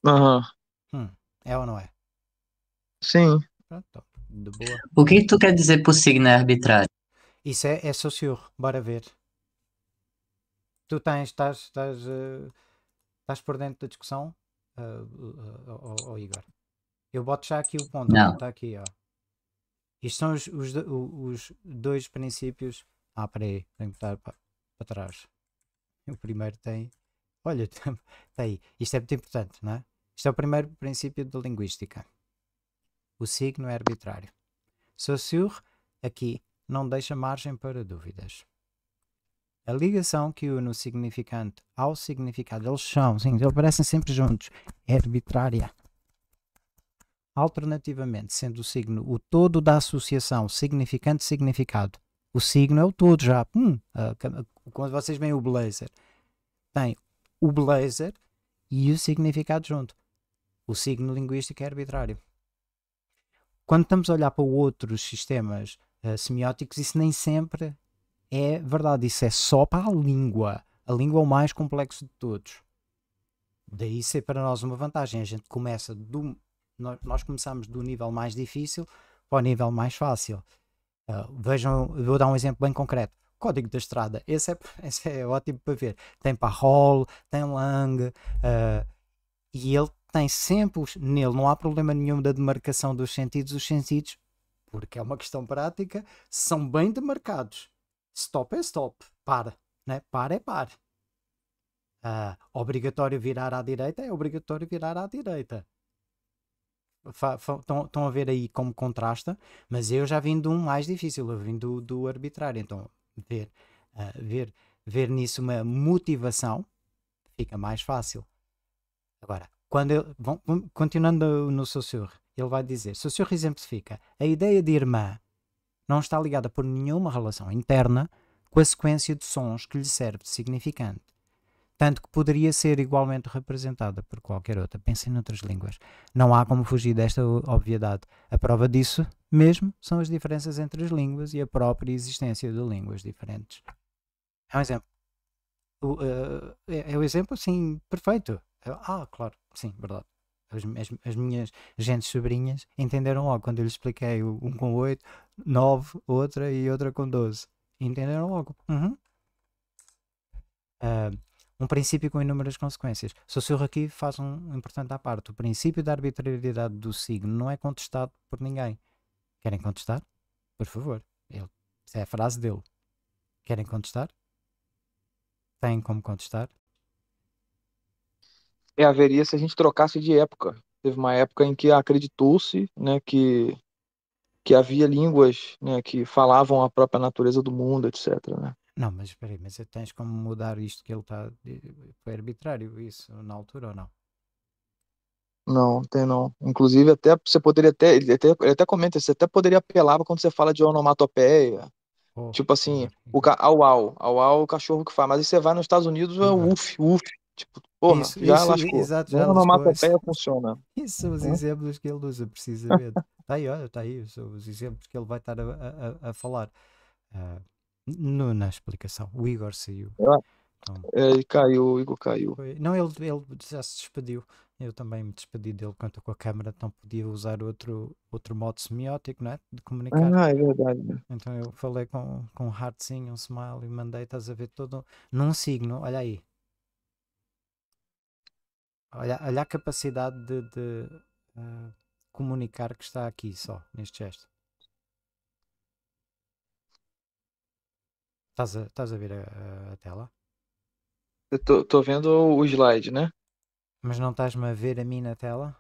Aham. Uhum. Hum, é ou não é? Sim. Pronto, então, de boa. O que tu quer dizer por signo é arbitrário? Isso é, é sociurro, bora ver. Tu tens, estás, estás. Uh Estás por dentro da discussão, uh, uh, uh, Igor? Eu boto já aqui o ponto, não. está aqui, ó. Isto são os, os, os dois princípios. Ah, peraí, tenho que botar para, para trás. O primeiro tem. Olha, está aí. Isto é muito importante, não é? Isto é o primeiro princípio da linguística. O signo é arbitrário. Saussure, aqui, não deixa margem para dúvidas a ligação que o o significante ao significado, eles são, sim, eles aparecem sempre juntos, é arbitrária. Alternativamente, sendo o signo o todo da associação, significante-significado, o signo é o todo já. Hum, quando vocês veem o blazer, tem o blazer e o significado junto. O signo linguístico é arbitrário. Quando estamos a olhar para outros sistemas uh, semióticos, isso nem sempre é verdade, isso é só para a língua. A língua é o mais complexo de todos. Daí ser para nós uma vantagem. A gente começa do. Nós começamos do nível mais difícil para o nível mais fácil. Uh, vejam, vou dar um exemplo bem concreto. Código da Estrada. Esse é, esse é ótimo para ver. Tem para tem Lang. Uh, e ele tem sempre. Os, nele não há problema nenhum da demarcação dos sentidos. Os sentidos, porque é uma questão prática, são bem demarcados stop é stop, para, né? Para é pare. Uh, ah, obrigatório virar à direita é obrigatório virar à direita. Estão a ver aí como contrasta, mas eu já vim de um mais difícil, eu vim do, do arbitrário. Então, ver, uh, ver, ver nisso uma motivação fica mais fácil. Agora, quando ele, vão, continuando no Saussure, ele vai dizer: Saussure exemplifica a ideia de irmã não está ligada por nenhuma relação interna com a sequência de sons que lhe serve de significante. Tanto que poderia ser igualmente representada por qualquer outra. Pensem noutras línguas. Não há como fugir desta obviedade. A prova disso mesmo são as diferenças entre as línguas e a própria existência de línguas diferentes. É um exemplo. O, uh, é, é o exemplo, sim, perfeito. Ah, claro, sim, verdade as, as, as, minhas gentes sobrinhas entenderam logo quando eu lhes expliquei um com oito, nove, outra e outra com doze. Entenderam logo. Uhum. Uh, um princípio com inúmeras consequências. Se Sossur aqui faz um importante à parte. O princípio da arbitrariedade do signo não é contestado por ninguém. Querem contestar? Por favor. Ele, essa é a frase dele. Querem contestar? Têm como contestar? é, haveria se a gente trocasse de época. Teve uma época em que acreditou-se né, que, que havia línguas né, que falavam a própria natureza do mundo, etc. Né? Não, mas espera aí, mas tens como mudar isto que ele está. Foi arbitrário isso na altura ou não? Não, tem não. Inclusive, até você poderia até. Ele até, ele até comenta, você até poderia apelar quando você fala de onomatopeia. Oh, tipo assim, o ca... au, au, au, au, é o cachorro que faz. Mas aí você vai nos Estados Unidos, é uhum. uf, uf. Tipo, Porra, isso, já isso, lascou. Exato, já lascou. onomatopeia funciona. Isso são os exemplos que ele usa, precisamente. Está aí, olha, está aí, são os exemplos que ele vai estar a, a, a falar. Uh, no, na explicação. O Igor saiu. Ah, então, ele caiu, o Igor caiu. Foi, não, ele, ele já se despediu. Eu também me despedi dele quanto com a câmera, então podia usar outro, outro modo semiótico, não é? De comunicar. Ah, é verdade. Né? Então eu falei com, com um heartzinho, um smile e mandei, estás a ver todo num signo, olha aí, Olha, olha a capacidade de, de uh, comunicar que está aqui só, neste gesto. Estás a, estás a ver a, a tela? Estou vendo o slide, né? Mas não estás-me a ver a mim na tela?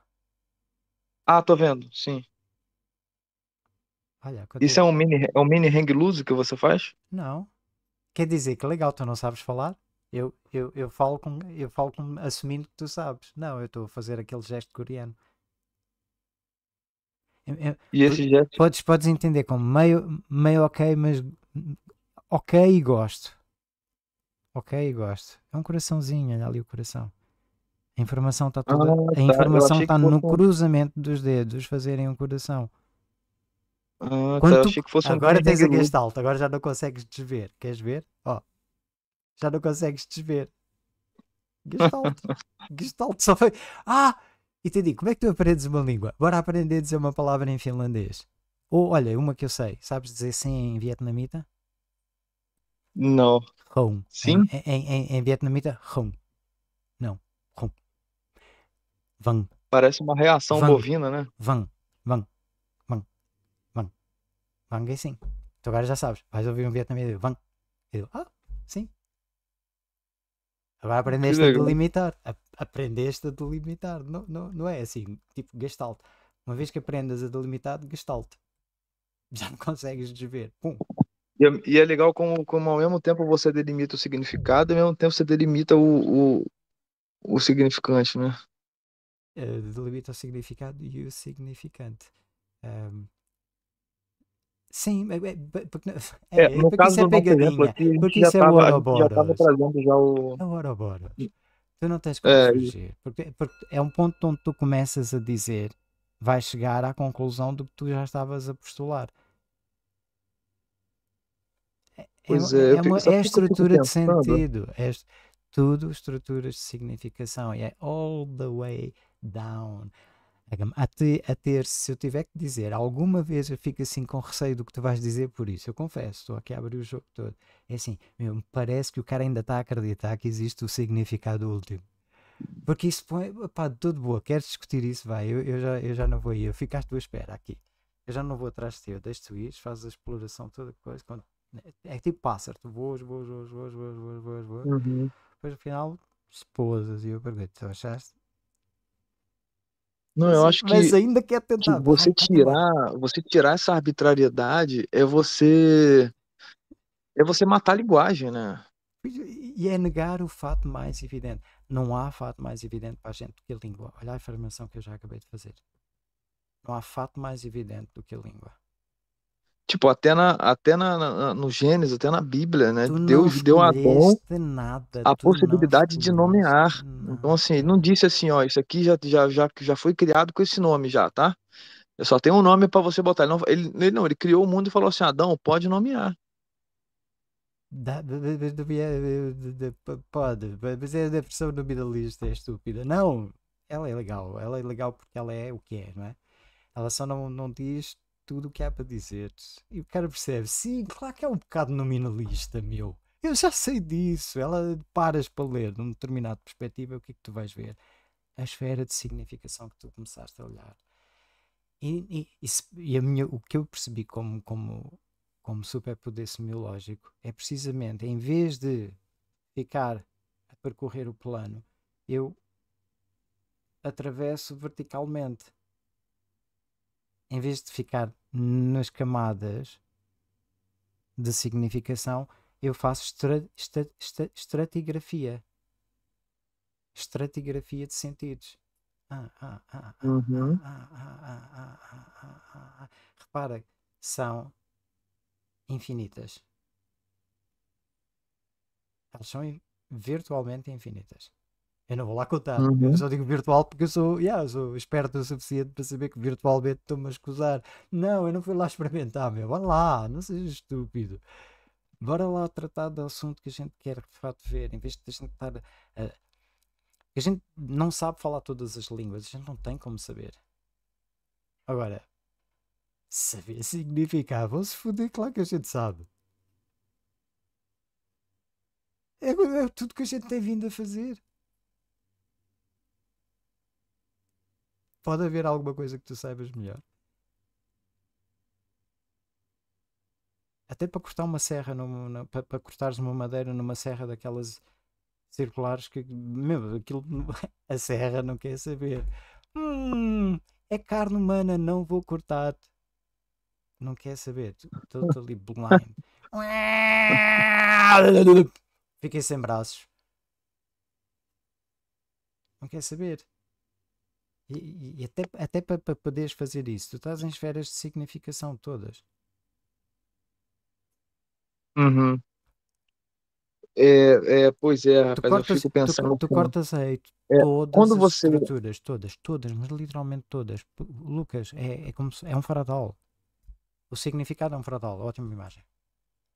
Ah, estou vendo, sim. Olha, Isso é um mini, é um mini hang loose que você faz? Não. Quer dizer que legal, tu não sabes falar? Eu, eu, eu falo com eu falo com assumindo que tu sabes. Não, eu estou a fazer aquele gesto coreano. Eu, eu, e esse gesto? Podes, podes entender como meio, meio ok, mas ok e gosto. Ok e gosto. É um coraçãozinho, olha ali o coração. A informação está toda. Ah, tá, a informação está no fosse... cruzamento dos dedos, fazerem um coração. Ah, tá. que tá, agora um tens a gestalt, agora já não consegues desver. Queres ver? Ó, oh, já não consegues desver. Gestalt. Gestalt só foi. Ah! e te digo Como é que tu aprendes uma língua? Bora aprender a dizer uma palavra em finlandês. Ou, olha, uma que eu sei. Sabes dizer sim em vietnamita? Não. Hong. Hum. Sim? Em, em, em, em vietnamita, hong. Hum. Não. Hong. Hum. Vang. Parece uma reação bovina, né? Vang. Vang. Vang. Vang. Vang é sim. Tu agora já sabes. Vais ouvir um vietnamita e eu, Vang. Eu, ah, sim vai aprendeste a delimitar. A, aprendeste a delimitar. Não, não, não é assim, tipo gestalt. Uma vez que aprendas a delimitar, gestalt. Já não consegues desver. Pum. E é, e é legal como, como ao mesmo tempo você delimita o significado, e ao mesmo tempo você delimita o, o, o significante, né? Uh, delimita o significado e o significante. Um, Sim, é, é porque, é, é, no porque caso isso é pegadinha. Exemplo aqui, porque isso é o Ouroboros. Já estava trazendo já o... É o Ouroboros. Tu não tens como é, fugir. Porque, porque é um ponto onde tu começas a dizer vai chegar à conclusão do que tu já estavas a postular. É, é, é, uma, é, é, é a estrutura de sentido. É tudo estruturas de significação. E É all the way down a, a ter, se eu tiver que dizer alguma vez eu fico assim com receio do que tu vais dizer por isso, eu confesso, estou aqui a abrir o jogo todo. É assim, me parece que o cara ainda está a acreditar que existe o significado último. Porque isso põe, pá, tudo boa, queres discutir isso? Vai, eu, eu, já, eu já não vou aí, eu fico à tua espera aqui. Eu já não vou atrás de ti, eu deixo-te ir, fazes a exploração toda, coisa. Quando, é, é tipo pássaro, tu voas, voas, voas, voas, voas, voas, voas, voas. Uhum. Depois afinal, final, se e eu pergunto, tu achaste? Não, eu acho que. Mas ainda quer tentar. Que é tipo, né? você tirar, você tirar essa arbitrariedade é você. É você matar a linguagem, né? E é negar o fato mais evidente. Não há fato mais evidente para a gente do que a língua. Olha a afirmação que eu já acabei de fazer. Não há fato mais evidente do que a língua. Tipo, até, na, até na, na, no Gênesis, até na Bíblia, né? Tu Deus deu a Adão nada, a possibilidade de nomear. Nada. Então, assim, ele não disse assim, ó, isso aqui já, já, já, já foi criado com esse nome já, tá? Só tem um nome para você botar. Ele não, ele, ele não, ele criou o mundo e falou assim, Adão, pode nomear. Da, pode, mas é a versão nominalista, é estúpida. Não, ela é legal. Ela é legal porque ela é o que é, não é? Ela só não, não diz tudo o que há para dizer. E o cara percebe, sim, claro que é um bocado nominalista, meu. Eu já sei disso. Ela paras para ler num determinado perspectiva, o que é que tu vais ver? A esfera de significação que tu começaste a olhar. E, e, e a minha, o que eu percebi como, como, como superpoder semiológico é precisamente, em vez de ficar a percorrer o plano, eu atravesso verticalmente. Em vez de ficar nas camadas de significação, eu faço estra, estra, estra, estratigrafia. Estratigrafia de sentidos. Repara, são infinitas. Elas são virtualmente infinitas. Eu não vou lá contar. Uhum. Eu só digo virtual porque eu sou, yeah, eu sou esperto o suficiente para saber que virtualmente estou-me a escusar. Não, eu não fui lá experimentar, meu. Bora lá, não seja estúpido. Bora lá tratar do assunto que a gente quer de fato ver, em vez de a gente estar. Uh, a gente não sabe falar todas as línguas, a gente não tem como saber. Agora, saber significar, vão-se foder, claro que a gente sabe. É, é tudo que a gente tem vindo a fazer. Pode haver alguma coisa que tu saibas melhor. Até para cortar uma serra, para, para cortares uma madeira numa serra daquelas circulares que, meu, aquilo, a serra não quer saber. Hum, é carne humana, não vou cortar. Não quer saber. Estou ali blind. Fiquei sem braços. Não quer saber. E, até, até para, para poderes fazer isso, tu estás em esferas de significação todas. Uhum. É, é, pois é, Tu rapaz, eu fico pensando. tu, tu cortas aí é, todas quando as você. estruturas, todas, todas, mas literalmente todas. Lucas, é, é como se, é um fratal. O significado é um fratal, ótima imagem.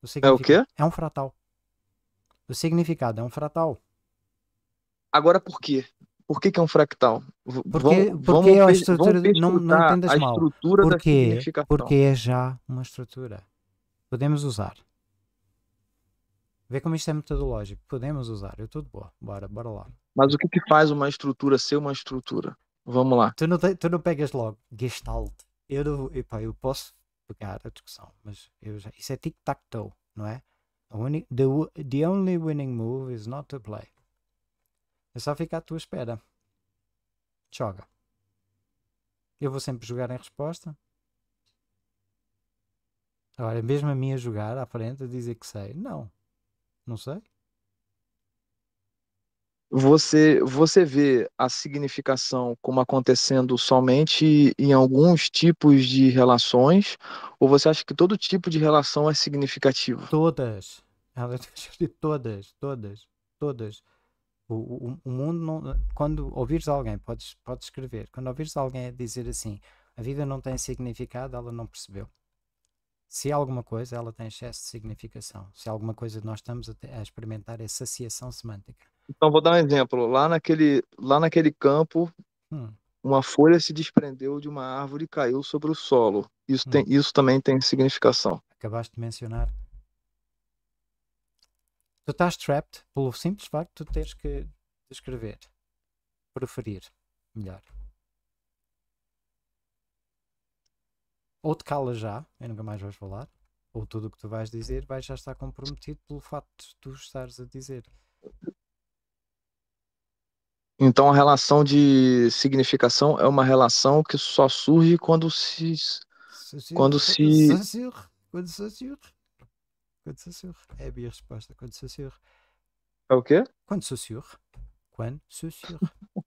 O É o quê? é um fratal. O significado é um fratal. Agora por quê? Por que, que é um fractal? porque, porque é a estrutura. Não, não entendas mal. Estrutura porque, porque é já uma estrutura. Podemos usar. Vê como isto é metodológico. Podemos usar. Eu estou de boa. Bora, bora lá. Mas o que, que faz uma estrutura ser uma estrutura? Vamos lá. Tu não, tu não pegas logo Gestalt. Eu, não, epa, eu posso pegar a discussão, mas já, isso é tic-tac-toe, não é? the, the only winning move is not to play. É só ficar à tua espera. Joga. Eu vou sempre jogar em resposta. Agora, mesmo a mim a jogar à frente, a dizer que sei. Não. Não sei. Você, você vê a significação como acontecendo somente em alguns tipos de relações? Ou você acha que todo tipo de relação é significativo? Todas. Todas, todas, todas. O, o, o mundo não, quando ouvires alguém, podes, podes escrever, quando ouvires alguém dizer assim, a vida não tem significado, ela não percebeu. Se há alguma coisa, ela tem excesso de significação. Se há alguma coisa nós estamos a, a experimentar é saciação semântica. Então vou dar um exemplo. Lá naquele, lá naquele campo, hum. uma folha se desprendeu de uma árvore e caiu sobre o solo. Isso, hum. tem, isso também tem significação. Acabaste de mencionar Tu estás trapped pelo simples facto de tu teres que escrever. Preferir. Melhor. Ou te calas já, e nunca mais vais falar, ou tudo o que tu vais dizer vai já estar comprometido pelo facto de tu estares a dizer. Então a relação de significação é uma relação que só surge Quando se. Quando se. Quando se quando sussurro. É a minha resposta, quando sussurro. É o quê? Quando sussurro. Quando se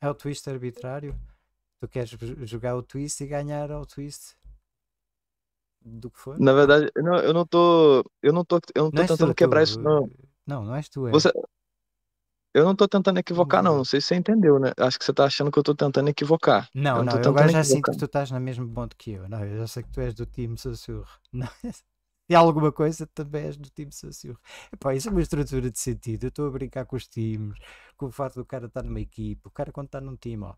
é o twist arbitrário. Tu queres jogar o twist e ganhar ao twist do que for? Na verdade, não, eu não estou Eu não estou Eu não tentando quebrar isso, não. Não, não és tu, é. Você, eu não tô tentando equivocar, não. Uhum. Não sei se você entendeu, né? Acho que você tá achando que eu tô tentando equivocar. Não, eu não, não eu agora já sinto que tu estás no mesmo ponto que eu. Não, eu já sei que tu és do time Sussurro. Não, se há alguma coisa, também és do time Sussurro. Epá, isso é uma estrutura de sentido. Eu estou a brincar com os times, com o fato do cara estar numa equipe. O cara quando está num time, ó.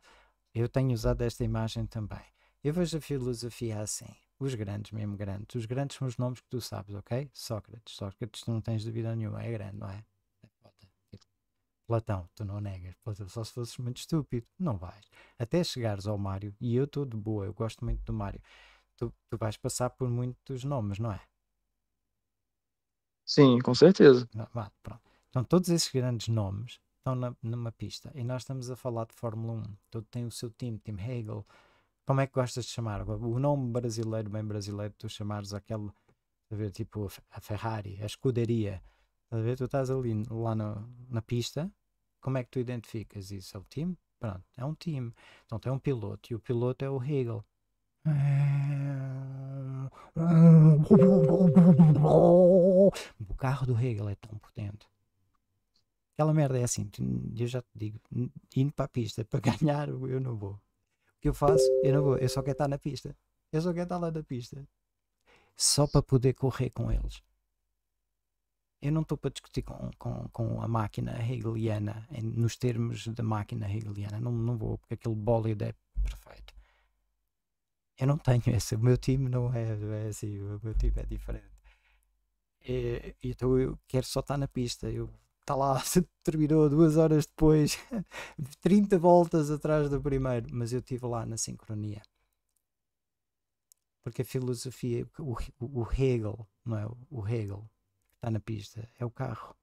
Eu tenho usado esta imagem também. Eu vejo a filosofia assim. Os grandes, mesmo grandes. Os grandes são os nomes que tu sabes, ok? Sócrates. Sócrates, tu não tens dúvida nenhuma. É grande, não é? Platão, tu não negas, Platão, só se fosses muito estúpido, não vais. Até chegares ao Mário, e eu estou de boa, eu gosto muito do Mário, tu, tu vais passar por muitos nomes, não é? Sim, com certeza. pronto. Então, todos esses grandes nomes estão na, numa pista, e nós estamos a falar de Fórmula 1, todo tem o seu time, Tim Hegel, como é que gostas de chamar? O nome brasileiro, bem brasileiro, tu chamares aquele, a ver, tipo, a Ferrari, a escuderia, Estás a ver? Tu estás ali lá no, na pista, como é que tu identificas isso? É o time? Pronto, é um time. Então tem um piloto e o piloto é o Hegel. O carro do Hegel é tão potente. Aquela merda é assim, eu já te digo, indo para a pista, para ganhar eu não vou. O que eu faço, eu não vou, eu só quero estar na pista. Eu só quero estar lá na pista. Só para poder correr com eles eu não estou para discutir com, com, com a máquina hegeliana, em, nos termos da máquina hegeliana, não, não vou, porque aquele bólido é perfeito. Eu não tenho esse, o meu time não é, não é assim, o meu time é diferente. E, então eu quero só estar na pista, eu está lá, terminou duas horas depois, 30 voltas atrás do primeiro, mas eu estive lá na sincronia. Porque a filosofia, o, o Hegel, não é? O Hegel, está na pista, é o carro,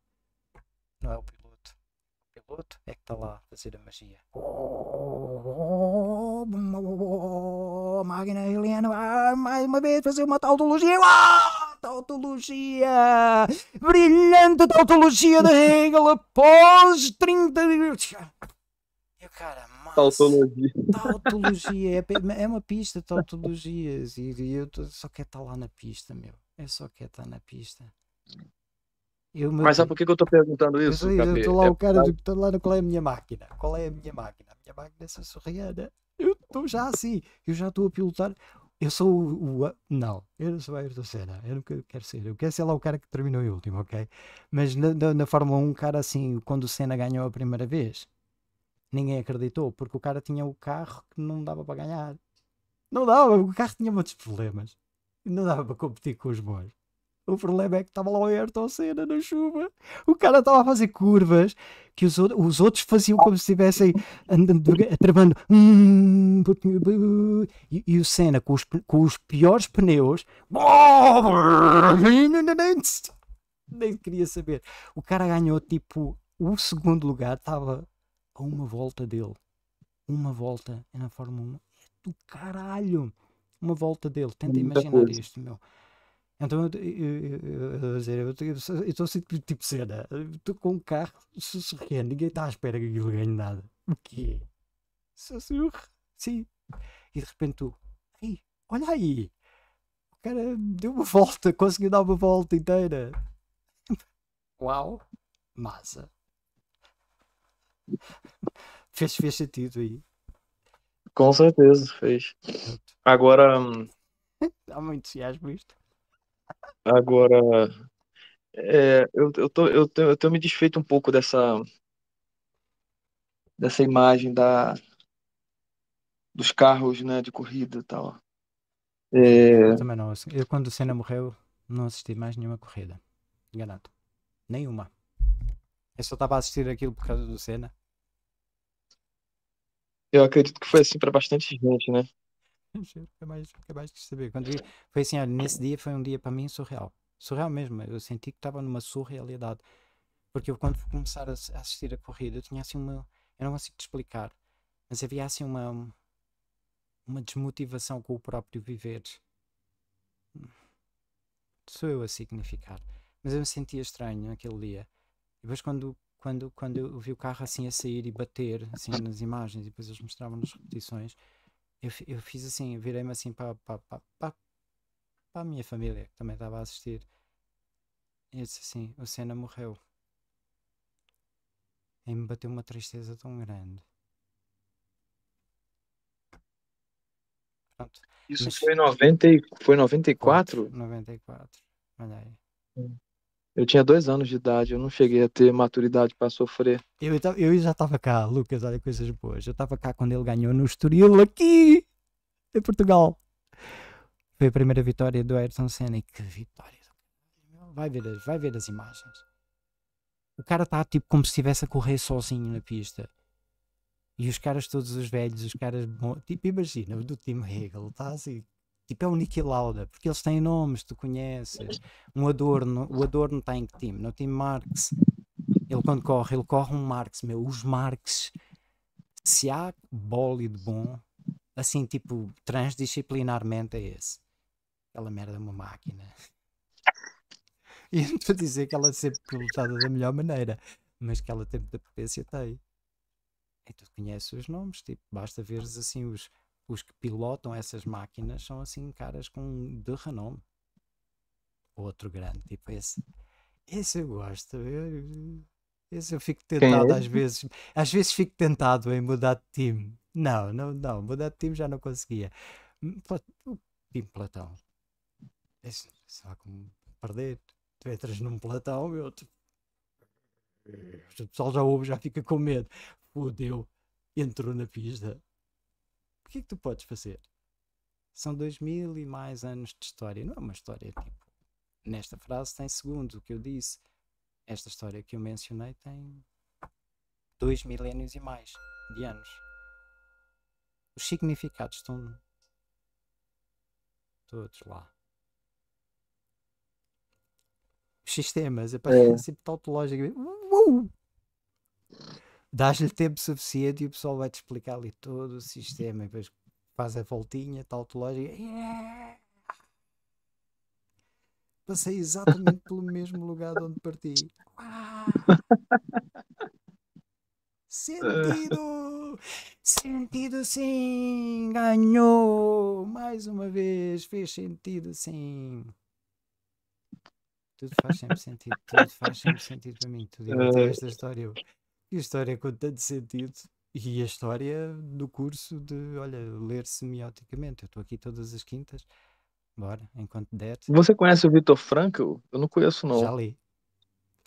não é o piloto. O piloto é que está lá a fazer a magia. Oh, oh, oh, máquina Helena vai mais uma vez fazer uma tautologia. Oh, tautologia! Brilhante tautologia da Hegel após 30 minutos cara, Tautologia. Tautologia. É, é uma pista de tautologias. E, eu só quero estar tá lá na pista, meu. é só quero estar tá na pista. Eu, Mas sabe por que, eu estou perguntando isso? Eu estou lá é o cara que está lá no qual é a minha máquina. Qual é a minha máquina? A minha máquina é sorriada? Eu estou já assim. Eu já estou a pilotar. Eu sou o, o, Não, eu não sou o Ayrton Senna. Eu não quero ser. Eu quero ser lá o cara que terminou em último, ok? Mas na, na, na Fórmula 1, cara assim, quando o Senna ganhou a primeira vez, ninguém acreditou, porque o cara tinha o carro que não dava para ganhar. Não dava, o carro tinha muitos problemas. Não dava para competir com os bons. O problema é que estava lá o Ayrton Senna na chuva. O cara estava a fazer curvas que os, os outros faziam como se estivessem travando. E, e, o Senna com os, com os piores pneus. Nem queria saber. O cara ganhou tipo o segundo lugar, estava a uma volta dele. Uma volta na Fórmula 1. É do caralho! Uma volta dele. Tenta imaginar isto, meu. Então eu, dizer eu, estou assim, tipo cena, estou com um carro sussurrando, ninguém está à espera que aquilo ganhe nada. O quê? Sussurro? Sim. E de repente tu, ei, olha aí, o cara deu uma volta, conseguiu dar uma volta inteira. Uau, massa. fez, fez sentido aí. Com certeza, fez. Agora. Hum, Há muito entusiasmo isto. Agora, é, eu, eu, tô, eu, tenho, eu tenho me desfeito um pouco dessa, dessa imagem da, dos carros, né, de corrida e tal. É, eu É, também não. Eu, quando o Senna morreu, não assisti mais nenhuma corrida. enganado Nenhuma. Eu só estava a assistir aquilo por causa do Senna. eu acredito que foi assim para bastante gente, né? É mais acabais, é mais de saber. Quando vi, foi assim, olha, nesse dia foi um dia para mim surreal. Surreal mesmo, eu senti que estava numa surrealidade. Porque eu, quando fui começar a, a assistir a corrida, eu tinha assim uma. Eu não consigo te explicar, mas havia assim uma. Uma desmotivação com o próprio viver. Sou eu a significar. Mas eu me sentia estranho naquele dia. E depois, quando quando, quando eu vi o carro assim a sair e bater assim nas imagens e depois eles mostravam nas repetições eu, eu fiz assim, virei-me assim para, para, para, para, a minha família, que também estava a assistir. E eu disse assim: o Senna morreu. E me bateu uma tristeza tão grande. Pronto. Isso Mas, foi em 94? 94, olha aí. Hum. Eu tinha dois anos de idade, eu não cheguei a ter maturidade para sofrer. Eu, eu já estava cá, Lucas, olha coisas boas. Eu estava cá quando ele ganhou no Estoril, aqui, em Portugal. Foi a primeira vitória do Ayrton Senna. E que vitória! Vai ver, as, vai ver as imagens. O cara está tipo como se estivesse a correr sozinho na pista. E os caras todos os velhos, os caras Tipo, imagina, do Tim Hegel, está assim, Tipo, é o Niki Lauda, porque eles têm nomes, tu conheces. Um Adorno, o Adorno está em que time? No time Marx. Ele quando corre, ele corre um Marx, meu. Os Marx, se há bólido bom, assim, tipo, transdisciplinarmente é esse. Aquela merda é uma máquina. E não estou a dizer que ela é sempre pilotada da melhor maneira, mas que ela tem muita potência, tem. E tu conheces os nomes, tipo, basta veres assim os os que pilotam essas máquinas são assim caras com de renome. Outro grande, tipo esse. Esse eu gosto. Eu, esse eu fico é tentado é às vezes. Às vezes fico tentado em mudar de time. Não, não, não. Mudar de time já não conseguia. Hum, o time Platão. Esse, sei como perder. Tu entras num Platão, meu. Tu... O pessoal já ouve, já fica com medo. Fudeu. Entrou na pista que é que tu podes fazer? São dois mil e mais anos de história. Não é uma história tipo. Nesta frase tem segundos o que eu disse. Esta história que eu mencionei tem dois milênios e mais de anos. Os significados estão todos lá. Os sistemas é é. sempre tautologicamente. Uh! dás-lhe tempo suficiente e o pessoal vai-te explicar ali todo o sistema e depois faz a voltinha, tautológica. Yeah! Passei exatamente pelo mesmo lugar de onde parti. Ah! Sentido! Sentido sim! Ganhou! Mais uma vez, fez sentido sim! Tudo faz sempre sentido, tudo faz sempre sentido para mim. Tudo eh, esta história. Eu e a história com tanto sentido. E a história do curso de, olha, ler semioticamente. Eu estou aqui todas as quintas. Bora, enquanto der. Você conhece o Vitor Franco? Eu não conheço, não. Já li.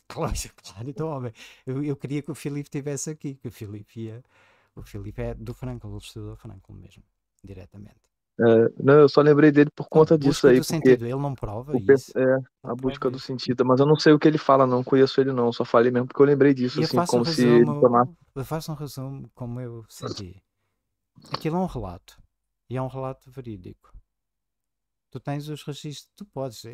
Claro, claro. Então, homem, eu, eu queria que o Filipe estivesse aqui, que o Filipe ia. O Filipe é do Franco, ele estudou Franco mesmo, diretamente. É, não, eu só lembrei dele por conta a disso aí. Do porque sentido, ele não prova isso. É, não a busca do sentido, mas eu não sei o que ele fala, não conheço ele não, só falei mesmo porque eu lembrei disso, e assim, como um se ele tomasse... Eu faço um resumo como eu senti. Aquilo é um relato, e é um relato verídico. Tu tens os registros, tu podes, é,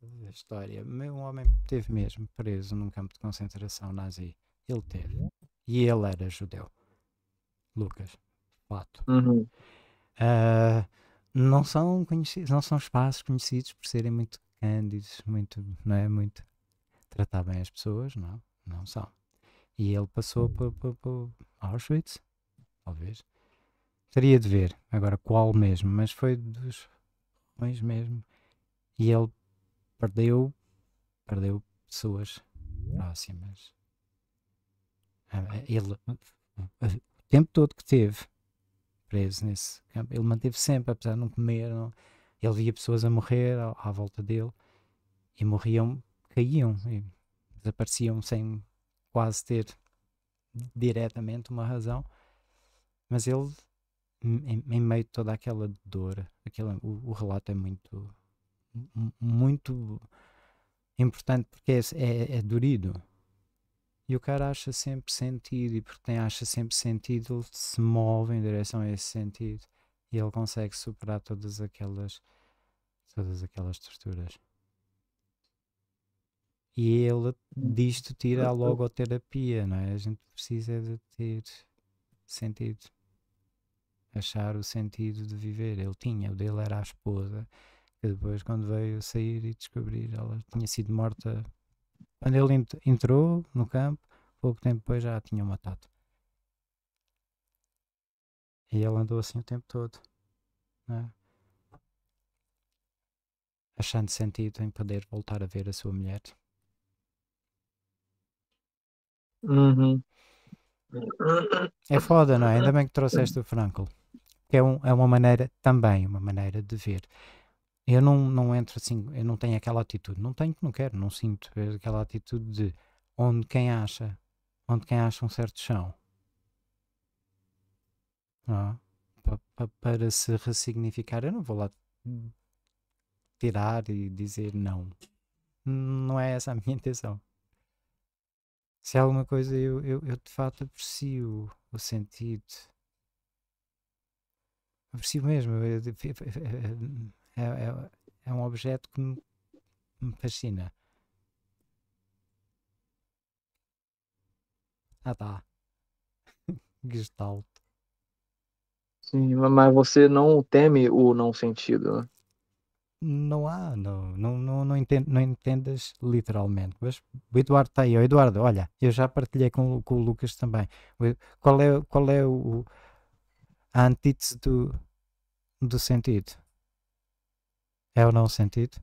é a história. Meu homem teve mesmo preso num campo de concentração nazi. Ele teve. E ele era judeu. Lucas, fato. Uhum. Uh, não são conhecidos, não são espaços conhecidos por serem muito cândidos, muito, não é? Muito tratar bem as pessoas, não, não são. E ele passou por, por, por Auschwitz, talvez. Teria de ver agora qual mesmo, mas foi dos ruins mesmo. E ele perdeu, perdeu pessoas próximas. Ah, ele, o tempo todo que teve preso nesse campo. Ele manteve sempre, apesar de não comer, não, ele via pessoas a morrer à, à volta dele e morriam, caíam e desapareciam sem quase ter diretamente uma razão. Mas ele, em, em meio de toda aquela dor, aquele o, o relato é muito, muito importante porque é, é, é durido. E o cara acha sempre sentido e porque tem, acha sempre sentido, ele se move em direção a esse sentido e ele consegue superar todas aquelas todas aquelas torturas. E ele disto tira é a logoterapia, não é? A gente precisa é de ter sentido. Achar o sentido de viver. Ele tinha, o dele era a esposa, que depois, quando veio sair e descobrir, ela tinha sido morta quando ele entrou no campo, pouco tempo depois já a matado. E ele andou assim o tempo todo, né? achando sentido em poder voltar a ver a sua mulher. Uhum. É foda, não é? Ainda bem que trouxeste o Frankl, Que é, um, é uma maneira, também uma maneira de ver eu não, não entro assim, eu não tenho aquela atitude, não tenho, não quero, não sinto aquela atitude de onde quem acha, onde quem acha um certo chão. Ah, pa, pa, para se ressignificar, eu não vou lá tirar e dizer não. Não é essa a minha intenção. Se há é alguma coisa eu, eu, eu de fato aprecio o sentido aprecio mesmo é, é, é um objeto que me, me fascina. Ah tá. Gestalt. Sim, mas você não teme o não sentido, né? Não há, não, não, não, não, entendo, não entendas literalmente. Mas o Eduardo está aí. O Eduardo, olha, eu já partilhei com, com o Lucas também. Qual é, qual é o, a antítese do, do sentido? É ou não o sentido?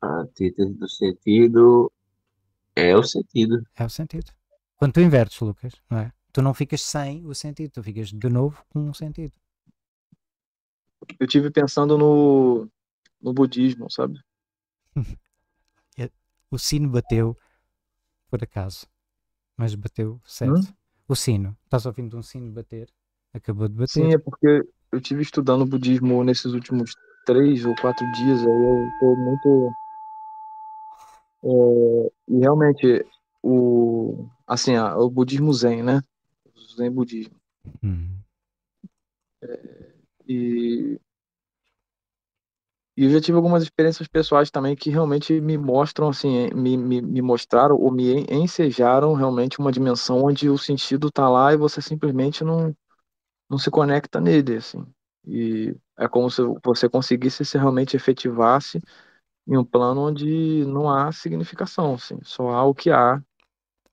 A antítese do sentido é o sentido. É o sentido. Quando tu invertes, Lucas, não é? Tu não ficas sem o sentido, tu ficas de novo com um sentido. Eu tive pensando no, no budismo, sabe? É, o sino bateu por acaso, mas bateu certo. Hum? O sino, estás ouvindo um sino bater? Acabou de bater. Sim, é porque eu tive estudando budismo nesses últimos três ou quatro dias, aí eu tô muito. É, e realmente, o, assim, o budismo zen, né? zen budismo. Hum. É, e, e eu já tive algumas experiências pessoais também que realmente me mostram, assim, me, me, me mostraram ou me ensejaram realmente uma dimensão onde o sentido tá lá e você simplesmente não, não se conecta nele, assim. E é como se você conseguisse se realmente efetivasse em um plano onde não há significação, sim, só há o que há.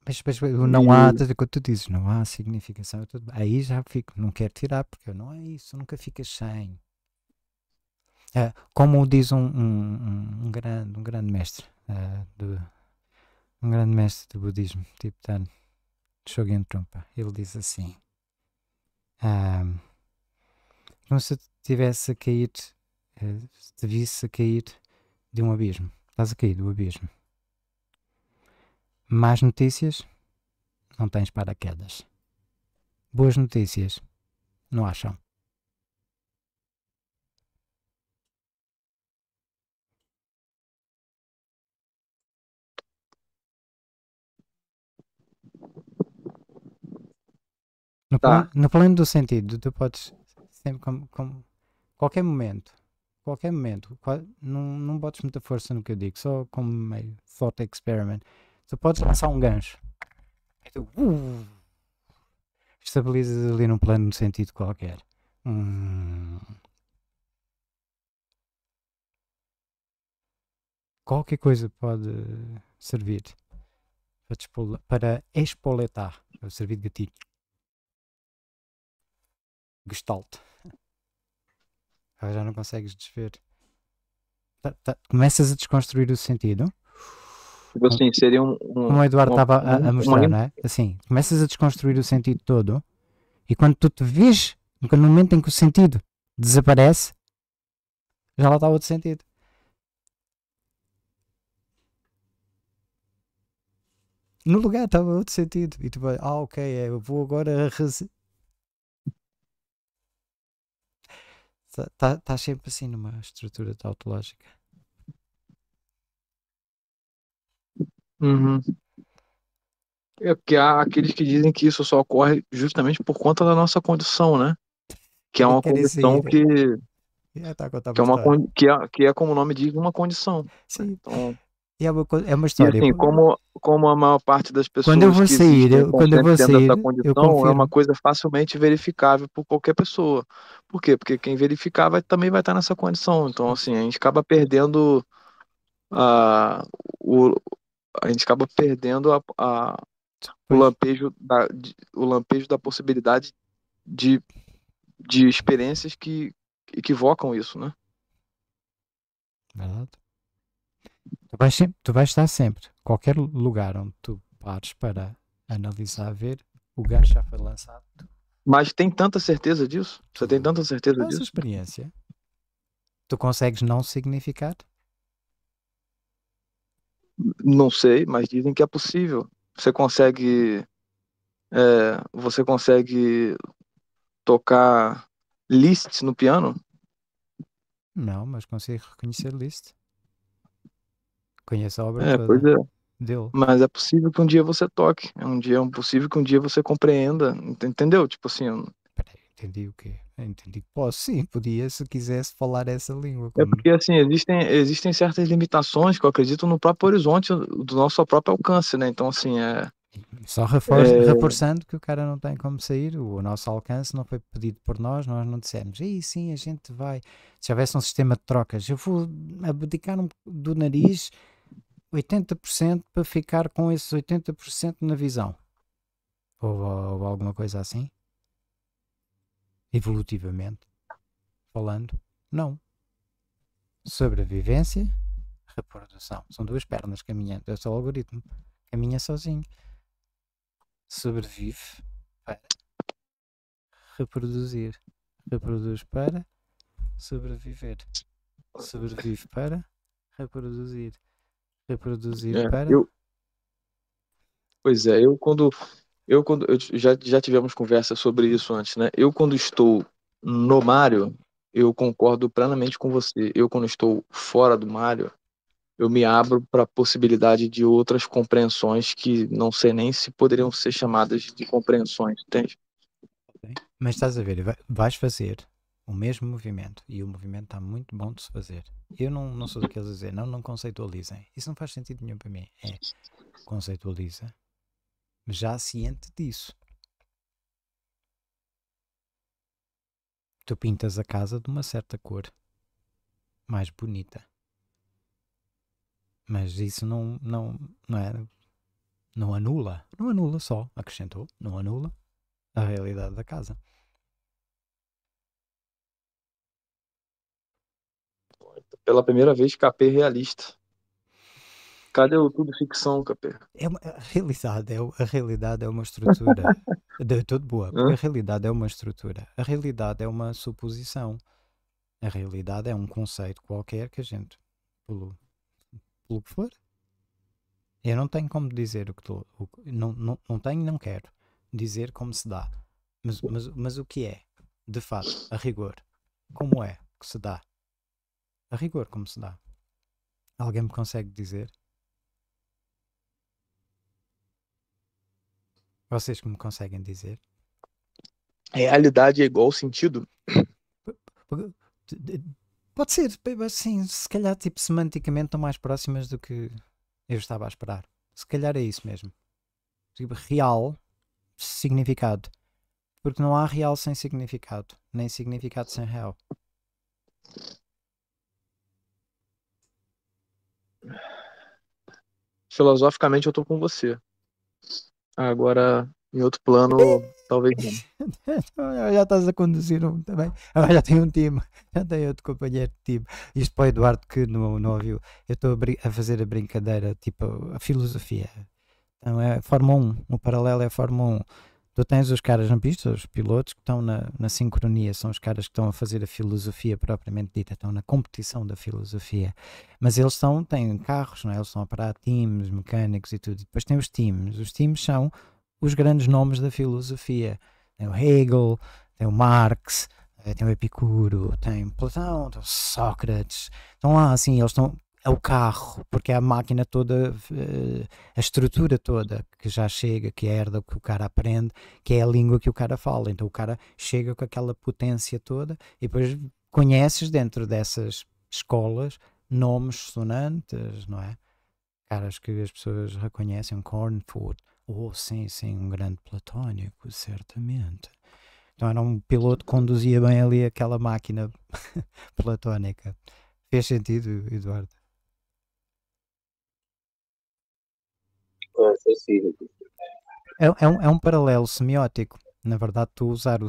Mas, mas não há, quando tá tu dizes não há significação, tô, aí já fico, não quero tirar, porque não é isso, nunca fica sem. É, como diz um, um, um, grande, um grande mestre uh, do, um grande mestre do budismo tibetano, tipo Shogun Trumpa, ele diz assim: um, é, não se estivesse a cair, te eh, visse a cair de um abismo. Estás a cair do abismo. Más notícias? Não tens paraquedas. Boas notícias? Não acham? No, tá. plano, no plano do sentido, tu podes sempre como, como qualquer momento, qualquer momento, qual, não, não botes muita força no que eu digo, só como meio thought experiment. Tu podes lançar um gancho e tu uh, estabilizas ali num plano de sentido qualquer. Hum. Qualquer coisa pode servir para, para espoletar, para servir de gatilho. Gestalt já não consegues desver. Tá, tá. Começas a desconstruir o sentido. Tipo assim, seria um. um Como o Eduardo estava a, a, mostrar, um... não é? Assim, começas a desconstruir o sentido todo e quando tu te vês, no momento em que o sentido desaparece, já lá está outro sentido. No lugar estava outro sentido. E tu vai, ah, ok, é, eu vou agora Está tá, tá sempre assim numa estrutura tautológica. Uhum. É porque há aqueles que dizem que isso só ocorre justamente por conta da nossa condição, né? Que é uma condição que. É, tá, que, é uma, que, é, que é, como o nome diz, uma condição. Sim. Então, é uma, é uma história. assim, como, como a maior parte das pessoas. Quando eu vou sair, eu, quando eu vou sair. Condição, eu é uma coisa facilmente verificável por qualquer pessoa. Por quê? Porque quem verificar vai, também vai estar nessa condição. Então, assim, a gente acaba perdendo. a ah, o, a gente acaba perdendo a, a o, lampejo da, de, o lampejo da possibilidade de, de experiências que equivocam isso, né? Verdade. Tu vais, sempre, tu vais estar sempre, qualquer lugar onde tu pares para analisar, ver, o gás já foi lançado. Mas tem tanta certeza disso? Você tem tanta certeza disso? experiência. Tu consegues não significar? Não sei, mas dizem que é possível. Você consegue. É, você consegue tocar Liszt no piano? Não, mas consigo reconhecer Liszt. Conheço a obra é, Pois é. Mas é possível que um dia você toque. É um dia, é possível que um dia você compreenda. Entendeu? Tipo assim. Eu... Peraí, entendi o quê? Entendi posso, sim, podia, se quisesse falar essa língua. É como... É porque, assim, existem, existem certas limitações que eu acredito no próprio horizonte do nosso próprio alcance, né? Então, assim, é. Só reforço, é... reforçando que o cara não tem como sair, o nosso alcance não foi pedido por nós, nós não dissemos, aí sim, a gente vai. Se houvesse um sistema de trocas, eu vou abdicar do nariz 80% para ficar com esses 80% na visão. Ou, ou, alguma coisa assim? Evolutivamente falando, não. Sobrevivência, reprodução. São duas pernas caminhando. É só o algoritmo. Caminha sozinho. Sobrevive para reproduzir. Reproduz para sobreviver. Sobrevive para reproduzir Reproduzir é, para. Eu... Pois é, eu quando. Eu quando. Eu, já, já tivemos conversa sobre isso antes, né? Eu quando estou no Mario, eu concordo plenamente com você. Eu quando estou fora do Mario, eu me abro para a possibilidade de outras compreensões que não sei nem se poderiam ser chamadas de compreensões, entende? Mas estás a ver, vais fazer o mesmo movimento e o movimento está muito bom de se fazer. Eu não, não sou daqueles a dizer, não, não conceitualizem. Isso não faz sentido nenhum para mim. É, conceitualiza, mas já ciente disso. Tu pintas a casa de uma certa cor, mais bonita. Mas isso não, não, não é, não anula, não anula só, acrescentou, não anula a realidade da casa. pela primeira vez, KP realista. Cadê o tudo ficção, KP? É uma, a, realidade é, a realidade é uma estrutura. de, tudo boa, a realidade é uma estrutura. A realidade é uma suposição. A realidade é um conceito qualquer que a gente, pelo, pelo que for. Eu não tenho como dizer o que estou. Não, não, não tenho e não quero dizer como se dá. Mas, mas, mas o que é, de fato, a rigor? Como é que se dá? A rigor, como se dá? Alguém me consegue dizer? Vocês que me conseguem dizer? realidade é igual ao sentido? Pode ser, assim se calhar tipo semanticamente estão mais próximas do que eu estava a esperar. Se calhar é isso mesmo. Tipo, real, significado. Porque não há real sem significado, nem significado sem real. filosoficamente eu tô com você. Agora, em outro plano, talvez não. já estás a conduzir um também. Agora já tem um time, já tem outro companheiro de time. Isto para o Eduardo que não, não ouviu. Eu estou a, a, fazer a brincadeira, tipo, a filosofia. Então é a Fórmula 1. O paralelo é a Fórmula 1 tu tens os caras na pista, os pilotos que estão na, na sincronia, são os caras que estão a fazer a filosofia propriamente dita, estão na competição da filosofia. Mas eles são, têm carros, não é? eles estão a parar times, mecânicos e tudo. E depois tem os times. Os times são os grandes nomes da filosofia. Tem o Hegel, tem o Marx, eh, tem o Epicuro, tem Platão, tem o Sócrates. Estão lá assim, eles estão é o carro, porque é a máquina toda, eh, a estrutura toda que já chega, que herda, que o cara aprende, que é a língua que o cara fala. Então o cara chega com aquela potência toda e depois conheces dentro dessas escolas nomes sonantes, não é? Caras que as pessoas reconhecem, Cornfoot, oh sim, sim, um grande platónico, certamente. Então era um piloto que conduzia bem ali aquela máquina platónica. Fez sentido, Eduardo? É, é, um, é um paralelo semiótico. Na verdade, tu usar o,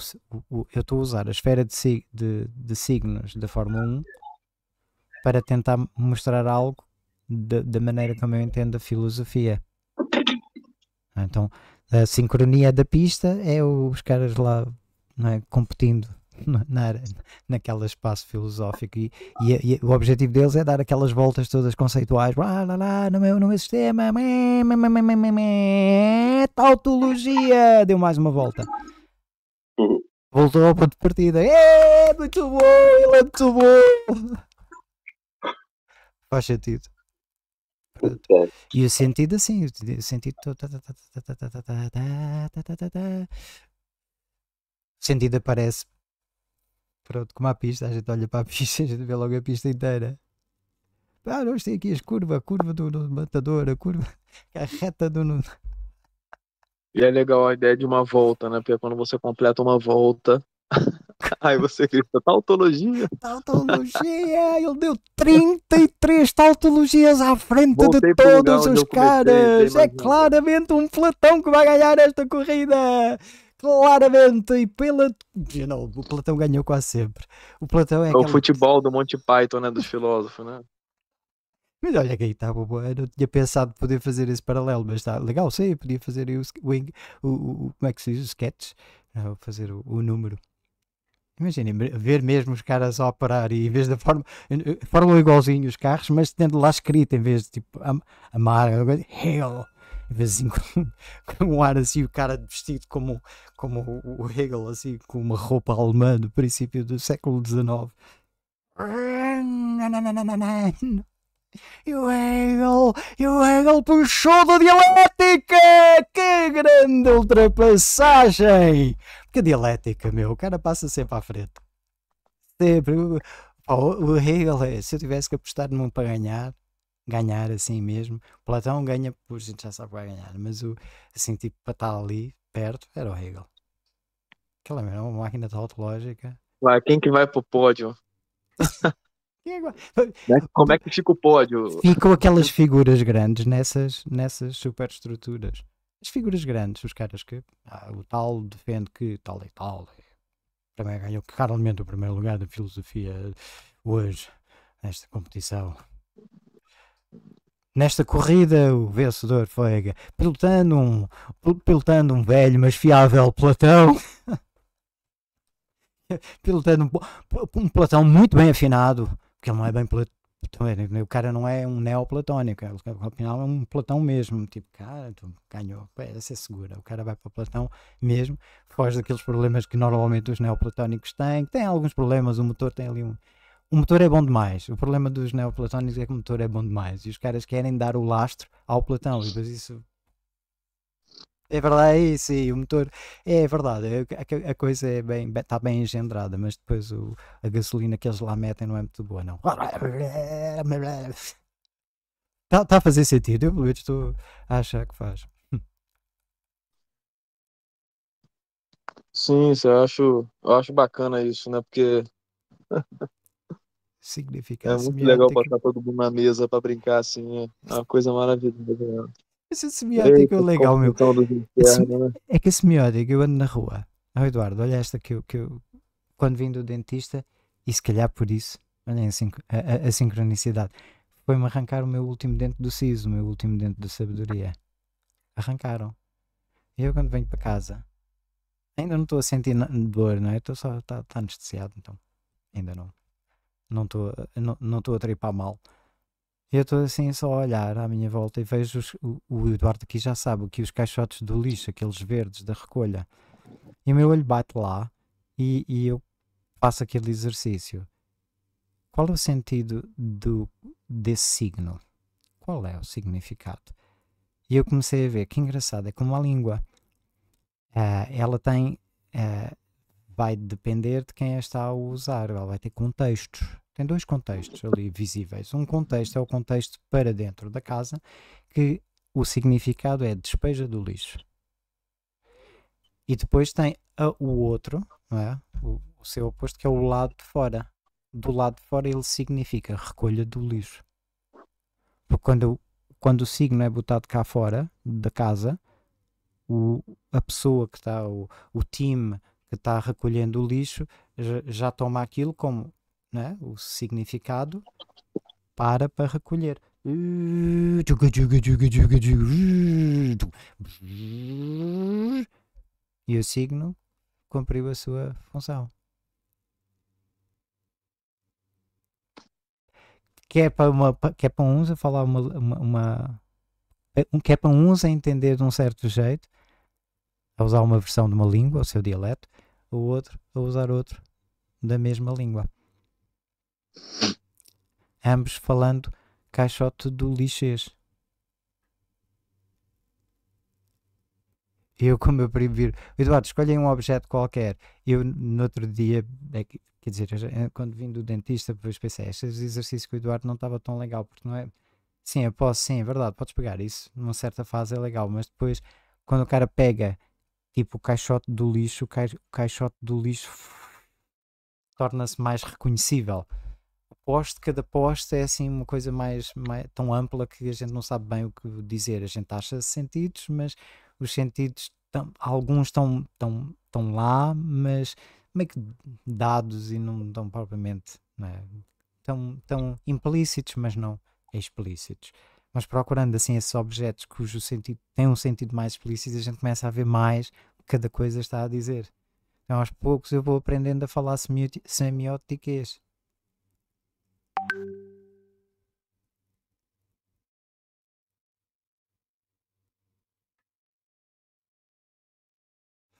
o eu estou a usar a esfera de, de, de, signos da Fórmula 1 para tentar mostrar algo da maneira como eu entendo a filosofia. Então, a sincronia da pista é os caras lá é, competindo na, naquele espaço filosófico e, e, e, o objetivo deles é dar aquelas voltas todas conceituais lá, lá, lá, no, meu, no meu sistema tautologia deu mais uma volta voltou ao ponto de partida é muito bom, ele é muito bom faz sentido E o sentido assim, o sentido sentido aparece Pronto, como a pista, a gente olha para a pista, a gente vê logo a pista inteira. Ah, nós tem aqui as curvas, a curva do, do matador, a curva, é a reta do E é legal a ideia de uma volta, né? Porque quando você completa uma volta, aí você grita tautologia. Tá tautologia! Tá ele deu 33 tautologias à frente Voltei de todos os caras! Comecei, é claramente um flatão que vai ganhar esta corrida! claramente e pela. Não, o Platão ganhou quase sempre. O Platão é. é o futebol que... do Monty Python, né? Dos filósofos, né? Mas olha que aí estava tá, boa. Eu não tinha pensado poder fazer esse paralelo, mas está legal, sim. Podia fazer aí o, o, o, Como é que se diz? O sketch. Não, fazer o, o número. Imaginem, ver mesmo os caras a operar e em vez da forma. Fórmula igualzinho os carros, mas tendo lá escrito em vez de tipo. Amar. Hell de vez em com um ar assim, o cara vestido como, como o Hegel, assim, com uma roupa alemã do princípio do século XIX. E o Hegel, e o Hegel puxou da dialética! Que grande ultrapassagem! Porque dialética, meu, o cara passa sempre à frente. Sempre. o Hegel, é, se eu tivesse que apostar num para ganhar, ganhar assim mesmo. Platão ganha por a gente já sabe que vai ganhar, mas o, assim, tipo, para estar ali perto era o Hegel. Aquela mesmo uma máquina tautológica. Ué, quem que vai para o pódio? É né? Como é que fica o pódio? Ficam aquelas figuras grandes nessas, nessas superestruturas. As figuras grandes, os caras que ah, o tal defende que tal e tal. É, também ganhou claramente o primeiro lugar da filosofia hoje, nesta competição. Nesta corrida, o vencedor foi pilotando um, pilotando um velho mas fiável Platão. pilotando um, um Platão muito bem afinado, porque ele não é bem platônico. O cara não é um neoplatônico, é, afinal é um Platão mesmo. Tipo, cara, ganhou, vai ser é segura. O cara vai para o Platão mesmo, foge daqueles problemas que normalmente os neoplatônicos têm, tem alguns problemas. O motor tem ali um o motor é bom demais. O problema dos neoplatónicos é que o motor é bom demais e os caras querem dar o lastro ao Platão e depois isso. É verdade, é isso, o motor. É, verdade, é é a, coisa é bem, está bem engendrada, mas depois o, a gasolina que eles lá metem não é muito boa, não. Está tá a fazer sentido, eu pelo estou a achar que faz. Sim, eu acho, eu acho bacana isso, né? Porque significa. É assim, muito legal botar que... todo mundo na mesa para brincar assim, é uma coisa maravilhosa. Né? Esse semiótico é legal, meu. Então, esse, né? É que esse semiótico eu ando na rua. Ah, Eduardo, olha esta que eu, que eu quando vim do dentista, e se calhar por isso, olhem a, a, a, sincronicidade, foi-me arrancar o meu último dente do siso, o meu último dente da sabedoria. Arrancaram. E eu quando venho para casa, ainda não estou a sentir dor, não é? Estou só, está tá anestesiado, então ainda não não estou não, não a tripar mal. Eu estou assim só a olhar à minha volta e vejo os, o, o, Eduardo aqui já sabe que os caixotes do lixo, aqueles verdes da recolha. E o meu olho bate lá e, e eu faço aquele exercício. Qual é o sentido do, desse signo? Qual é o significado? E eu comecei a ver que engraçado é como a língua. Uh, ela tem uh, vai depender de quem está a usar, ela vai ter contextos. Tem dois contextos ali visíveis. Um contexto é o contexto para dentro da casa, que o significado é despeja do lixo. E depois tem a, o outro, não é? o, o seu oposto, que é o lado de fora. Do lado de fora ele significa recolha do lixo. Porque quando, quando o signo é botado cá fora da casa, o, a pessoa que está, o, o time que está recolhendo o lixo já toma aquilo como né, o significado para para recolher. E o signo cumpriu a sua função. é para, uma, é para uns a falar uma, uma, uma quer é para uns a entender de um certo jeito, a usar uma versão de uma língua, o seu dialeto, o outro a usar outro da mesma língua. Ambos falando caixote do lixês. Eu, como eu prefiro. Eduardo, escolhem um objeto qualquer. Eu, no outro dia, é, quer dizer, eh, quando vim do dentista, depois pensei, este exercício com o Eduardo não estava tão legal, porque não é. Sim, eu posso, sim, é verdade, podes pegar isso. Numa certa fase é legal, mas depois, quando o cara pega tipo o caixote do lixo, o, caixote do lixo torna-se mais reconhecível. Poste, cada poste é assim uma coisa mais, mais, tão ampla que a gente não sabe bem o que dizer. A gente acha sentidos, mas os sentidos, tão, alguns estão tão, tão lá, mas meio que dados e não tão propriamente, Estão é? tão, tão implícitos, mas não explícitos. Mas procurando assim esses objetos cujo sentido tem um sentido mais explícito, a gente começa a ver mais o que cada coisa está a dizer. Então, aos poucos, eu vou aprendendo a falar semiotiquês.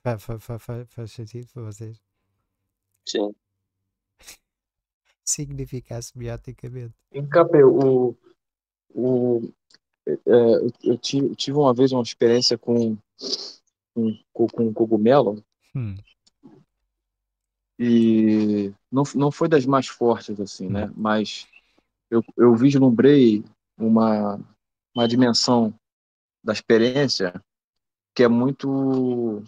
Faz, faz, faz, faz sentido para vocês? Sim. Significar semioticamente. Encapeu, o o, é, eu, eu, tive, uma vez uma experiência com, com, com cogumelo. Hum. E não, não foi das mais fortes, assim, né? hum. né? Mas eu, eu vislumbrei uma, uma dimensão da experiência que é muito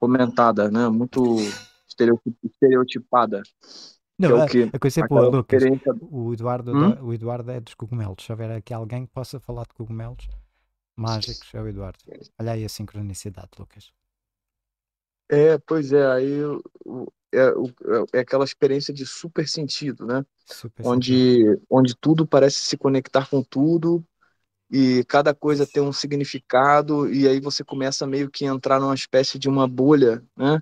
comentada, né? Muito estereotipada não, é o quê? A coisa é boa, Lucas. O, Eduardo, hum? o Eduardo é dos cogumelos. Se houver aqui alguém que possa falar de cogumelos mágicos, é o Eduardo. Olha aí a sincronicidade, Lucas. É, pois é, aí é, é aquela experiência de super sentido, né? Super onde, sentido. onde tudo parece se conectar com tudo e cada coisa tem um significado e aí você começa meio que entrar numa espécie de uma bolha, né?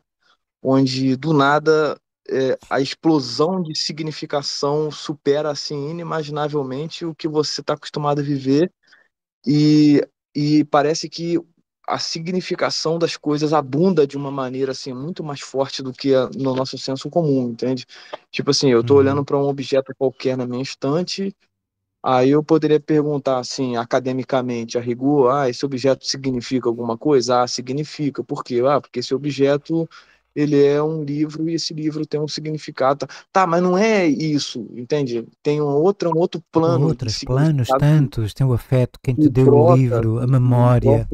Onde do nada é, a explosão de significação supera assim inimaginavelmente o que você está acostumado a viver e, e parece que a significação das coisas abunda de uma maneira assim muito mais forte do que a, no nosso senso comum, entende? Tipo assim, eu estou uhum. olhando para um objeto qualquer na minha estante, aí eu poderia perguntar assim, academicamente, a rigor, ah, esse objeto significa alguma coisa? Ah, significa. Por quê? Ah, porque esse objeto ele é um livro e esse livro tem um significado. Tá, mas não é isso, entende? Tem um outro, um outro plano. Outros planos tantos, tem o afeto, quem te deu o livro, a memória,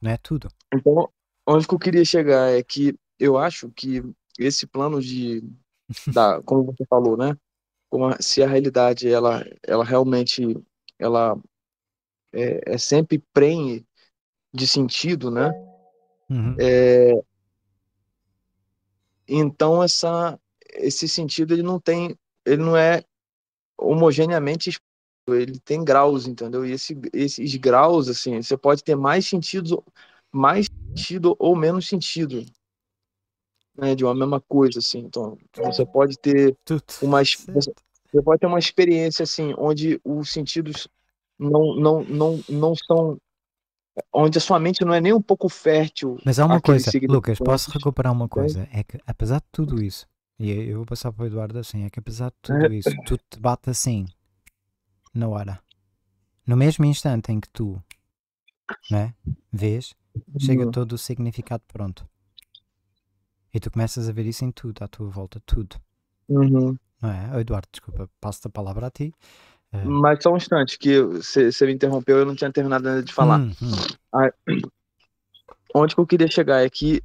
não é Tudo. Então, onde que eu queria chegar é que eu acho que esse plano de, da, como você falou, né? Como se a realidade ela, ela realmente ela é, é sempre prenhe de sentido, né? Uhum. É, então essa esse sentido ele não tem, ele não é homogeneamente ele tem graus, entendeu? E esse, esses graus assim, você pode ter mais sentido, mais sentido ou menos sentido. Né, de uma mesma coisa assim. Então, você pode ter uma você pode ter uma experiência assim onde os sentidos não não não não são onde a sua mente não é nem um pouco fértil. Mas há uma coisa, Lucas, posso recuperar uma coisa? É que apesar de tudo isso, e eu vou passar para o Eduardo assim, é que apesar de tudo isso, tu te bate assim na hora. No mesmo instante em que tu né, vês, chega hum. todo o significado pronto. E tu começas a ver isso em tudo, à tua volta, tudo. Uhum. Não é? Eduardo, desculpa, passo a palavra a ti. É. Mas só um instante, que você me interrompeu, eu não tinha terminado ainda de falar. Hum, hum. Ah, onde que eu queria chegar é que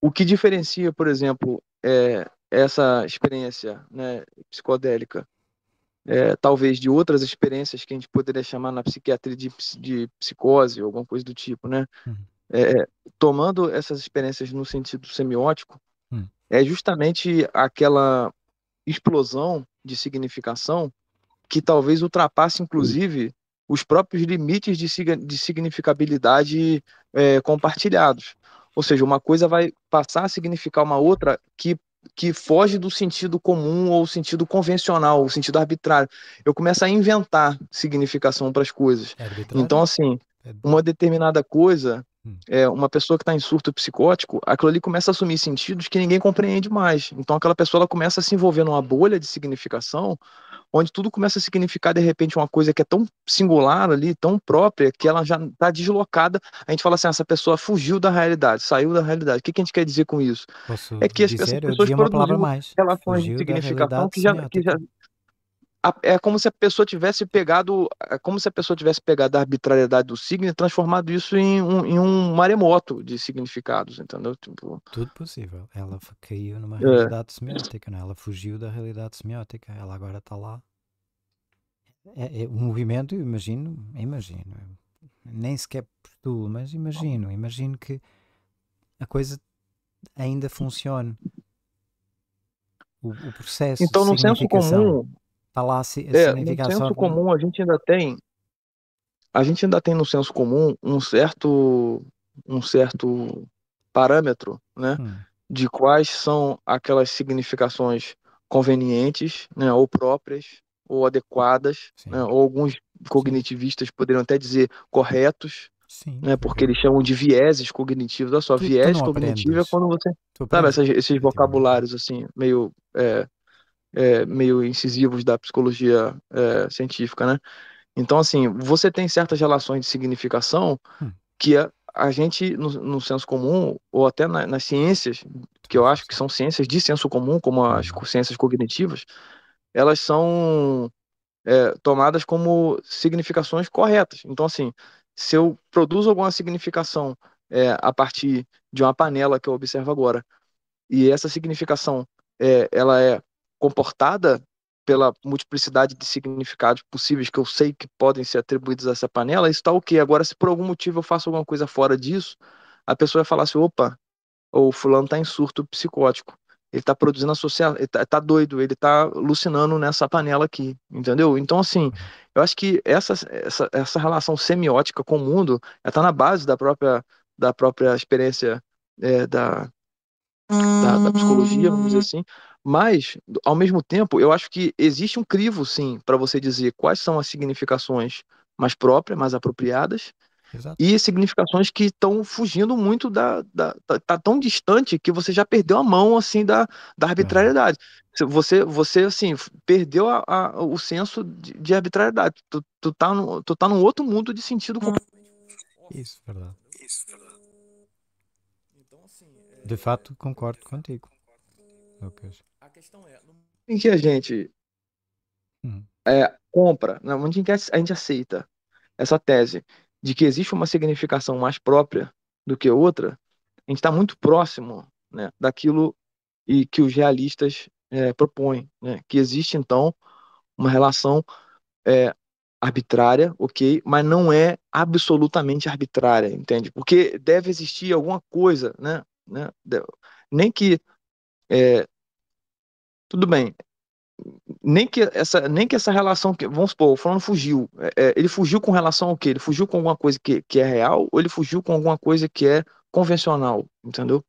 o que diferencia, por exemplo, é, essa experiência né, psicodélica, é, talvez de outras experiências que a gente poderia chamar na psiquiatria de, de psicose, alguma coisa do tipo, né? Hum. É, tomando essas experiências no sentido semiótico, hum. é justamente aquela explosão de significação que talvez ultrapasse, inclusive, os próprios limites de, de significabilidade é, compartilhados. Ou seja, uma coisa vai passar a significar uma outra que, que foge do sentido comum ou sentido convencional, ou sentido arbitrário. Eu começo a inventar significação para as coisas. É então, assim, é uma determinada coisa Hum. é, uma pessoa que está em surto psicótico, aquilo ali começa a assumir sentidos que ninguém compreende mais. Então aquela pessoa ela começa a se envolver numa bolha de significação, onde tudo começa a significar de repente uma coisa que é tão singular ali, tão própria, que ela já está deslocada. A gente fala assim, ah, essa pessoa fugiu da realidade, saiu da realidade. O que, que a gente quer dizer com isso? Posso é que as dizer, pessoas produzem mais. relações fugiu de significação que já, que já, é como se a pessoa tivesse pegado, é como se a pessoa tivesse pegado a arbitrariedade do signo e transformado isso em um, em um maremoto de significados, entendeu? Tipo... Tudo possível. Ela caiu numa é. realidade é. semiótica, né? Ela fugiu da realidade semiótica. Ela agora está lá. É, é, o movimento, imagino, imagino. Nem sequer tu, mas imagino, imagino que a coisa ainda funcione. O, o processo. Então, no senso comum Tá lá se, é, significação. No senso comum a gente ainda tem, a gente ainda tem no senso comum um certo, um certo parâmetro, né, hum. de quais são aquelas significações convenientes, né, ou próprias, ou adequadas, né, ou alguns cognitivistas poderiam até dizer corretos, Sim, né? Porque eles chamam de vieses cognitivos. Olha só, tu, viés tu cognitivo é aprendes. é quando você. sabe esses, esses, vocabulários assim, meio é, é, meio incisivos da psicologia é, científica, né? Então, assim, você tem certas relações de significação hum. que a, a gente, no, no, senso comum, ou até na, nas ciências, que eu acho que são ciências de senso comum, como as uhum. ciências cognitivas, elas são é, tomadas como significações corretas. Então, assim, se eu produzo alguma significação é, a partir de uma panela que eu observo agora, e essa significação é, ela é comportada pela multiplicidade de significados possíveis que eu sei que podem ser atribuídos a essa panela, isso está ok. Agora, se por algum motivo eu faço alguma coisa fora disso, a pessoa vai falar assim: opa, o fulano está em surto psicótico. Ele está produzindo associação, ele tá, tá, doido, ele está alucinando nessa panela aqui, entendeu? Então, assim, uhum. eu acho que essa, essa, essa relação semiótica com o mundo está na base da própria, da própria experiência é, da, da, da psicologia, vamos dizer hum. assim. Mas, ao mesmo tempo, eu acho que existe um crivo, sim, para você dizer quais são as significações mais próprias, mais apropriadas, Exato. e significações que estão fugindo muito da, da tá, tá, tão distante que você já perdeu a mão assim da, da arbitrariedade é. você você assim perdeu a, a, o senso de, de, arbitrariedade tu, tu tá no, tu tá num outro mundo de sentido hum. isso verdade isso verdade de fato, concordo contigo, Lucas. É, em que a gente hum. é, compra, não, né, onde a gente aceita essa tese de que existe uma significação mais própria do que outra, a gente está muito próximo né, daquilo e que os realistas é, propõem, né, que existe então uma relação é, arbitrária, ok, mas não é absolutamente arbitrária, entende? Porque deve existir alguma coisa, né, né? Nem que. É, tudo bem. Nem que, essa, nem que essa relação. Que, vamos supor, o fulano fugiu. É, é ele fugiu com relação ao que Ele fugiu com alguma coisa que, que é real ou ele fugiu com alguma coisa que é convencional? Entendeu?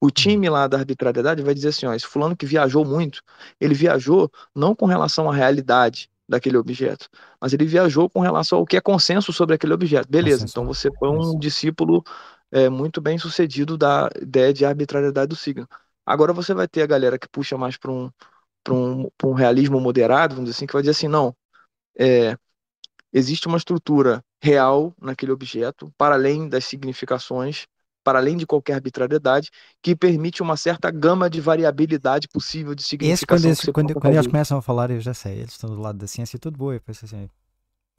O time lá da arbitrariedade vai dizer assim: ó, esse fulano que viajou muito, ele viajou não com relação à realidade daquele objeto, mas ele viajou com relação ao que é consenso sobre aquele objeto. Beleza, consenso. então você foi um discípulo é, muito bem sucedido da ideia de arbitrariedade do signo. Agora você vai ter a galera que puxa mais para um, um, um realismo moderado, vamos dizer assim, que vai dizer assim, não, é, existe uma estrutura real naquele objeto, para além das significações, para além de qualquer arbitrariedade, que permite uma certa gama de variabilidade possível de significação. Esse, quando, esse, quando, quando eles começam a falar, eu já sei, eles estão do lado da ciência e tudo boa, eu penso assim,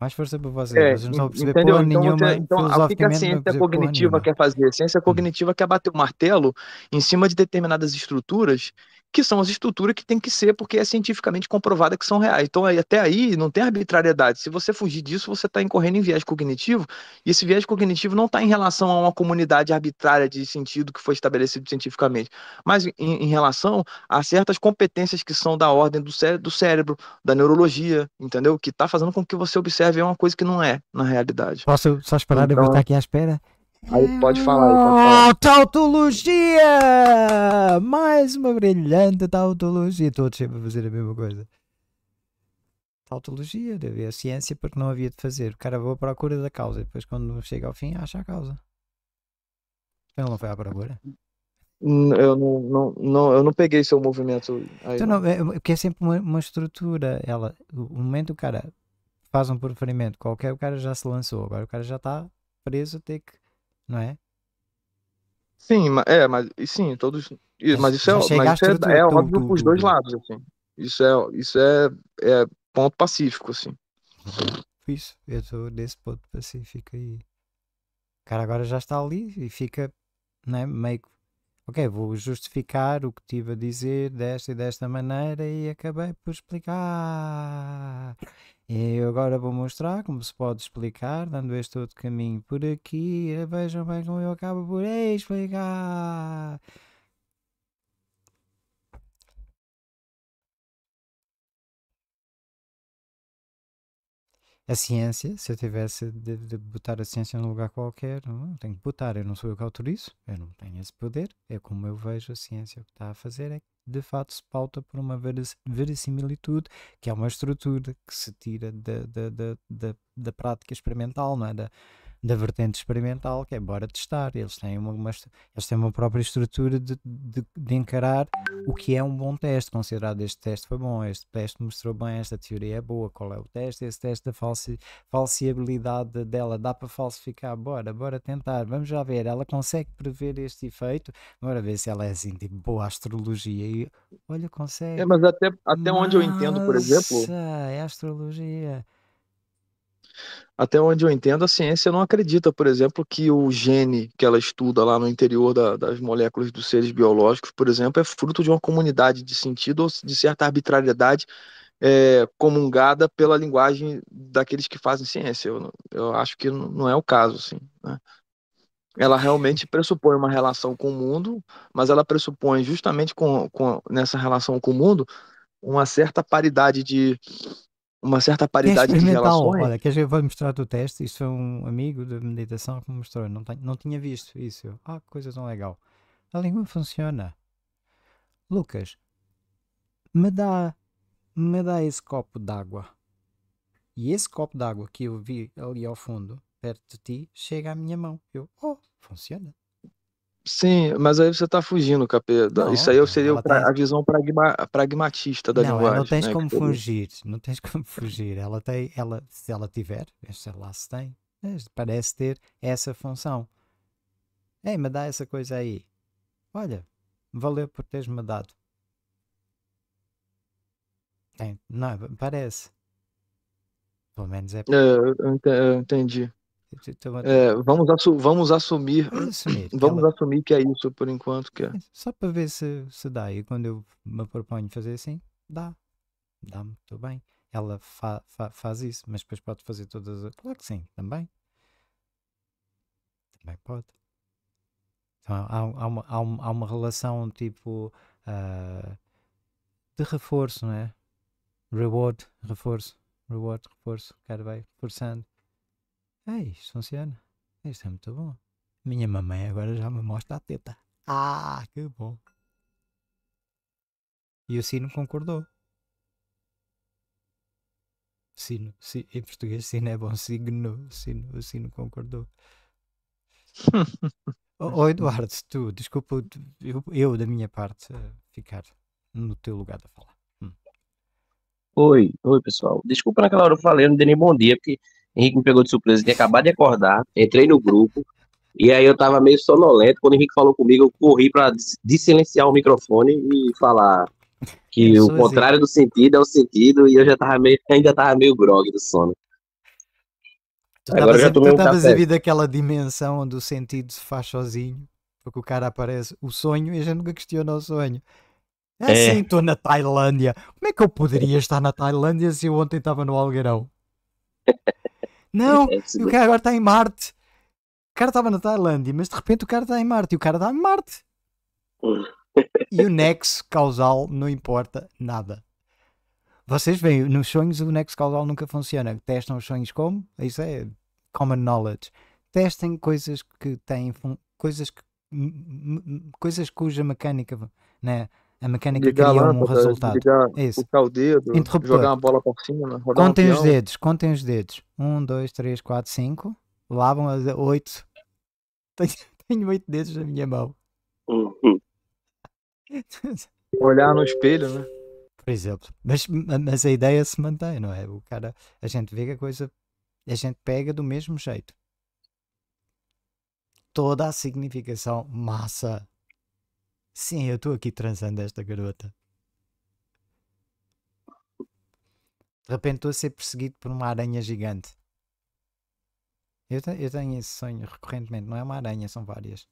mais força para vocês. É, vocês não estão a perceber entendeu? Então, nenhuma. Então, então o que a ciência cognitiva quer fazer? A ciência cognitiva hum. quer bater o martelo em cima de determinadas estruturas que são as estruturas que tem que ser, porque é cientificamente comprovada que são reais. Então, até aí, não tem arbitrariedade. Se você fugir disso, você está incorrendo em viés cognitivo, e esse viés cognitivo não está em relação a uma comunidade arbitrária de sentido que foi estabelecido cientificamente, mas em, em relação a certas competências que são da ordem do, do cérebro, da neurologia, entendeu? Que está fazendo com que você observe uma coisa que não é na realidade. Posso só esperar então... eu voltar aqui à espera? Aí pode falar aí, pode falar. Oh, tautologia! Mais uma brilhante tautologia. Todos sempre a fazer a mesma coisa. Tautologia, deve a ciência porque não havia de fazer. O cara vai à procura da causa e depois quando chega ao fim acha a causa. Ele não foi à procura. Hum, eu não, não, não, eu não peguei seu movimento aí. Então, não, é, porque é, é sempre uma, uma estrutura. Ela, o momento o cara faz um preferimento qualquer, o cara já se lançou. Agora o cara já está preso a ter que não é? Sim, é, mas sim, todos. Mas, isso é, mas isso é, é do, é óbvio do, do, dois lados, assim. Isso é, isso é, é ponto pacífico, assim. Isso, eu estou desse ponto pacífico aí. O cara agora já está ali e fica, né, meio Ok, vou justificar o que tive a dizer desta e desta maneira e acabei por explicar. E eu agora vou mostrar como se pode explicar, dando este outro caminho por aqui. Vejam bem como eu acabo por explicar. a ciência, se eu tivesse de, de, botar a ciência num lugar qualquer, não, tenho que botar, eu não sou eu que autorizo, eu não tenho esse poder, é como eu vejo a ciência. O que está a fazer é que, de fato, se pauta por uma verissimilitude, que é uma estrutura que se tira da, da, da, da, da prática experimental, não é? Da, da vertente experimental, que é bora testar. Eles têm uma, uma eles têm uma própria estrutura de, de, de, encarar o que é um bom teste, considerado este teste foi bom, este teste mostrou bem, esta teoria é boa, qual é o teste, esse teste da falsi, falsiabilidade dela, dá para falsificar, bora, bora tentar, vamos já ver, ela consegue prever este efeito, bora ver se ela é assim, tipo, boa astrologia, e olha, é, consegue. É, mas até, até onde eu entendo, por exemplo... é astrologia... Até onde eu entendo, a ciência não acredita, por exemplo, que o gene que ela estuda lá no interior da, das moléculas dos seres biológicos, por exemplo, é fruto de uma comunidade de sentido ou de certa arbitrariedade é, comungada pela linguagem daqueles que fazem ciência. Eu, eu acho que não é o caso, assim. Né? Ela realmente pressupõe uma relação com o mundo, mas ela pressupõe justamente com, com nessa relação com o mundo uma certa paridade de, uma certa paridade é de relações. Olha, queres ver? Vou mostrar-te o teste. Isto foi um amigo da meditação que me mostrou. Não, tenho, não tinha visto isso. ah, que coisa tão legal. A língua funciona. Lucas, me dá, me dá esse copo d'água. E esse copo d'água que eu vi ali ao fundo, perto de ti, chega à minha mão. Eu, oh, funciona. Sim, mas aí você está fugindo, capeta. Isso aí seria tá... a visão pragma... pragmatista da não, linguagem. Não tens né, como fugir, eu... não tens como fugir. Ela tem, ela, se ela tiver, sei lá se tem, parece ter essa função. Ei, me dá essa coisa aí. Olha, valeu por teres-me dado. Tem, não, parece. Pelo menos é. é eu entendi. É, vamos, assu vamos assumir. assumir tá vamos ela... assumir que é isso por enquanto. Que é. é só para ver se, se dá. E quando eu me proponho fazer assim, dá. Dá muito bem. Ela fa fa faz isso, mas depois pode fazer todas as. Claro que sim, também. Também pode. Então, há, há, uma, há, uma, há uma relação tipo uh, de reforço, não é? Reward, reforço, reward, reforço, quero bem, reforçando é, isto funciona. É isto é muito bom. Minha mamãe agora já me mostra a teta. Ah, que bom. E o sino concordou. Sino, si, em português, sino é bom, signo, sino, o sino concordou. Oi Eduardo, tu, desculpa, eu, eu, da minha parte ficar no teu lugar da falar. Hum. Oi, oi pessoal. Desculpa naquela hora eu falei, eu não dei nem bom dia, porque Henrique me pegou de surpresa, eu tinha acabado de acordar, entrei no grupo, e aí eu tava meio sonolento. Quando o Henrique falou comigo, eu corri para silenciar o microfone e falar que é, o assim. contrário do sentido é o sentido, e eu já tava meio, ainda tava meio grog do sono. Tu Agora já tomei um estavas a aquela dimensão onde o sentido se faz sozinho, porque o cara aparece, o sonho, e a gente nunca questiona o sonho. É, é. assim, estou na Tailândia. Como é que eu poderia estar na Tailândia se eu ontem estava no Algarão? Não, é e é o cara agora está em Marte. O cara estava na Tailândia, mas de repente o cara está em Marte e o cara está em Marte. e o nexo causal não importa nada. Vocês veem, nos sonhos o nexo causal nunca funciona. Testam os sonhos como? Isso é common knowledge. Testem coisas que têm coisas que coisas cuja mecânica né, a mecânica ligar cria lâmpada, um resultado. Ligar, isso. o dedo, jogar uma bola por cima, rodar Contem um os dedos, contem os dedos. Um, dois, três, quatro, cinco. Lavam as oito. Tenho oito dedos na minha mão. Olhar no espelho, né? Por exemplo. Mas, mas a ideia se mantém, não é? O cara, a gente vê que a coisa, a gente pega do mesmo jeito. Toda a significação massa Sim, eu estou aqui transando esta garota. De repente estou a ser perseguido por uma aranha gigante. Eu, te, eu tenho esse sonho recorrentemente, não é uma aranha, são várias.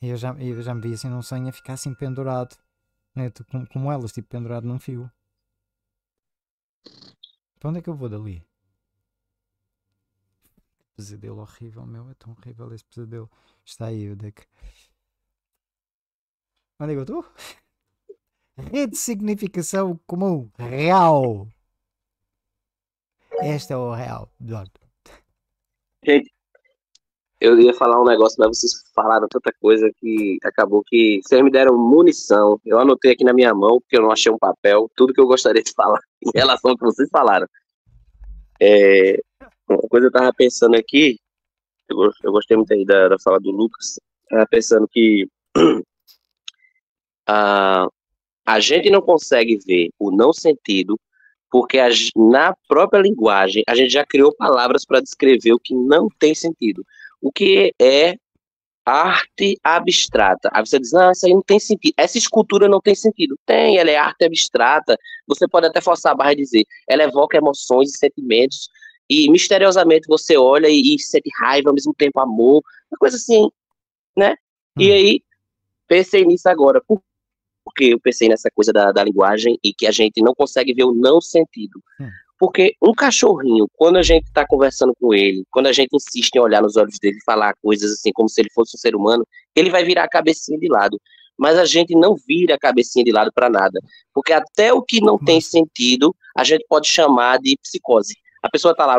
E eu já, eu já me vi assim num sonho a ficar assim pendurado. Né? Tipo, como, como elas, tipo pendurado num fio. Para onde é que eu vou dali? Pesadelo horrível, meu, é tão horrível esse pesadelo. Está aí o deck. Onde é que eu estou? Ressignificação comum. Real. Este é o real. Pronto. Gente, eu ia falar um negócio, mas vocês falaram tanta coisa que acabou que vocês me deram munição. Eu anotei aqui na minha mão, porque eu não achei um papel, tudo que eu gostaria de falar em relação ao que vocês falaram. É, uma coisa eu tava pensando aqui, eu, eu gostei muito aí da, da fala do Lucas, tava pensando que ah, a gente não consegue ver o não sentido porque a, na própria linguagem a gente já criou palavras para descrever o que não tem sentido. O que é arte abstrata. Aí você diz, não, ah, isso aí não tem sentido. Essa escultura não tem sentido. Tem, ela é arte abstrata. Você pode até forçar a barra e dizer, ela evoca emoções e sentimentos. E misteriosamente você olha e, e sente raiva, ao mesmo tempo amor. Uma coisa assim, né? Hum. E aí, pensei nisso agora. Por porque eu pensei nessa coisa da, da linguagem e que a gente não consegue ver o não sentido. Hum. Porque um cachorrinho, quando a gente está conversando com ele, quando a gente insiste em olhar nos olhos dele e falar coisas assim, como se ele fosse um ser humano, ele vai virar a cabecinha de lado. Mas a gente não vira a cabecinha de lado para nada. Porque até o que não tem hum. sentido, a gente pode chamar de psicose. A pessoa está lá,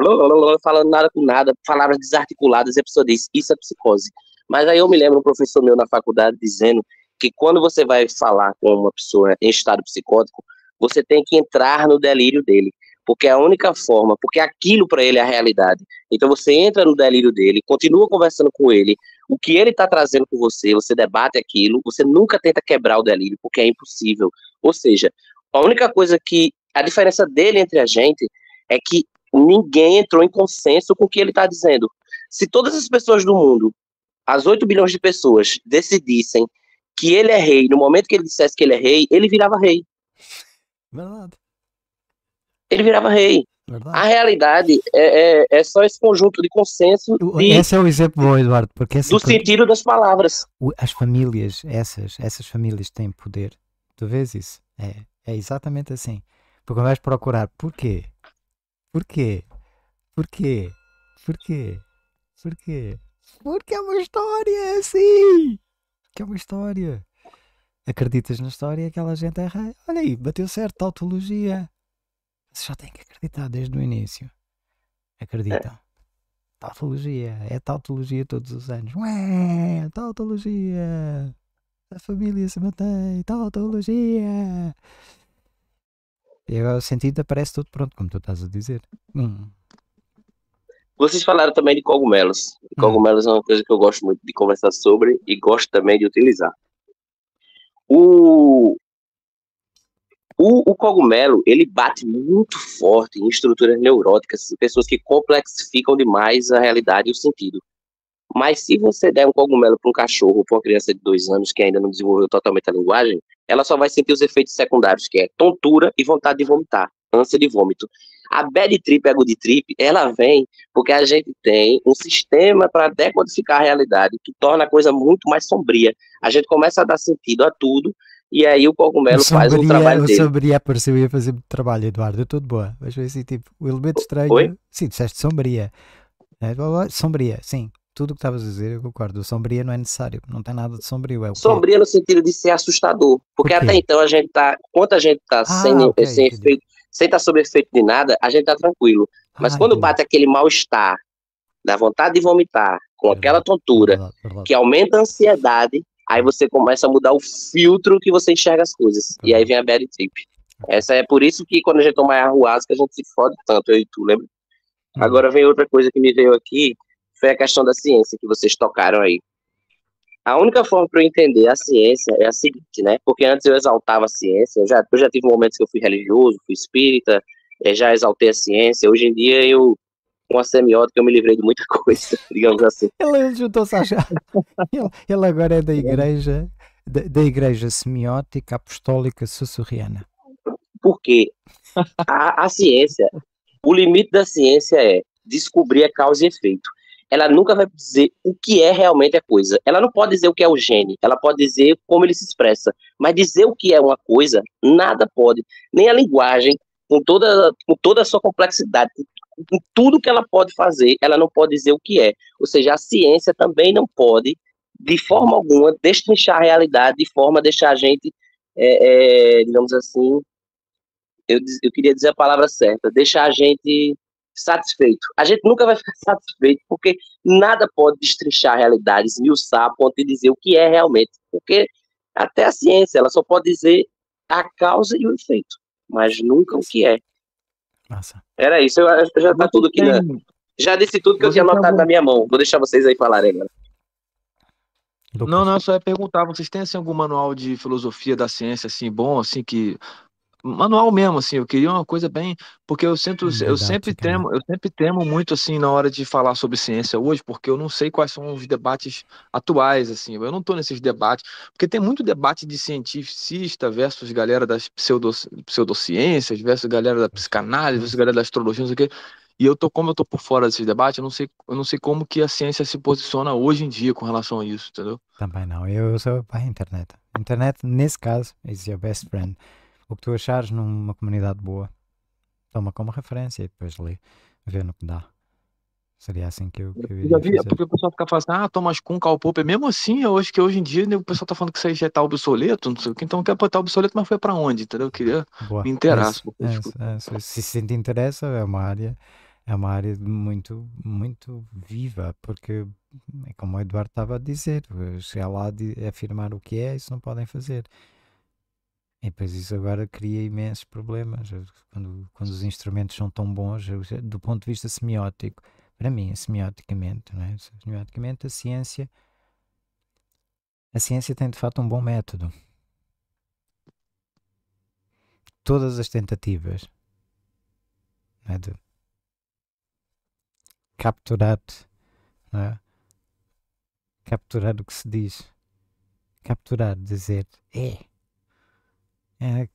falando nada com nada, palavras desarticuladas, e a pessoa diz, isso é psicose. Mas aí eu me lembro um professor meu na faculdade dizendo que quando você vai falar com uma pessoa em estado psicótico, você tem que entrar no delírio dele, porque é a única forma, porque aquilo para ele é a realidade. Então você entra no delírio dele, continua conversando com ele, o que ele está trazendo com você, você debate aquilo, você nunca tenta quebrar o delírio, porque é impossível. Ou seja, a única coisa que a diferença dele entre a gente é que ninguém entrou em consenso com o que ele está dizendo. Se todas as pessoas do mundo, as 8 bilhões de pessoas, decidissem que ele é rei, no momento que ele dissesse que ele é rei, ele virava rei. Verdade. Ele virava rei. Verdade. A realidade é, é, é, só esse conjunto de consenso. De, esse é o exemplo bom, Eduardo, porque esse, do porque, sentido das palavras. As famílias, essas, essas famílias têm poder. Tu vês isso? É, é exatamente assim. Porque vais procurar porquê? Porquê? Porquê? Porquê? Porquê? Porque é uma história assim que é uma história. Acreditas na história e aquela gente erra. Olha aí, bateu certo, tautologia. Você já tem que acreditar desde o início. Acreditam. É. Tautologia, é tautologia todos os anos. Ué, tautologia. A família se mantém, tautologia. E agora o sentido aparece tudo pronto, como tu estás a dizer. Hum. Vocês falaram também de cogumelos. cogumelos é uma coisa que eu gosto muito de conversar sobre e gosto também de utilizar. O, o, o, cogumelo, ele bate muito forte em estruturas neuróticas, em pessoas que complexificam demais a realidade e o sentido. Mas se você der um cogumelo para um cachorro, ou para uma criança de dois anos que ainda não desenvolveu totalmente a linguagem, ela só vai sentir os efeitos secundários, que é tontura e vontade de vomitar, ânsia de vômito. A bad trip, é a good trip, ela vem porque a gente tem um sistema para decodificar a realidade, que torna a coisa muito mais sombria. A gente começa a dar sentido a tudo, e aí o cogumelo sombria, faz o trabalho dele. Sombria pareceu ia fazer trabalho, Eduardo, é tudo boa. Mas foi assim, tipo, o elemento estranho... Oi? Sim, disseste sombria. Né? Sombria, sim tudo o que estavas a dizer, eu concordo. O não é necessário, não tem nada de sombrio. É no sentido de ser assustador. Porque Por até então a gente está, enquanto a gente está ah, sem, okay, sem, efeito, sem estar tá sob efeito de nada, a gente está tranquilo. Mas Ai, quando bate aquele mal-estar, da vontade de vomitar, com aquela tontura, que aumenta a ansiedade, aí você começa a mudar o filtro que você enxerga as coisas. E aí vem a bad trip. Essa é por isso que quando a gente toma ayahuasca, a gente se fode tanto, eu e tu, lembra? Hum. Agora vem outra coisa que me veio aqui, foi a questão da ciência que vocês tocaram aí. A única forma para eu entender a ciência é a seguinte, né? Porque antes eu exaltava a ciência, eu já, eu já tive momentos que eu fui religioso, fui espírita, eh, já exaltei a ciência. Hoje em dia eu, com a semiótica, eu me livrei de muita coisa, digamos assim. Ela juntou-se à ele, ele agora é da é. igreja, da, da igreja semiótica apostólica sussurriana. Porque a, a ciência, o limite da ciência é descobrir a causa e efeito ela nunca vai dizer o que é realmente a coisa. Ela não pode dizer o que é o gene, ela pode dizer como ele se expressa, mas dizer o que é uma coisa, nada pode. Nem a linguagem, com toda, com toda a sua complexidade, com tudo que ela pode fazer, ela não pode dizer o que é. Ou seja, a ciência também não pode, de forma alguma, destrinchar a realidade, de forma a deixar a gente, é, é, digamos assim, eu, eu queria dizer a palavra certa, deixar a gente satisfeito. A gente nunca vai ficar satisfeito porque nada pode destrinchar realidades realidade, esmiuçar a ponto de dizer o que é realmente. Porque até a ciência, ela só pode dizer a causa e o efeito, mas nunca o que é. Era isso, eu, eu já tá tudo aqui, né? Já disse tudo que eu tinha anotado na minha mão. Vou deixar vocês aí falarem agora. Não, não, só é perguntar, vocês têm assim, algum manual de filosofia da ciência assim bom, assim que manual mesmo, assim, eu queria uma coisa bem, porque eu sinto, é eu sempre temo, eu sempre temo muito assim na hora de falar sobre ciência hoje, porque eu não sei quais são os debates atuais, assim, eu não estou nesses debates, porque tem muito debate de cientista versus galera das pseudo, pseudociências, versus galera da psicanálise, versus galera da astrologia, não sei o quê. E eu tô, como eu tô por fora desse debate, eu não sei, eu não sei como que a ciência se posiciona hoje em dia com relação a isso, entendeu? Também não. Eu uso a internet. Internet, nesse caso, is your best friend o que tu achares numa comunidade boa. Toma como referência e depois lê, vê no que dá. Seria assim que eu, que eu já vi, é porque o pessoal fica falando assim, ah, Thomas Kuhn, Karl Popper, mesmo assim, eu acho que hoje em dia né, o pessoal tá falando que isso aí já é tá obsoleto, não sei o que, então quer botar obsoleto, mas foi para onde, entendeu? Eu queria Boa. me interar. É, se, é, se, se te interessa, é uma área, é uma área muito, muito viva, porque, é como o Eduardo estava a dizer, se é lá de afirmar o que é, isso não podem fazer. E depois isso agora cria imensos problemas. Quando, quando os instrumentos são tão bons, do ponto de vista semiótico, para mim, semioticamente, não é? semioticamente a ciência, a ciência tem de fato um bom método. Todas as tentativas é? de capturar é? capturar o que se diz, capturar, dizer, é é, que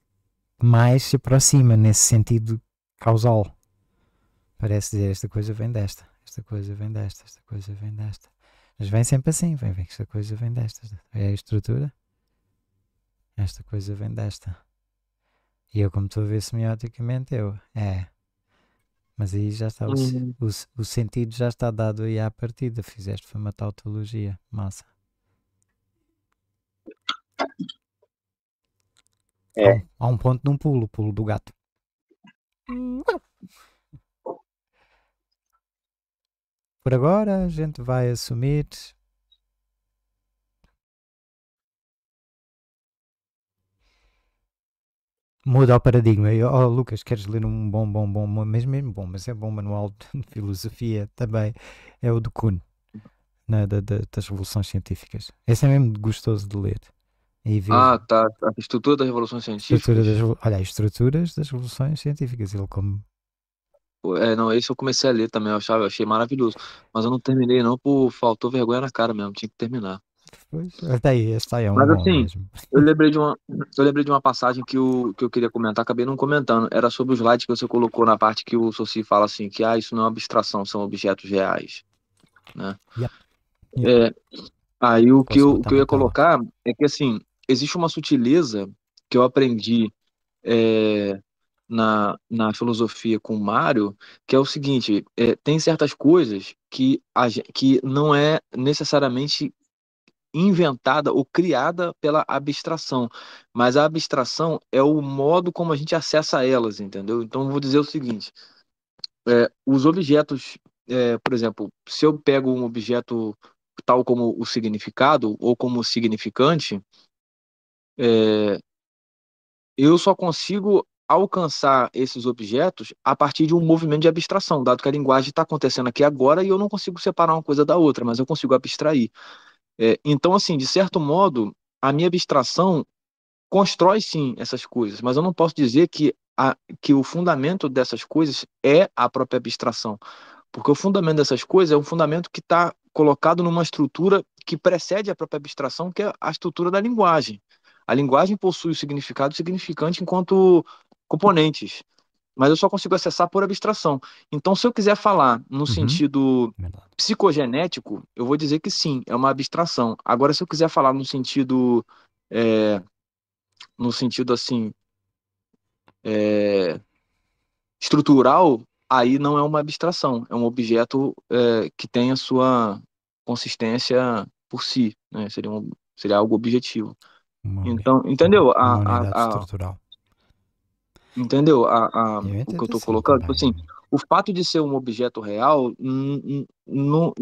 mais se aproxima nesse sentido causal. Parece dizer esta coisa vem desta, esta coisa vem desta, esta coisa vem desta. Mas vem sempre assim, vem, vem, esta coisa vem desta. É a estrutura. Esta coisa vem desta. E eu, como estou a ver semioticamente, eu, é. Mas aí já está, o, uhum. o, o sentido já está dado aí à partida. Fizeste foi uma tautologia, massa. É. Então, há, um ponto num pulo, o pulo do gato. Por agora a gente vai assumir muda o paradigma. Eu, oh, Lucas, queres ler um bom, bom, bom, mas mesmo bom, mas é bom manual de filosofia também. É o do Kuhn, né, da, da, das revoluções científicas. Esse é mesmo gostoso de ler. E viu Ah, tá, tá, A estrutura das revoluções científicas. das, olha, estruturas das revoluções científicas. Ele como. É, não, esse eu comecei a ler também, eu achava, achei maravilhoso. Mas eu não terminei, não, por faltou vergonha na cara mesmo, tinha que terminar. Pois, até aí, esse tá aí é um Mas assim, mesmo. eu lembrei de uma, eu lembrei de uma passagem que, o, que eu queria comentar, acabei não comentando. Era sobre os slides que você colocou na parte que o Soci fala assim, que ah, isso não é abstração, são objetos reais. Né? Yep. Yep. É, aí o que, eu, o que eu ia colocar é que assim, existe uma sutileza que eu aprendi é, na, na filosofia com o Mário, que é o seguinte: é, tem certas coisas que, a, que não é necessariamente inventada ou criada pela abstração, mas a abstração é o modo como a gente acessa elas, entendeu? Então vou dizer o seguinte: é, os objetos, é, por exemplo, se eu pego um objeto tal como o significado ou como significante, é, eu só consigo alcançar esses objetos a partir de um movimento de abstração, dado que a linguagem está acontecendo aqui agora e eu não consigo separar uma coisa da outra, mas eu consigo abstrair. É, então, assim, de certo modo, a minha abstração constrói sim essas coisas, mas eu não posso dizer que, a, que o fundamento dessas coisas é a própria abstração, porque o fundamento dessas coisas é um fundamento que está colocado numa estrutura que precede a própria abstração, que é a estrutura da linguagem. A linguagem possui o significado significante enquanto componentes, mas eu só consigo acessar por abstração. Então, se eu quiser falar no uhum. sentido psicogenético, eu vou dizer que sim, é uma abstração. Agora, se eu quiser falar no sentido. É, no sentido assim. É, estrutural, aí não é uma abstração, é um objeto é, que tem a sua consistência por si, né? seria, um, seria algo objetivo então, entendeu? A, a, a, estrutural. Entendeu? A, a é o que eu tô colocando? Tipo assim, o fato de ser um objeto real não,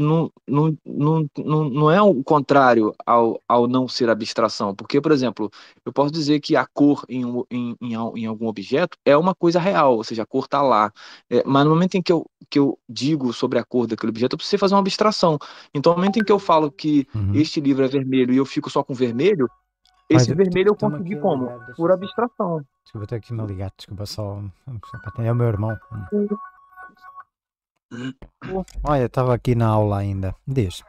é o contrário ao, ao não ser abstração. Porque, por exemplo, eu posso dizer que a cor em, em, em, em algum objeto é uma coisa real, ou seja, a cor está lá. É, mas no momento em que eu, que eu digo sobre a cor daquele objeto, eu preciso fazer uma abstração. Então, no momento em que eu falo que uhum. este livro é vermelho e eu fico só com vermelho, esse vermelho eu consegui como? Por abstração. Desculpa, eu tenho aqui me ligar, desculpa só. É o meu irmão. Hum. Olha, estava aqui na aula ainda. Diz.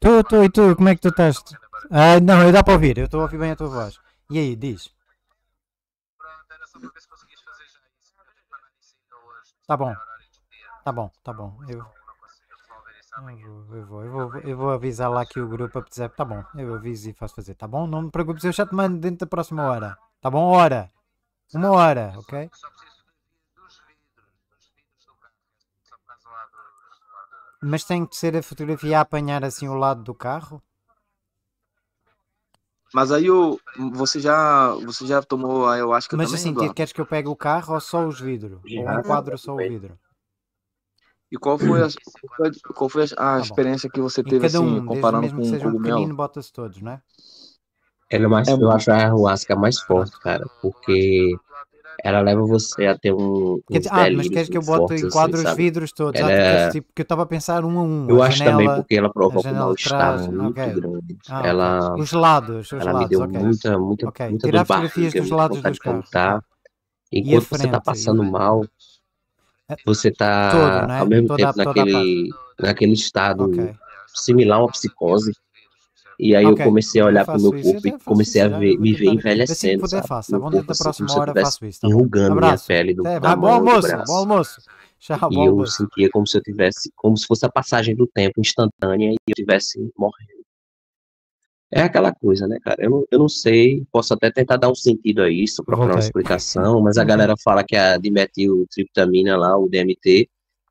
Tu, tu e tu, como é que tu estás? Ah, não, dá para ouvir, eu estou a ouvir bem a tua voz. E aí, diz. Tá bom, tá bom. Eu... Eu é. vou, eu vou, eu vou, avisar lá que o grupo a dizer, Tá bom, eu aviso e faço fazer, tá bom? Não me preocupes, eu já te mando dentro da próxima hora. Tá bom? Hora. Uma hora, ok? Mas tem que ser a fotografia a apanhar assim o lado do carro? Mas aí eu, você já você já tomou, eu acho que Mas também, assim, queres que eu pegue o carro ou só os vidros? Ou um quadro só o vidro? E qual hum. foi a, qual foi a, a tá experiência que você teve, assim, um, assim, comparando com o cogumelo? Um botas todos, né? Ela é mais, é eu acho a ayahuasca é mais forte, cara, porque ela leva você a ter um. Quer dizer, ah, mas queres que eu bote em assim, quadros assim, vidros todos? Ela... Ah, tipo, é tipo, que eu estava a pensar um a um. Eu a acho janela, também porque ela provoca um mal-estar muito okay. grande. Ah, ela, os lados, os ela lados, me deu okay. muita, muita, okay. muita Tirar do fotografias dos lados dos carros. Enquanto você está passando mal, é, você está né? ao mesmo toda, tempo naquele, naquele estado okay. similar a uma psicose. E aí okay. eu comecei a olhar para o meu corpo e comecei isso, a ver, é me ver envelhecendo. Sabe? Faço, assim, próxima hora eu faço isso. Então. enrugando minha pele do, corpo. bom almoço, bom almoço. Tchau, e eu sentia como se eu tivesse, como se fosse a passagem do tempo instantânea e eu estivesse morrendo. É aquela coisa, né, cara? Eu não, eu não sei, posso até tentar dar um sentido a isso, procurar okay. uma explicação, mas a uhum. galera fala que a dimetiltriptamina lá, o DMT,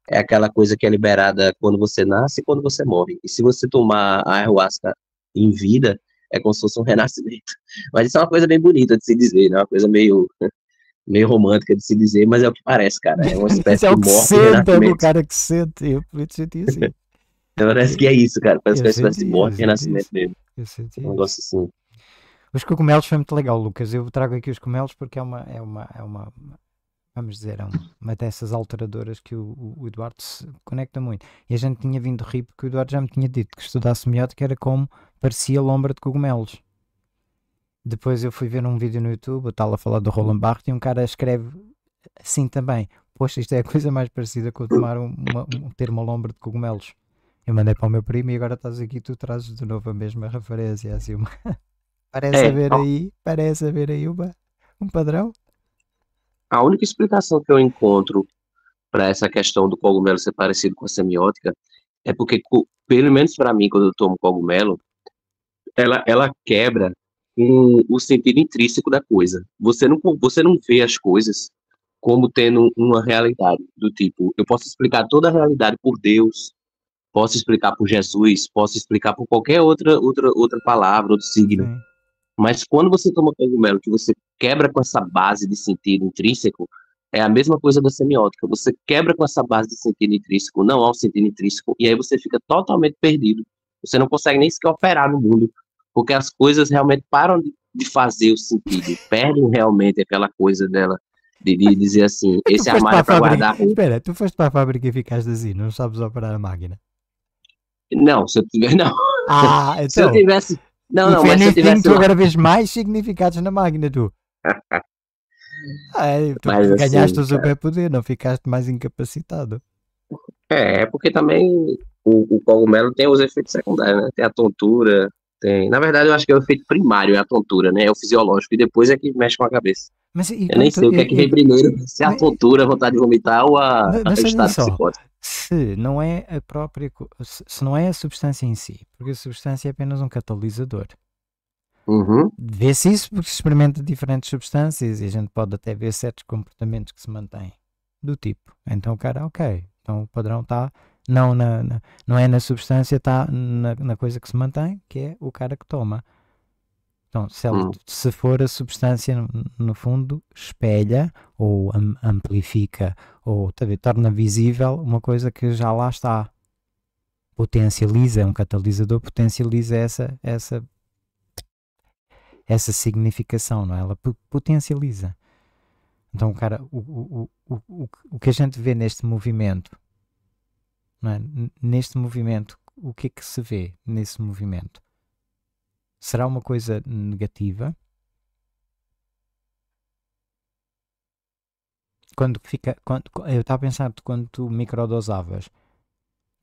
é aquela coisa que é liberada quando você nasce e quando você morre. E se você tomar a ayahuasca em vida, é como se fosse um renascimento. Mas isso é uma coisa bem bonita de se dizer, né? Uma coisa meio meio romântica de se dizer, mas é o que parece, cara. É uma é espécie é de que Senta, é o cara que senta. eu podia sentir assim. Então, parece que é isso, cara. Parece eu que é esse morte e renascimento dele. Eu senti. Um negócio assim. Os cogumelos foi muito legal, Lucas. Eu trago aqui os cogumelos porque é uma, é uma, é uma vamos dizer, é uma dessas alteradoras que o, o, Eduardo se conecta muito. E a gente tinha vindo rir porque o Eduardo já me tinha dito que estudasse semiótica era como parecia lombra de cogumelos. Depois eu fui ver um vídeo no YouTube, eu estava a falar do Roland Barthes, e um cara escreve assim também. Poxa, isto é a coisa mais parecida com tomar uma, um, ter uma lombra de cogumelos. Eu mandei para o meu primo e agora estás aqui tu trazes de novo a mesma referência, é assim uma... parece é, haver então aí, parece haver aí uma, um padrão. A única explicação que eu encontro para essa questão do cogumelo ser parecido com a semiótica é porque, pelo menos para mim, quando eu tomo cogumelo, ela, ela quebra um, o sentido intrínseco da coisa. Você não, você não vê as coisas como tendo uma realidade, do tipo, eu posso explicar toda a realidade por Deus, Posso explicar por Jesus, posso explicar por qualquer outra outra outra palavra, outro signo. Sim. Mas quando você toma cogumelo, que você quebra com essa base de sentido intrínseco, é a mesma coisa da semiótica. Você quebra com essa base de sentido intrínseco, não há um sentido intrínseco, e aí você fica totalmente perdido. Você não consegue nem sequer operar no mundo, porque as coisas realmente param de fazer o sentido, perdem realmente aquela coisa dela. De, de dizer assim, esse armário é para guardar. Espera, tu foste para a fábrica e ficaste assim, não sabes operar a máquina. Não, se eu tiver, não. Ah, então. se eu então. tivesse. Não, não, mas se eu tivesse. Tu cada vez mais significados na máquina, tu. Ai, ah, é, tu mas, assim, ganhaste assim, o superpoder, não ficaste mais incapacitado. É, é, porque também o, o cogumelo tem os efeitos secundários, né? Tem a tontura, tem. Na verdade, eu acho que é o efeito primário, é a tontura, né? É o fisiológico, e depois é que mexe com a cabeça. Mas, e, eu nem sei o que é que vem primeiro, se é a tortura, a vontade de vomitar ou a, não, a estado Se não é a própria, se não é a substância em si, porque a substância é apenas um catalisador. Uhum. Vê-se isso porque se experimenta diferentes substâncias e a gente pode até ver certos comportamentos que se mantêm do tipo. Então, cara, ok, então o padrão está não na, na, não é na substância, está na, na coisa que se mantém, que é o cara que toma. Então, se, ela, hum. se for a substância, no, no fundo, espelha ou am, amplifica ou tá torna visível uma coisa que já lá está. Potencializa, é um catalisador potencializa essa, essa, essa significação, não é? Ela potencializa. Então, cara, o, o, o, o, o que a gente vê neste movimento, é? neste movimento, o que é que se vê nesse movimento? será uma coisa negativa? Quando fica, quando, eu estava a pensar quando tu microdosavas.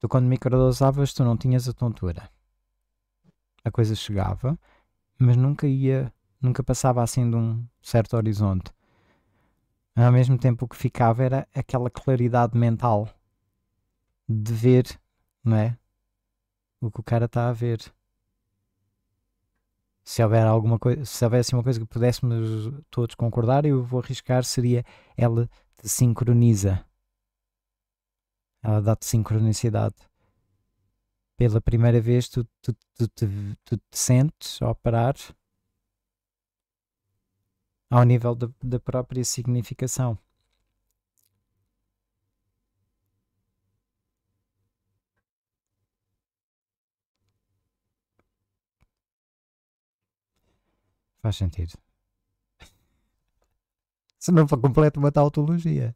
Tu quando microdosavas tu não tinhas a tontura. A coisa chegava, mas nunca ia, nunca passava assim de um certo horizonte. Ao mesmo tempo o que ficava era aquela claridade mental de ver, não é? O que o cara está a ver se houver alguma coisa, se houvesse uma coisa que pudéssemos todos concordar, eu vou arriscar, seria ela te sincroniza. Ela dá-te sincronicidade. Pela primeira vez tu, tu, tu, tu, tu te sentes a operar ao nível da própria significação. Faz sentido. Se não for completo uma tautologia.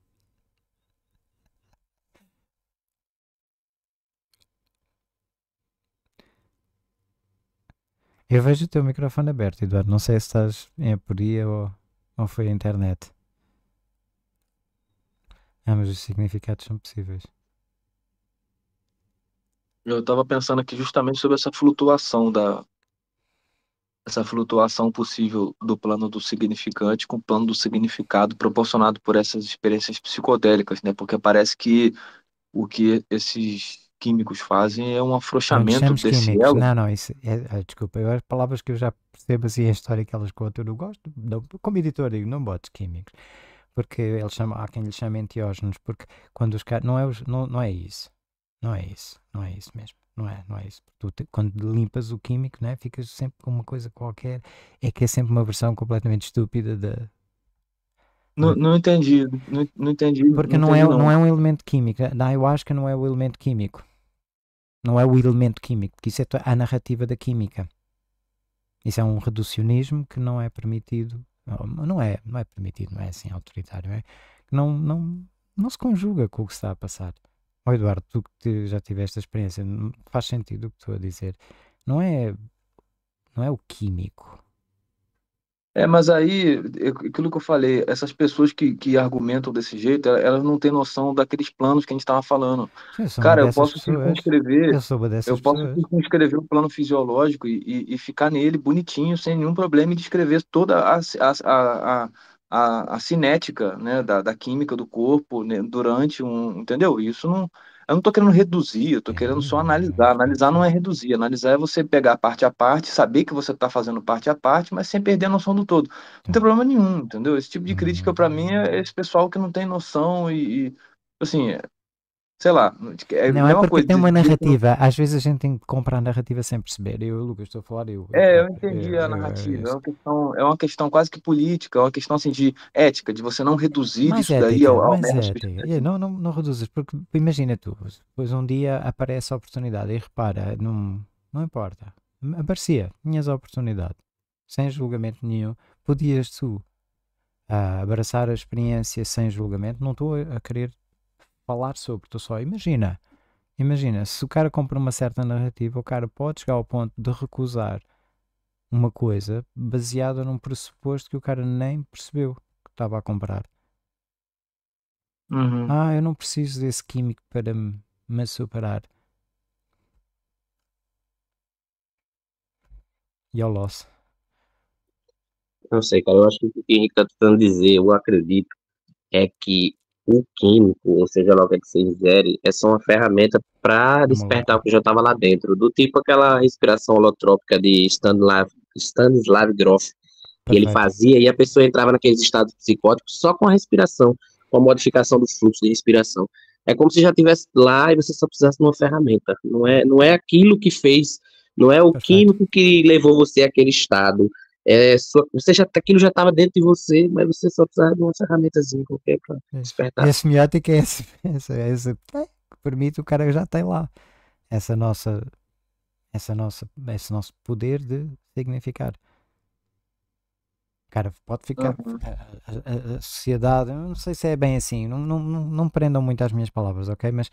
Eu vejo o teu microfone aberto, Eduardo. Não sei se estás em aporia ou, ou foi a internet. Ambos ah, os significados são possíveis. Eu estava pensando aqui justamente sobre essa flutuação da, essa flutuação possível do plano do significante com o plano do significado proporcionado por essas experiências psicodélicas, né? Porque parece que o que esses químicos fazem é um afrouxamento não desse químicos. elo. Não, não, isso é, é, desculpa, eu, as palavras que eu já percebo assim, a história que elas contam, eu não gosto, não, como editor digo, não botes químicos, porque eles chamam, há quem lhe chame entiógenos, porque quando os caras, não, é, não, não é isso. Não é isso, não é isso mesmo. Não é, não é isso. Tu, quando limpas o químico, né, ficas sempre com uma coisa qualquer. É que é sempre uma versão completamente estúpida da, não, é? não entendi, não, não entendi. Porque não, não, entendi, é, não. não é um elemento químico. Na né? ayahuasca não é o elemento químico. Não é o elemento químico, porque isso é a narrativa da química. Isso é um reducionismo que não é permitido. Não é, não é permitido, não é assim autoritário. É? Não, não, não se conjuga com o que está a passar. Oh Eduardo, tu que já tiveste a experiência, faz sentido o que estou a dizer. Não é, não é o químico. É, mas aí, é, aquilo que eu falei, essas pessoas que, que argumentam desse jeito, elas não têm noção daqueles planos que a gente estava falando. Eu Cara, eu posso circunscrever, eu, eu posso circunscrever o plano fisiológico e, e, e, ficar nele bonitinho, sem nenhum problema, e descrever toda a, a, a, a a, a cinética né, da, da química do corpo né, durante um. Entendeu? Isso não. Eu não estou querendo reduzir, eu estou querendo só analisar. Analisar não é reduzir, analisar é você pegar parte a parte, saber que você está fazendo parte a parte, mas sem perder a noção do todo. Não tem problema nenhum, entendeu? Esse tipo de crítica, para mim, é esse pessoal que não tem noção e, e assim, Sei lá, é não é porque coisa, tem uma tipo narrativa. Tipo... Às vezes a gente tem que comprar a narrativa sem perceber. Eu, Lucas, estou a falar. Eu, é, eu entendi eu, a narrativa. Eu, eu, é, uma questão, é uma questão quase que política, é uma questão assim, de ética, de você não reduzir isso ética, daí ao, ao menos. não, não, não reduzes, porque imagina tu, depois um dia aparece a oportunidade e repara, não, não importa. Aparecia, tinhas a oportunidade, sem julgamento nenhum, podias tu ah, abraçar a experiência sem julgamento. Não estou a querer falar sobre, tu só imagina. Imagina, se o cara compra uma certa narrativa, o cara pode chegar ao ponto de recusar uma coisa baseada num pressuposto que o cara nem percebeu que estava a comprar. Uhum. Ah, eu não preciso desse químico para me superar. E ao loss. Não sei, cara. Eu acho que o que o Henrique está tentando dizer, eu acredito, é que um químico, ou seja lá o que, é que você ingere, é só uma ferramenta para despertar o que já estava lá dentro, do tipo aquela respiração holotrópica de Stanislav, Stanislav Grof, que ele fazia e a pessoa entrava naqueles estados psicóticos só com a respiração, com a modificação do fluxo de respiração. É como se já estivesse lá e você só precisasse de uma ferramenta. Não é, não é aquilo que fez, não é o Perfeito. químico que levou você àquele estado, é, sua, você já, aquilo já estava dentro de você, mas você só precisava de uma ferramentazinha qualquer para é. despertar. esse a é esse, essa, é essa é, é permite o cara já tem tá lá essa nossa, essa nossa, esse nosso poder de significar. Cara, pode ficar. Uhum. A, a, a, sociedade, não sei se é bem assim, não, não, não, prendam muito as minhas palavras, ok? Mas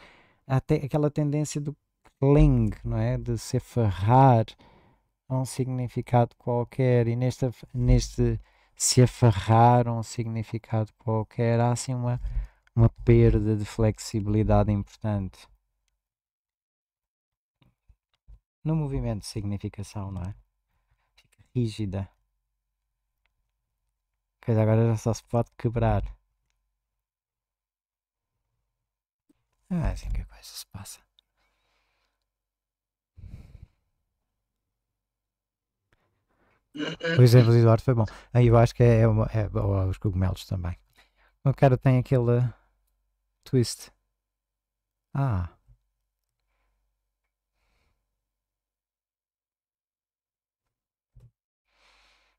há até aquela tendência do cling, não é? De se aferrar a um significado qualquer e neste, neste se aferrar a um significado qualquer, há assim uma, uma perda de flexibilidade importante. No movimento de significação, não é? Fica rígida. Pois agora já só se pode quebrar. Ah, assim que a coisa se passa. O uhum. exemplo do Eduardo foi bom. Aí eu acho que é, é uma, é, ou os cogumelos também. O cara tem aquele twist. Ah.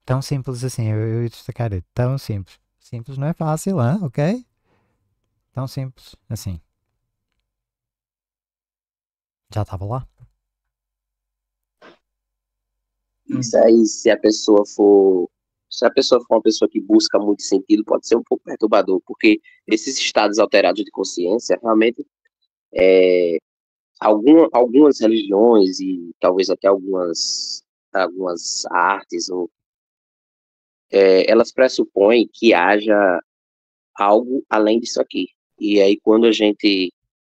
Tão simples assim, eu, eu ia destacar, é tão simples. Simples não é fácil, hein? ok? Tão simples assim. Já estava lá. Hum. Isso aí, se a pessoa for. Se a pessoa for uma pessoa que busca muito sentido, pode ser um pouco perturbador, porque esses estados alterados de consciência, realmente, é, algum, algumas religiões e talvez até algumas, algumas artes, ou, é, elas pressupõem que haja algo além disso aqui. E aí, quando a gente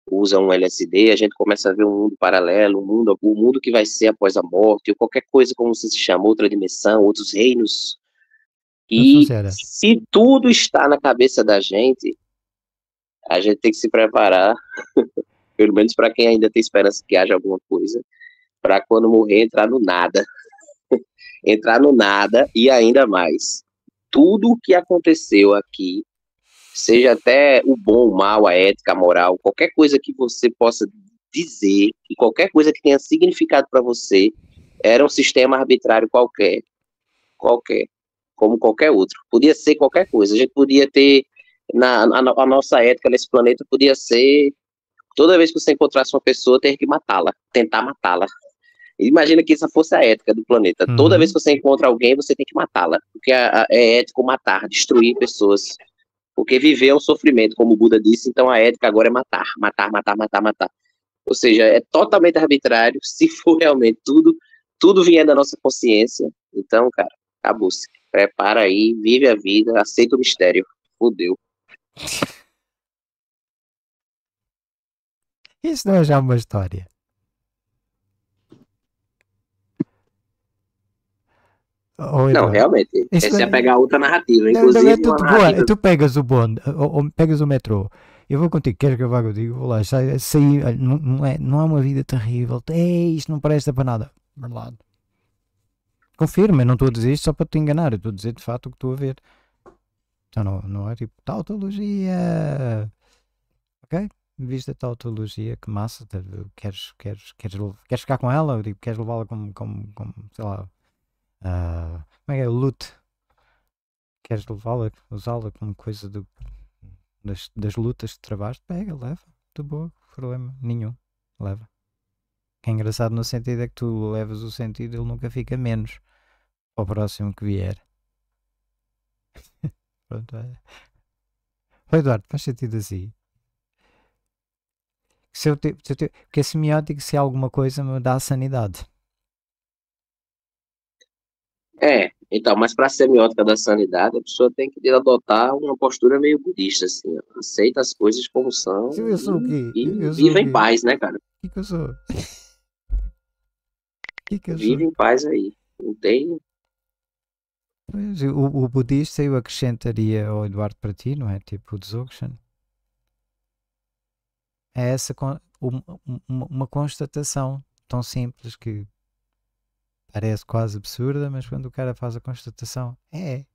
usa um LSD, a gente começa a ver um mundo paralelo, um mundo, o um mundo que vai ser após a morte, ou qualquer coisa como se chama, outra dimensão, outros reinos. E se tudo está na cabeça da gente, a gente tem que se preparar, pelo menos para quem ainda tem esperança que haja alguma coisa, para quando morrer entrar no nada. entrar no nada e ainda mais. Tudo o que aconteceu aqui seja até o bom, o mal, a ética, a moral, qualquer coisa que você possa dizer, e qualquer coisa que tenha significado para você, era um sistema arbitrário qualquer, qualquer, como qualquer outro. Podia ser qualquer coisa. A gente podia ter na a, a nossa ética nesse planeta podia ser toda vez que você encontrasse uma pessoa ter que matá-la, tentar matá-la. Imagina que essa fosse a ética do planeta. Uhum. Toda vez que você encontra alguém, você tem que matá-la, porque a, a, é ético matar, destruir pessoas. Porque viver é um sofrimento, como o Buda disse, então a ética agora é matar, matar, matar, matar, matar. Ou seja, é totalmente arbitrário, se for realmente tudo, tudo vier da nossa consciência. Então, cara, acabou-se. Prepara aí, vive a vida, aceita o mistério. Fudeu. Isso não é já uma história. Ou, não, então, realmente. Isso Essa é, é pegar outra narrativa. Inclusive, não, é tudo narrativa... boa. Tu pegas o bonde, ou, ou, pegas o metrô. Eu vou contigo, queres que eu vá contigo? Vou lá, sair não, não, é, não há uma vida terrível. é isto não presta para nada. Verdade. Confirma, não estou a dizer isto só para te enganar, eu estou a dizer de facto o que estou a ver. Então não, não é tipo tautologia. Ok? Viste a tautologia, que massa. Queres, queres, queres, queres ficar com ela? Queres levá-la como, como, como, sei lá, ah, como é que é? Loot. Queres levá-la, usá-la como coisa do, das, das lutas que travaste? Pega, leva. De boa, problema nenhum. Leva. Que é engraçado no sentido é que tu levas o sentido, ele nunca fica menos ao próximo que vier. Pronto, olha. Oi, Eduardo, faz sentido assim. Se eu te, se eu te, porque é semiótico se alguma coisa me dá sanidade. É, então, mas para a semiótica da sanidade, a pessoa tem que adotar uma postura meio budista, assim, ó. aceita as coisas como são Sim, eu sou e, e viva em paz, né, cara? O que, que eu sou? que que eu vive sou? em paz aí, não tem... O, o, budista eu acrescentaria ao Eduardo para ti, não é? Tipo o Dzogchen. É essa uma, uma constatação tão simples que Parece quase absurda, mas quando o cara faz a constatação, é.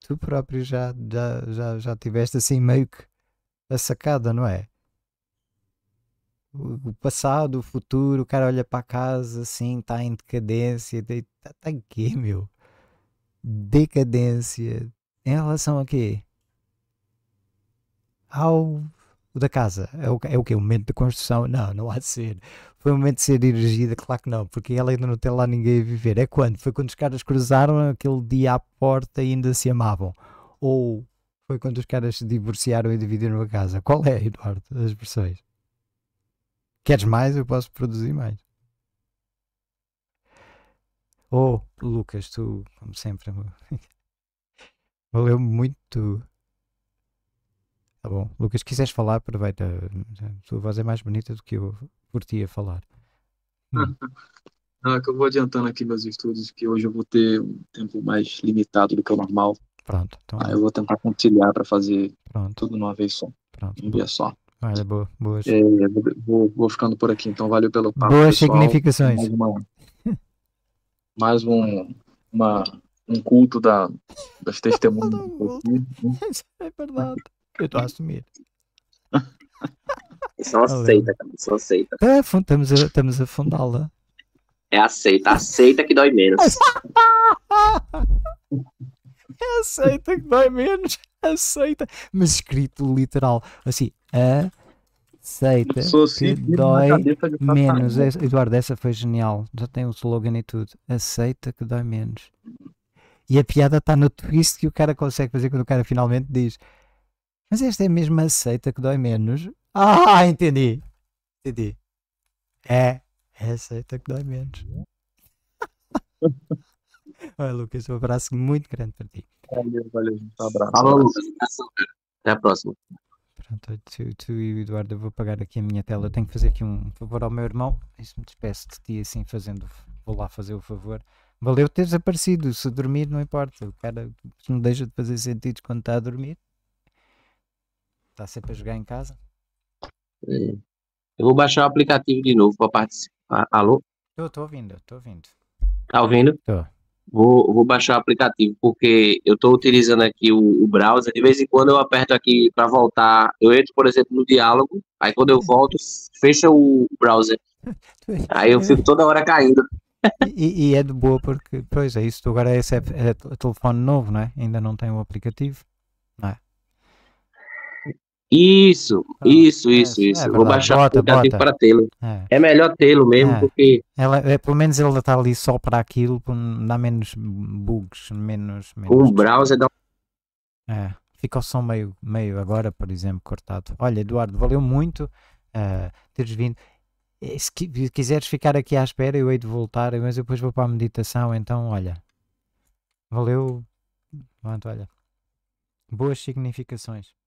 Tu próprio já, já, já, já tiveste assim meio que a sacada, não é? O, passado, o futuro, o cara olha para casa assim, está em decadência, está tá em quê, meu? Decadência. Em relação a quê? Ao o da casa. É o, é o que? O momento da construção? Não, não há de ser. Foi o momento de ser dirigida, Claro que não, porque ela ainda não tem lá ninguém a viver. É quando? Foi quando os caras cruzaram aquele dia à porta e ainda se amavam. Ou foi quando os caras se divorciaram e dividiram a casa. Qual é, Eduardo, as versões? Queres mais? Eu posso produzir mais. Oh, Lucas, tu, como sempre, valeu muito Tá bom. Lucas, quiseres falar, aproveita. A tua voz é mais bonita do que eu curtia falar. Hum. Não, ah, que eu vou adiantando aqui meus estudos, que hoje eu vou ter um tempo mais limitado do que o normal. Pronto. Então... Aí eu vou tentar conciliar para fazer Pronto. tudo numa vez só. Pronto. Um dia só. Olha, boa, boas. É, vou, vou, ficando por aqui, então valeu pelo papo. Boas pessoal. significações. Mais, uma, mais um, uma, um culto da, das testemunhas. Uhum. é verdade. Eu tô assumido. Isso é aceita, Isso É, estamos é, a, estamos a fundá-la. É aceita, aceita que dói menos. É aceita que dói menos. Aceita. Mas escrito literal. Assim, aceita que dói menos. Eduardo, essa foi genial. Já tem o um slogan e tudo. Aceita que dói menos. E a piada está no twist que o cara consegue fazer quando o cara finalmente diz mas esta é a mesma seita que dói menos. Ah, entendi. Entendi. É, é a seita que dói menos. Olha, Lucas, um abraço muito grande para ti. Valeu, valeu. Um abraço. Até a próxima. Pronto, tu, tu e o Eduardo, eu vou apagar aqui a minha tela. Eu tenho que fazer aqui um favor ao meu irmão. Isso me despeço de ti assim, fazendo. Vou lá fazer o favor. Valeu teres aparecido. Se dormir, não importa. O cara não deixa de fazer sentido quando está a dormir. Está sempre a jogar em casa? É. Eu vou baixar o aplicativo de novo para participar. Alô? Eu tô ouvindo, tô ouvindo. Tá ouvindo? Tô. Vou, vou baixar o aplicativo porque eu estou utilizando aqui o, o, browser. De vez em quando eu aperto aqui para voltar. Eu entro, por exemplo, no diálogo. Aí quando eu volto, fecha o browser. Aí eu fico toda hora caindo. E, e é de boa porque, pois é, isso agora é, é, é telefone novo, não é? Ainda não tem o aplicativo, não é? Isso, ah, isso, é, isso, é isso. É, Vou baixar bota, o aplicativo para tê-lo. É. é. melhor tê-lo mesmo, é. porque. Ela, é, pelo menos ele está ali só para aquilo, dá menos bugs, menos. menos... O browser dá. É, fica o som meio, meio agora, por exemplo, cortado. Olha, Eduardo, valeu muito uh, teres vindo eh, se quiseres ficar aqui à espera, eu hei de voltar, mas depois vou para a meditação, então olha. Valeu. Pronto, olha. Boas significações.